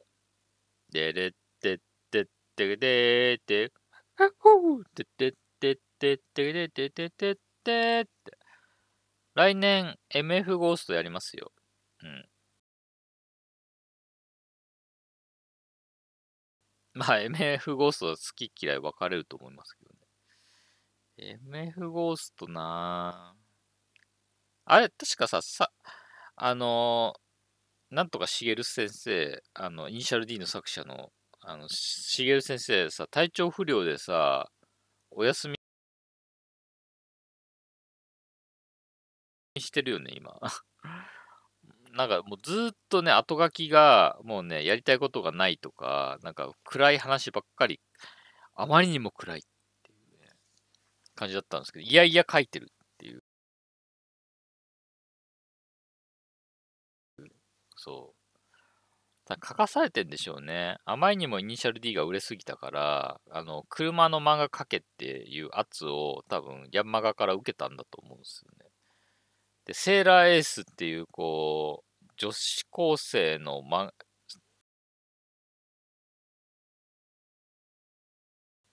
でれてでてあほーてててててでててててて来年 MF ゴーストやりますようんまあ MF ゴーストは好き嫌い分かれると思いますけどね MF ゴーストなあれ確かささあのーなんとかしげる先生、あの、イニシャル D の作者のあの、しげる先生さ、体調不良でさ、お休みしてるよね、今。(laughs) なんかもうずっとね、後書きが、もうね、やりたいことがないとか、なんか暗い話ばっかり、あまりにも暗いっていうね、感じだったんですけど、いやいや書いてるっていう。そう。書かされてんでしょうね。あまりにもイニシャル D が売れすぎたから、あの、車の漫画書けっていう圧を多分、ヤンマガから受けたんだと思うんですよね。で、セーラーエースっていう、こう、女子高生の漫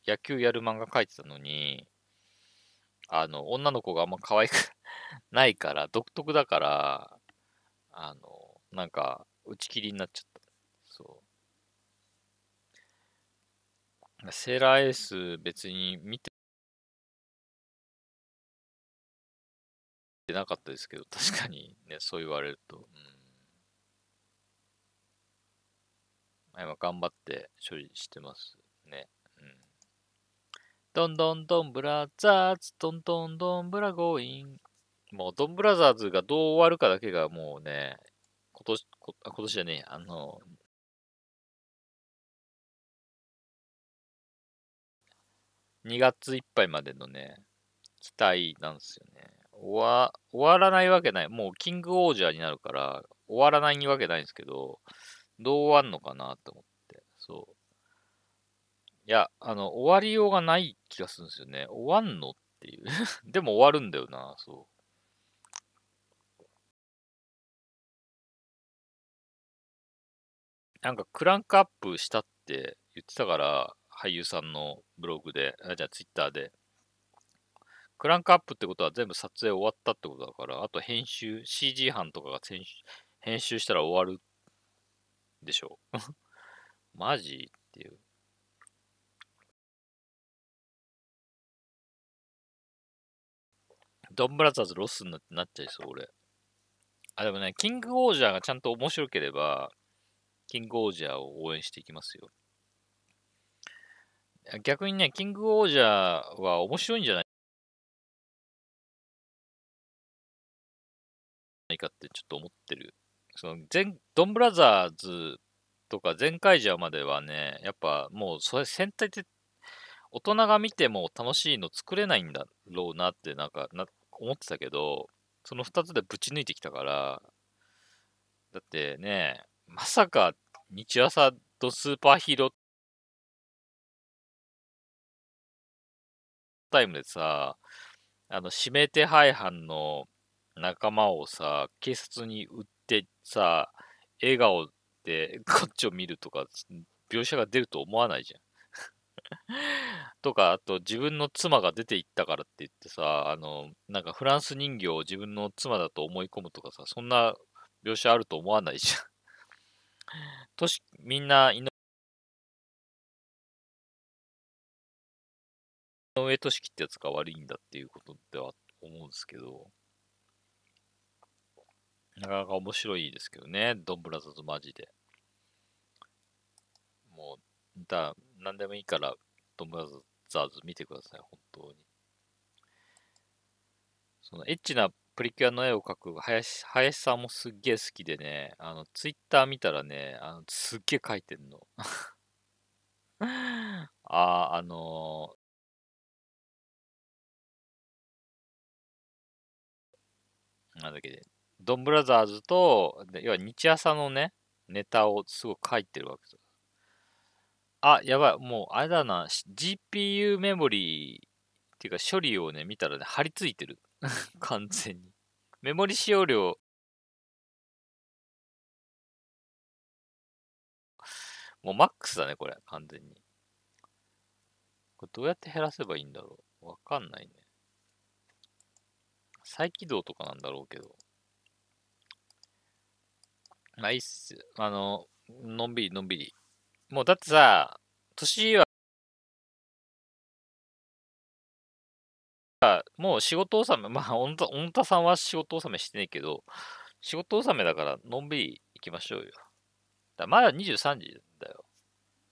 野球やる漫画書いてたのに、あの、女の子があんま可愛く (laughs) ないから、独特だから、あの、なんか、打ち切りになっちゃった。セーラーエース別に見てなかったですけど、確かにね、そう言われると。うん、今頑張って処理してますね。うん、どんどんどんブラザーズ、どんどんどんブラゴーイン。もうドンブラザーズがどう終わるかだけがもうね、今年、今年じゃねえ、あの、2月いっぱいまでのね、期待なんですよね。終わ、終わらないわけない。もうキングオージャーになるから、終わらないわけないんですけど、どう終わんのかなと思って、そう。いや、あの、終わりようがない気がするんですよね。終わんのっていう。(laughs) でも終わるんだよな、そう。なんかクランクアップしたって言ってたから、俳優さんのブログで、あじゃあツイッターで、クランクアップってことは全部撮影終わったってことだから、あと編集、CG 班とかが編集したら終わるでしょう。(laughs) マジっていう。ドンブラザーズロスになっちゃいそう、俺。あ、でもね、キングオージャーがちゃんと面白ければ、キングオージャーを応援していきますよ。逆にね、キングオージャーは面白いんじゃないかってちょっと思ってる。その全ドンブラザーズとか全カイジャーまではね、やっぱもうそれ戦隊って大人が見ても楽しいの作れないんだろうなってなんかな思ってたけど、その2つでぶち抜いてきたから、だってね、まさか日朝ドスーパーヒーロータイムでさ、あの、指名手配犯の仲間をさ、警察に売ってさ、笑顔でこっちを見るとか、描写が出ると思わないじゃん。(laughs) とか、あと自分の妻が出て行ったからって言ってさ、あの、なんかフランス人形を自分の妻だと思い込むとかさ、そんな描写あると思わないじゃん。(laughs) みんな祈上俊樹ってやつが悪いんだっていうことでは思うんですけど、なかなか面白いですけどね、ドンブラザーズマジで。もう、だ、なんでもいいから、ドンブラザーズ見てください、本当に。そのエッチなプリキュアの絵を描く林林さんもすっげえ好きでね、あの、ツイッター見たらね、あのすっげえ描いてんの。あ (laughs) あ、あのなんだっけ、ドンブラザーズと、要は日朝のね、ネタをすごい書いてるわけです。あ、やばい、もうあれだな、GPU メモリーっていうか処理をね、見たらね、貼り付いてる。(laughs) 完全に。メモリ使用量、もうマックスだね、これ、完全に。これどうやって減らせばいいんだろうわかんないね。再起動とかなんだろうけど。まあいいっす。あの、のんびりのんびり。もうだってさ、年は、もう仕事納め、まあ、おんた、おんたさんは仕事納めしてねえけど、仕事納めだから、のんびり行きましょうよ。だまだ23時だよ。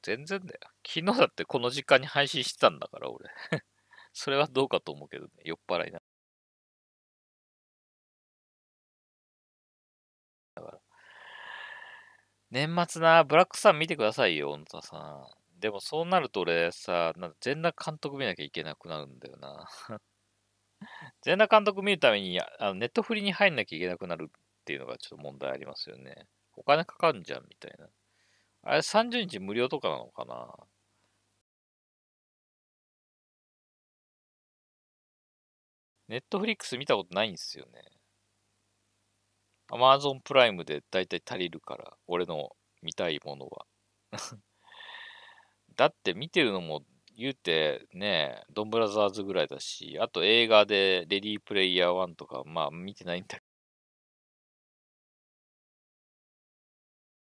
全然だよ。昨日だってこの時間に配信してたんだから、俺。(laughs) それはどうかと思うけどね、酔っ払いな。年末な、ブラックさん見てくださいよ、小野田さん。でもそうなると俺さ、なんか全裸監督見なきゃいけなくなるんだよな。(laughs) 全裸監督見るためにあの、ネットフリに入んなきゃいけなくなるっていうのがちょっと問題ありますよね。お金かかるじゃん、みたいな。あれ30日無料とかなのかなネットフリックス見たことないんですよね。アマゾンプライムで大体足りるから、俺の見たいものは。(laughs) だって見てるのも言うてね、ドンブラザーズぐらいだし、あと映画でレディープレイヤー1とか、まあ見てないんだ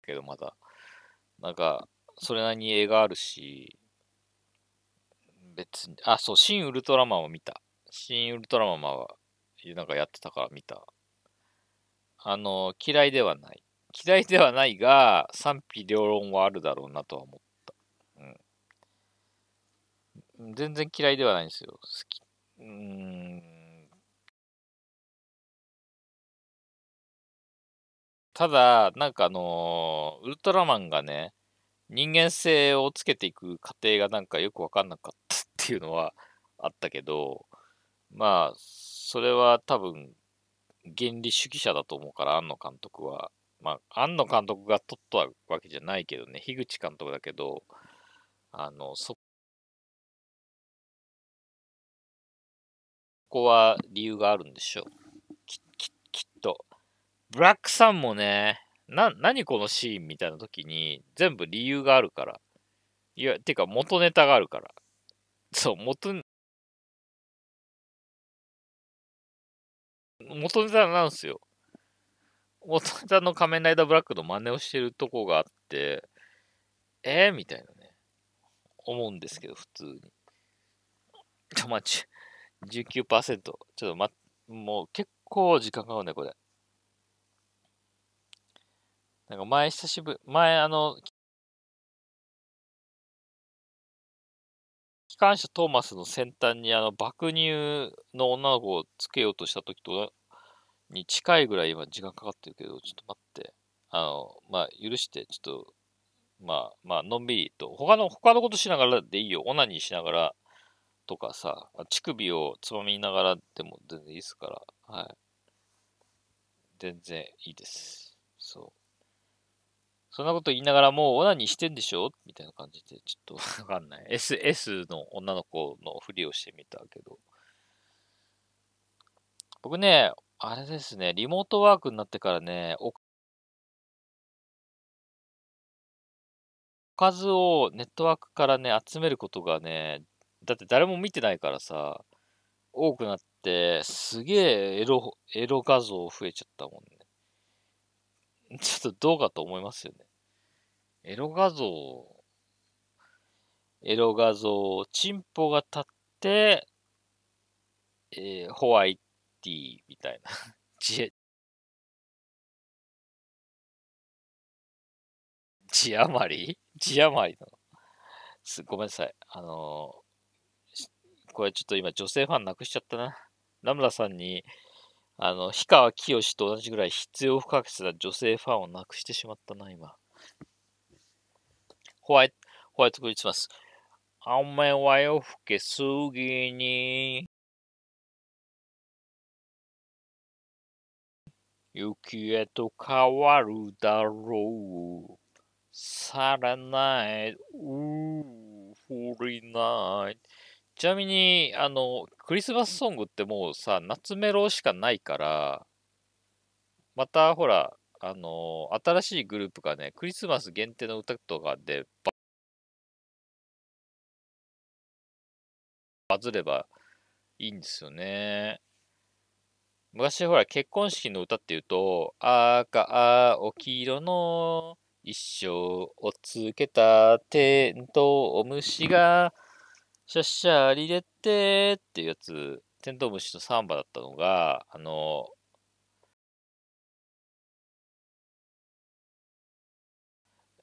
けど、まだ。なんか、それなりに映画あるし、別に、あ、そう、シン・ウルトラマンを見た。シン・ウルトラマンは、なんかやってたから見た。あの、嫌いではない。嫌いではないが、賛否両論はあるだろうなとは思った。うん。全然嫌いではないんですよ。好き。うん。ただ、なんかあのー、ウルトラマンがね、人間性をつけていく過程がなんかよくわかんなかったっていうのはあったけど、まあ、それは多分原理主義者だと思うから、庵野監督は。まあ、庵野監督が取ったわけじゃないけどね、樋口監督だけど、あの、そこは理由があるんでしょう。きききっと。ブラックさんもね、な、何このシーンみたいな時に、全部理由があるから。いや、てか元ネタがあるから。そう、元、元ネタなんですよ。元ネタの仮面ライダーブラックの真似をしてるとこがあって、えー、みたいなね、思うんですけど、普通に。ちょ、まあ、ち、19%。ちょっとま、もう結構時間かかるね、これ。なんか前久しぶり、前あの、機関車トーマスの先端にあの爆乳の女の子をつけようとした時とに近いぐらい今時間かかってるけど、ちょっと待って。あの、まあ、許して、ちょっと、まあ、まあ、のんびりと、他の、他のことしながらでいいよ。オナニーしながらとかさ、乳首をつまみながらでも全然いいですから、はい。全然いいです。そう。そんなこと言いながらもうオナニーしてんでしょみたいな感じで、ちょっとわかんない。S、S の女の子のふりをしてみたけど。僕ね、あれですね、リモートワークになってからね、おかずをネットワークからね、集めることがね、だって誰も見てないからさ、多くなって、すげえエロ、エロ画像増えちゃったもんね。ちょっとどうかと思いますよね。エロ画像、エロ画像、チンポが立って、えー、ホワイ DT みたいな (laughs) ジ字余り字余りのす。ごめんなさい。あのー、これちょっと今女性ファンなくしちゃったな。ラムダさんに、あの、氷川きよしと同じぐらい必要不可欠な女性ファンをなくしてしまったな、今。ホワイト、ホワイトクリスマス。お前は夜ふけすぎに。雪へと変わるだろう。さらない、うー、ーりない。ちなみに、あの、クリスマスソングってもうさ、夏メロしかないから、またほら、あの、新しいグループがね、クリスマス限定の歌とかでバズればいいんですよね。昔ほら結婚式の歌っていうと赤青黄色の一生をつけたテントウムシがシャッシャリレッテっていうやつテントウムシとサンバだったのがあの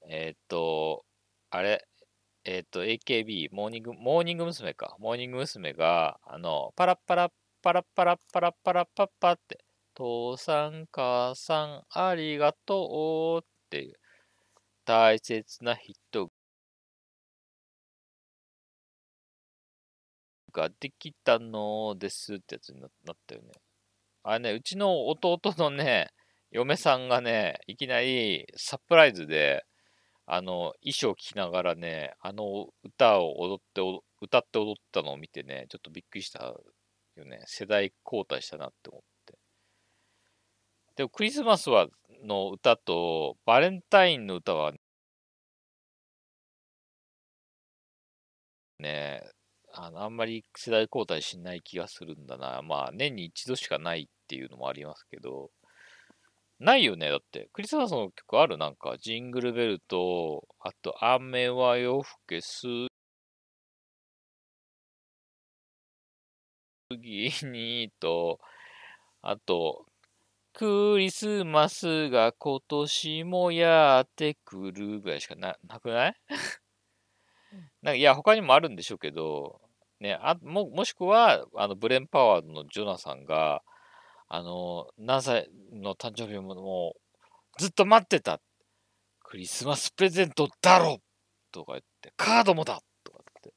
えっ、とあれえっ、ー、と AKB モーニングモーニング娘。かモーニング娘。があのパラッパラッパラッパラッパラッパラッパッパって、父さん、母さん、ありがとうっていう大切な人ができたのですってやつになったよね。あれね、うちの弟のね、嫁さんがね、いきなりサプライズで、あの、衣装を着ながらね、あの歌を踊って、歌って踊ったのを見てね、ちょっとびっくりしたよね。世代交代したなって思って。でもクリスマスはの歌とバレンタインの歌はね、あのあんまり世代交代しない気がするんだな。まあ年に一度しかないっていうのもありますけど、ないよね、だって。クリスマスの曲あるなんか、ジングルベルと、あと、雨は夜更けす次にと、あと、クリスマスが今年もやってくるぐらいしかななくない (laughs) なんかいや、他にもあるんでしょうけど、ね、あももしくは、あのブレンパワーのジョナさんが、あの、何歳の誕生日ももずっと待ってた。クリスマスプレゼントだろとか言って、カードもだとかって、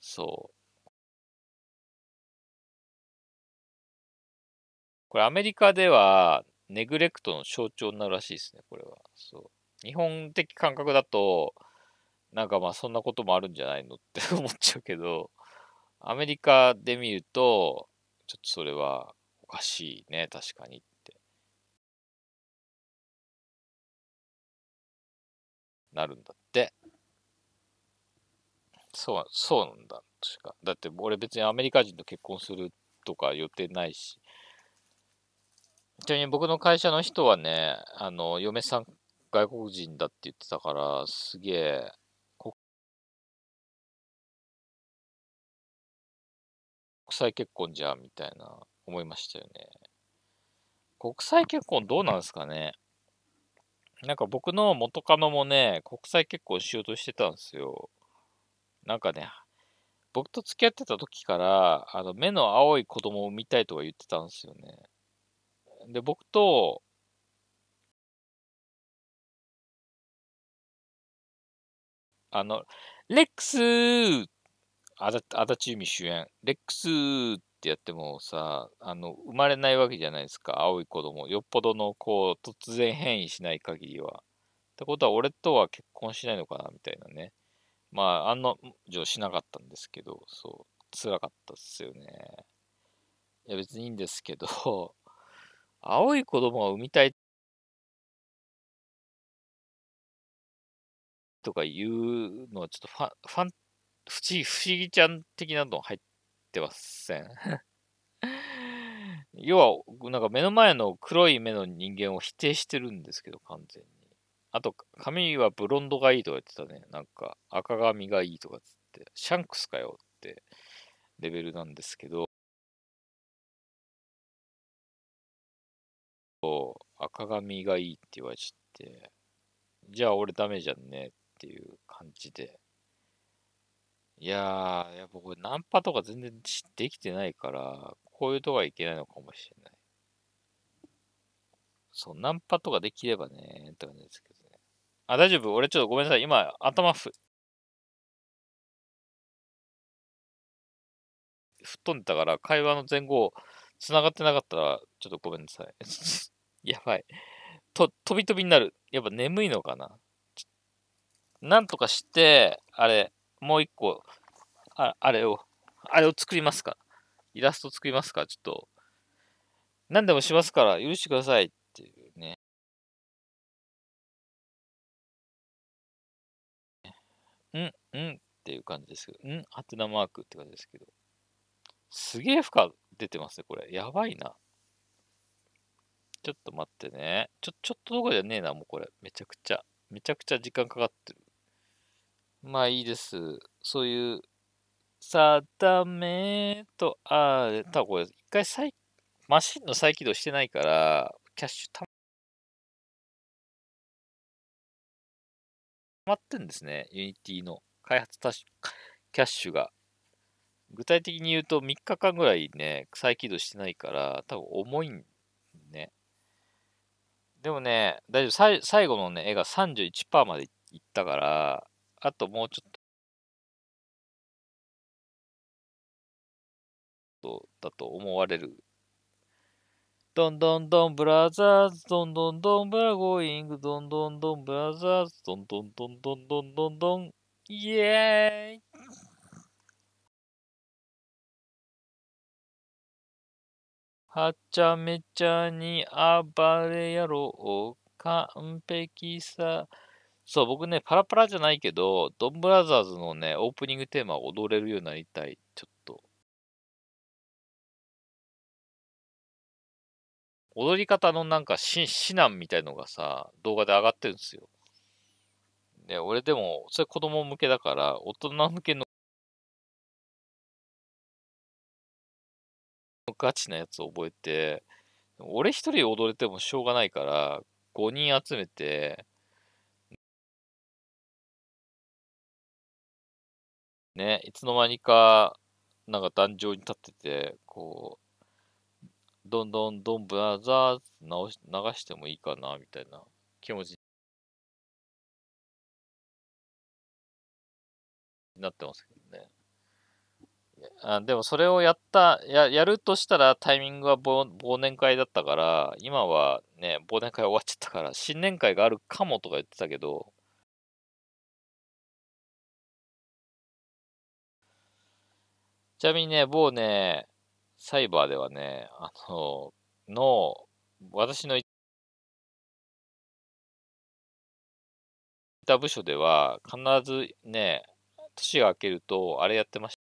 そう。これアメリカではネグレクトの象徴になるらしいですね、これは。そう。日本的感覚だと、なんかまあそんなこともあるんじゃないのって (laughs) 思っちゃうけど、アメリカで見ると、ちょっとそれはおかしいね、確かにって。なるんだって。そう、そうなんだ。確か。だって俺別にアメリカ人と結婚するとか予定ないし。ちなみに僕の会社の人はね、あの、嫁さん外国人だって言ってたから、すげえ、国際結婚じゃ、みたいな思いましたよね。国際結婚どうなんですかねなんか僕の元カノもね、国際結婚しようとしてたんですよ。なんかね、僕と付き合ってた時から、あの、目の青い子供を産みたいとか言ってたんですよね。で、僕と、あの、レックス足立由美主演、レックスってやってもさ、あの、生まれないわけじゃないですか、青い子供。よっぽどの、こう、突然変異しない限りは。ってことは、俺とは結婚しないのかな、みたいなね。まあ、案の定しなかったんですけど、そう、辛かったっすよね。いや、別にいいんですけど、青い子供が産みたいとかいうのはちょっとファン、ファン、不思不思議ちゃん的なの入ってません (laughs) 要は、なんか目の前の黒い目の人間を否定してるんですけど、完全に。あと、髪はブロンドがいいとか言ってたね。なんか、赤髪がいいとかつって、シャンクスかよってレベルなんですけど、赤髪がいいって言われちゃって、じゃあ俺ダメじゃんねっていう感じで。いやー、やっぱこれナンパとか全然できてないから、こういうとこはいけないのかもしれない。そう、ナンパとかできればね、って感じですけどね。あ、大丈夫俺ちょっとごめんなさい。今、頭ふ、吹っ飛んでたから、会話の前後、繋がってなかったら、ちょっとごめんなさい。やばい。と、飛び飛びになる。やっぱ眠いのかな。なんとかして、あれ、もう一個、ああれを、あれを作りますか。イラスト作りますか。ちょっと、何でもしますから許してくださいっていうね。うん、うんっていう感じですけど、うんハテナマークって感じですけど。すげえ負荷出てますね、これ。やばいな。ちょっと待ってね。ちょ、ちょっとどこじゃねえな、もうこれ。めちゃくちゃ。めちゃくちゃ時間かかってる。まあいいです。そういう、定めと、ああ、たぶんこれ、一回再、マシンの再起動してないから、キャッシュたまってんですね。ユニティの開発キャッシュが。具体的に言うと3日間ぐらいね、再起動してないから、多分重いんね。でもね、大丈夫。最後のね、絵が31%までいったから、あともうちょっと、だと思われる。どんどんどんブラザーズ、どんどんどんブラゴーイング、どんどんどんブラザーズ、どんどんどんどんどんどんどん、イエーイはちゃめちゃに暴れ野郎、完璧さ。そう、僕ね、パラパラじゃないけど、ドンブラザーズのね、オープニングテーマを踊れるようになりたい。ちょっと。踊り方のなんか指南みたいのがさ、動画で上がってるんですよ。ね、俺でも、それ子供向けだから、大人向けのガチなやつを覚えて、俺一人踊れてもしょうがないから、5人集めて、ね、いつの間にか、なんか壇上に立ってて、こう、どんどんどんブラザーズ直し流してもいいかな、みたいな気持ちになってますけど。あでもそれをやったや、やるとしたらタイミングは忘年会だったから、今はね、忘年会終わっちゃったから、新年会があるかもとか言ってたけど、ちなみにね、某ね、サイバーではね、あの、の、私のいた部署では、必ずね、年が明けると、あれやってました。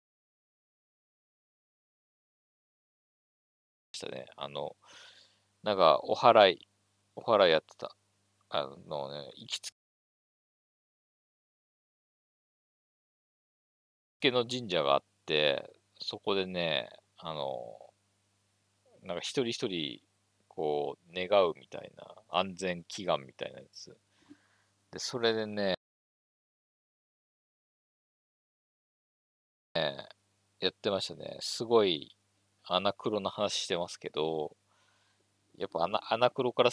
したね。あの、なんか、お祓い、お祓いやってた。あのね、行きつけの神社があって、そこでね、あの、なんか一人一人、こう、願うみたいな、安全祈願みたいなやつ。で、それでね、やってましたね。すごい、アナクロの話してますけど、やっぱアナアナクロから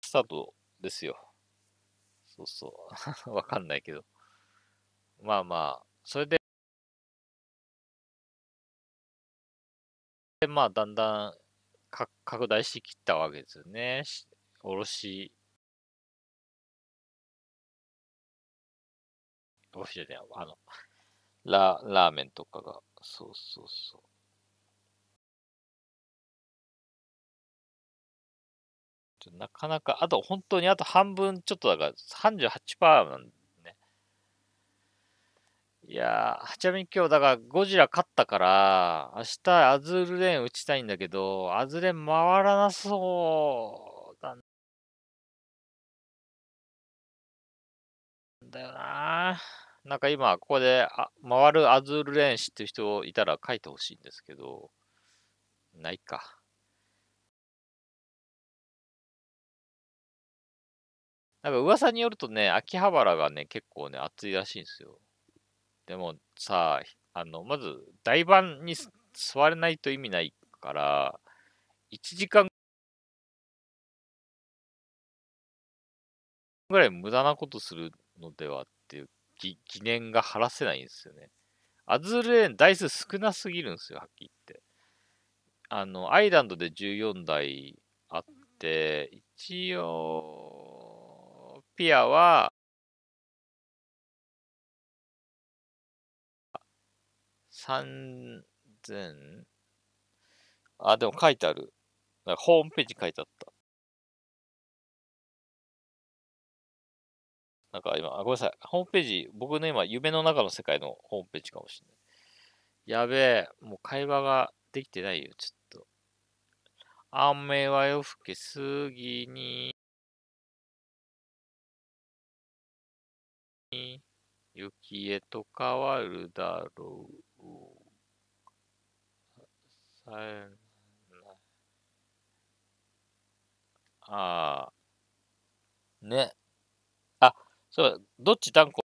スタートですよ。そうそう。(laughs) わかんないけど。まあまあ、それで、でまあ、だんだんか拡大してきたわけですよね。し。卸卸じゃない、あの、ララーメンとかが。そうそうそう。なかなか、あと本当にあと半分ちょっとだから38%なんでね。いやー、ちなみに今日だからゴジラ勝ったから、明日アズールレーン打ちたいんだけど、アズレン回らなそうだんだよなー。なんか今、ここで、あ回るアズールレンって人いたら書いてほしいんですけど、ないか。なんか噂によるとね、秋葉原がね、結構ね、暑いらしいんですよ。でもさ、あの、まず、台盤に座れないと意味ないから、1時間ぐらい無駄なことするのではっていう疑念が晴らせないんですよね。アズールレーン台数少なすぎるんですよ、はっきり言って。あの、アイランドで14台あって、一応、ピアは、3000、あ、でも書いてある。ホームページ書いてあった。なんか今、あごめんなさい。ホームページ、僕の今、夢の中の世界のホームページかもしれない。やべえ、もう会話ができてないよ、ちょっと。雨は夜更けすぎに、雪へと変わるだろう。さら。ああ。ね。そうどっち断固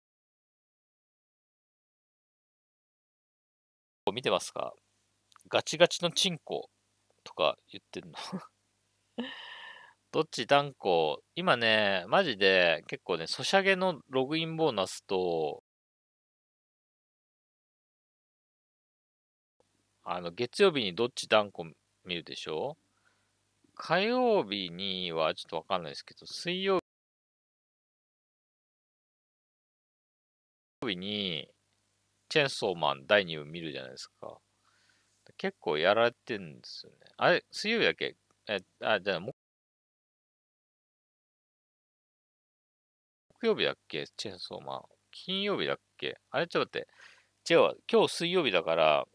見てますかガチガチのチンコとか言ってんのどっち断固今ね、マジで結構ね、ソシャゲのログインボーナスと、あの、月曜日にどっち断固見るでしょ火曜日にはちょっとわかんないですけど、水曜日に、チェンソーマン第2部見るじゃないですか。結構やられてるんですよね。あれ、水曜日だっけえ、あ、じゃあ、木曜日だっけチェンソーマン。金曜日だっけあれ、ちょっと待って。違う今日水曜日だから、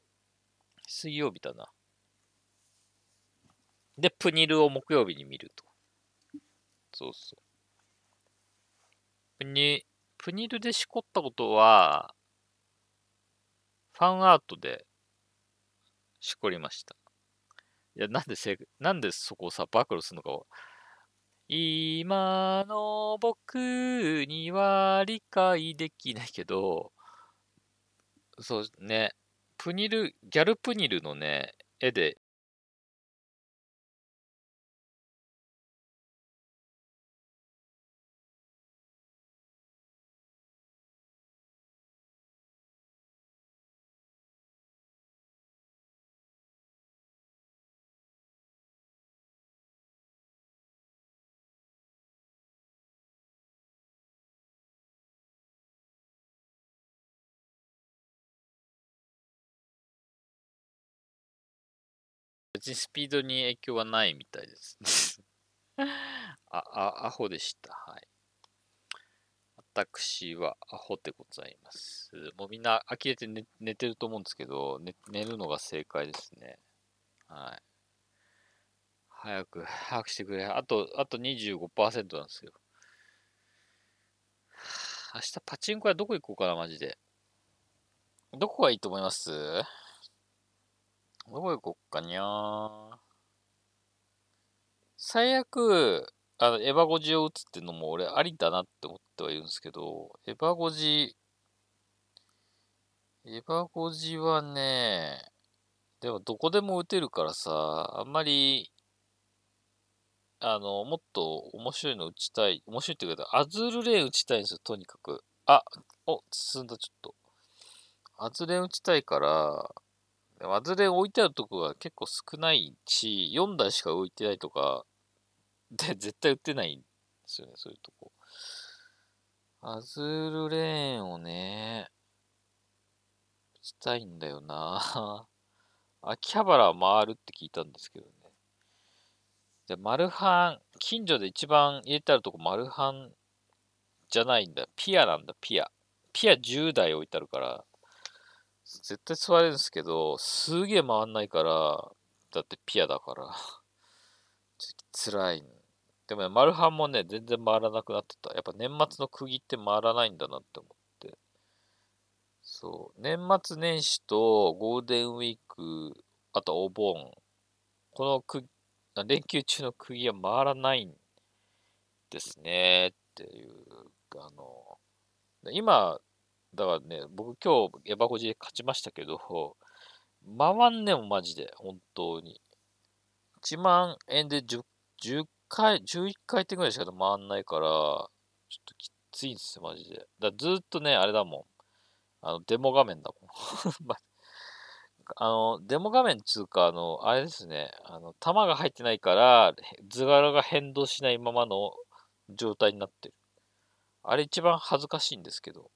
水曜日だな。で、プニルを木曜日に見ると。そうそう。プニ、プニルでしこったことは、ファンアートでしこりました。いや、なんでせ、なんでそこをさ、暴露するのかを。今の僕には理解できないけど、そうね、プニル、ギャルプニルのね、絵で別にスピードに影響はないみたいです、(laughs) あ、あ、アホでした。はい。私はアホでございます。もうみんな呆れて寝寝てると思うんですけど、ね、寝るのが正解ですね。はい。早く、早くしてくれ。あと、あと25%なんですよ。明日パチンコ屋どこ行こうかな、マジで。どこがいいと思いますどこ行こっかにゃー。最悪、あの、エヴァゴジを打つっていうのも俺ありだなって思ってはいるんですけど、エヴァゴジ、エヴァゴジはね、でもどこでも打てるからさ、あんまり、あの、もっと面白いの打ちたい。面白いって言うけど、アズールレーン打ちたいんですよ、とにかく。あ、お、進んだ、ちょっと。アズレン打ちたいから、ワズレ置いてあるとこが結構少ないし、4台しか置いてないとか、で、(laughs) 絶対売ってないんですよね、そういうとこ。アズールレーンをね、したいんだよな秋葉原回るって聞いたんですけどね。で、マルハン、近所で一番入れてあるとこマルハンじゃないんだ。ピアなんだ、ピア。ピア10台置いてあるから、絶対座れるんですけど、すげえ回んないから、だってピアだから、つ (laughs) らい、ね。でもね、丸半ハンもね、全然回らなくなってた。やっぱ年末の釘って回らないんだなって思って。そう。年末年始とゴールデンウィーク、あとお盆。この釘、連休中の釘は回らないんですねっていう、あの、今、だからね、僕今日エバホジで勝ちましたけど、回んねもマジで、本当に。1万円で 10, 10回、11回転ぐらいしか回んないから、ちょっときついんですよ、マジで。だずっとね、あれだもん。あの、デモ画面だもん。(laughs) あの、デモ画面つうか、あの、あれですね、あの、弾が入ってないから、図柄が変動しないままの状態になってる。あれ一番恥ずかしいんですけど。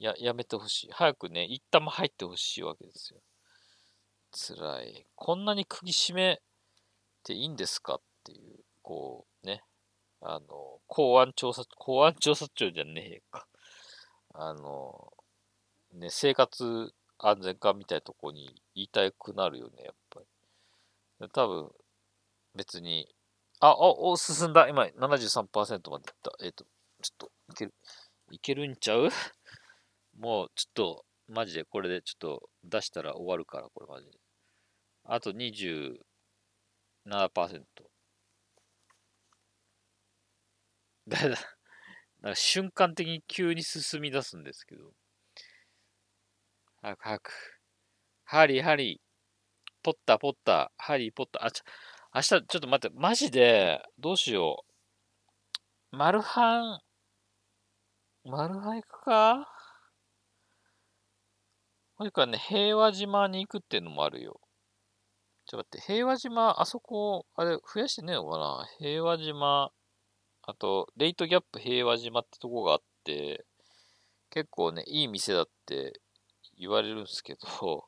や、やめてほしい。早くね、一旦も入ってほしいわけですよ。辛い。こんなに釘締めていいんですかっていう、こうね、あの、公安調査、公安調査庁じゃねえか。あの、ね、生活安全課みたいなとこに言いたくなるよね、やっぱり。多分、別に、あ、お、お、進んだ。今、73%までいった。えっ、ー、と、ちょっと、いける、いけるんちゃうもうちょっと、マジでこれでちょっと出したら終わるから、これマジで。あと27%。だだ、なんか瞬間的に急に進み出すんですけど。はくはく。ハリーハリー。ポッターポッター。ハリーポッター。あ、ちょ、明日ちょっと待って、マジで、どうしよう。マルハン、マルハン行くかもしくはね、平和島に行くっていうのもあるよ。ちょっと待って、平和島、あそこ、あれ、増やしてねえのかな平和島、あと、レイトギャップ平和島ってとこがあって、結構ね、いい店だって言われるんですけど、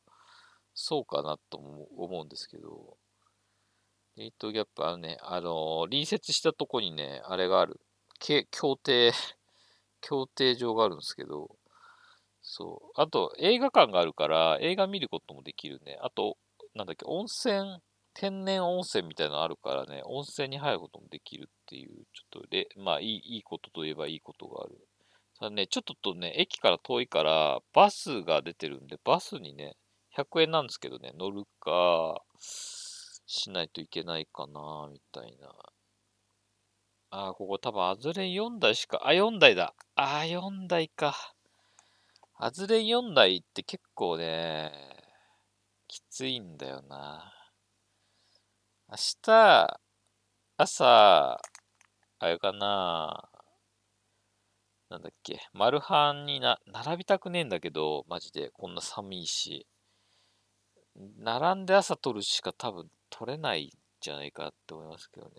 そうかなとも思うんですけど、レイトギャップ、あのね、あのー、隣接したとこにね、あれがある、協定、協定場があるんですけど、そう。あと、映画館があるから、映画見ることもできるね。あと、なんだっけ、温泉、天然温泉みたいなのあるからね、温泉に入ることもできるっていう、ちょっとで、まあ、いい、いいことといえばいいことがある。ただね、ちょっとね、駅から遠いから、バスが出てるんで、バスにね、100円なんですけどね、乗るか、しないといけないかな、みたいな。ああ、ここ多分、あずれ4台しか、あ、4台だ。ああ、4台か。外れ4台って結構ね、きついんだよな。明日、朝、あれかな、なんだっけ、マルハンにな、並びたくねえんだけど、マジで、こんな寒いし。並んで朝取るしか多分取れないんじゃないかって思いますけどね。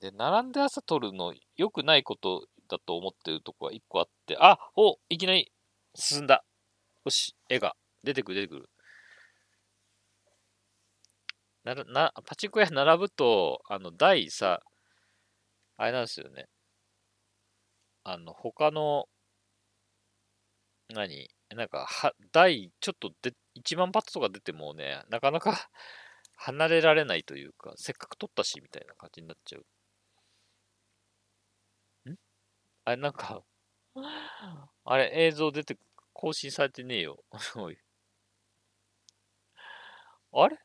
で、並んで朝取るの良くないことだと思ってるとこが1個あって、あおいきなり進んだ。少し絵が出てくる出てくる。なるなパチンコ屋並ぶと、あの、台さ、あれなんですよね。あの、他の、何なんか、は、台、ちょっとで、1万発とか出てもね、なかなか (laughs) 離れられないというか、せっかく取ったし、みたいな感じになっちゃう。んあれ、なんか (laughs) あれ、映像出て更新されてねえよ。(laughs) あれ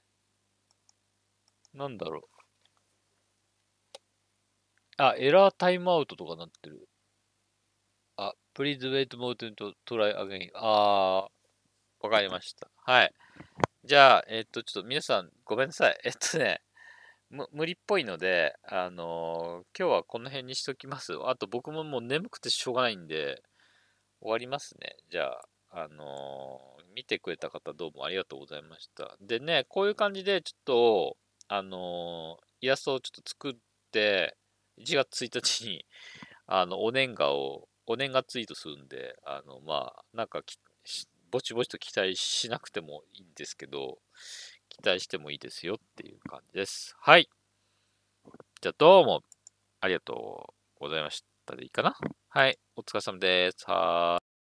なんだろう。あ、エラータイムアウトとかなってる。あ、プリーズウェイトモーテントトライアゲイン。g あー、わかりました。はい。じゃあ、えっと、ちょっと皆さん、ごめんなさい。(laughs) えっとね、無理っぽいので、あのー、今日はこの辺にしときます。あと僕ももう眠くてしょうがないんで、終わりますね。じゃあ、あのー、見てくれた方どうもありがとうございました。でね、こういう感じで、ちょっと、あのー、イラストをちょっと作って、1月1日に、あの、お年賀を、お年賀ツイートするんで、あの、まあ、なんかぼちぼちと期待しなくてもいいんですけど、期待してもいいですよっていう感じです。はい。じゃあどうもありがとうございました。ったらいいかなはい。お疲れ様です。はい。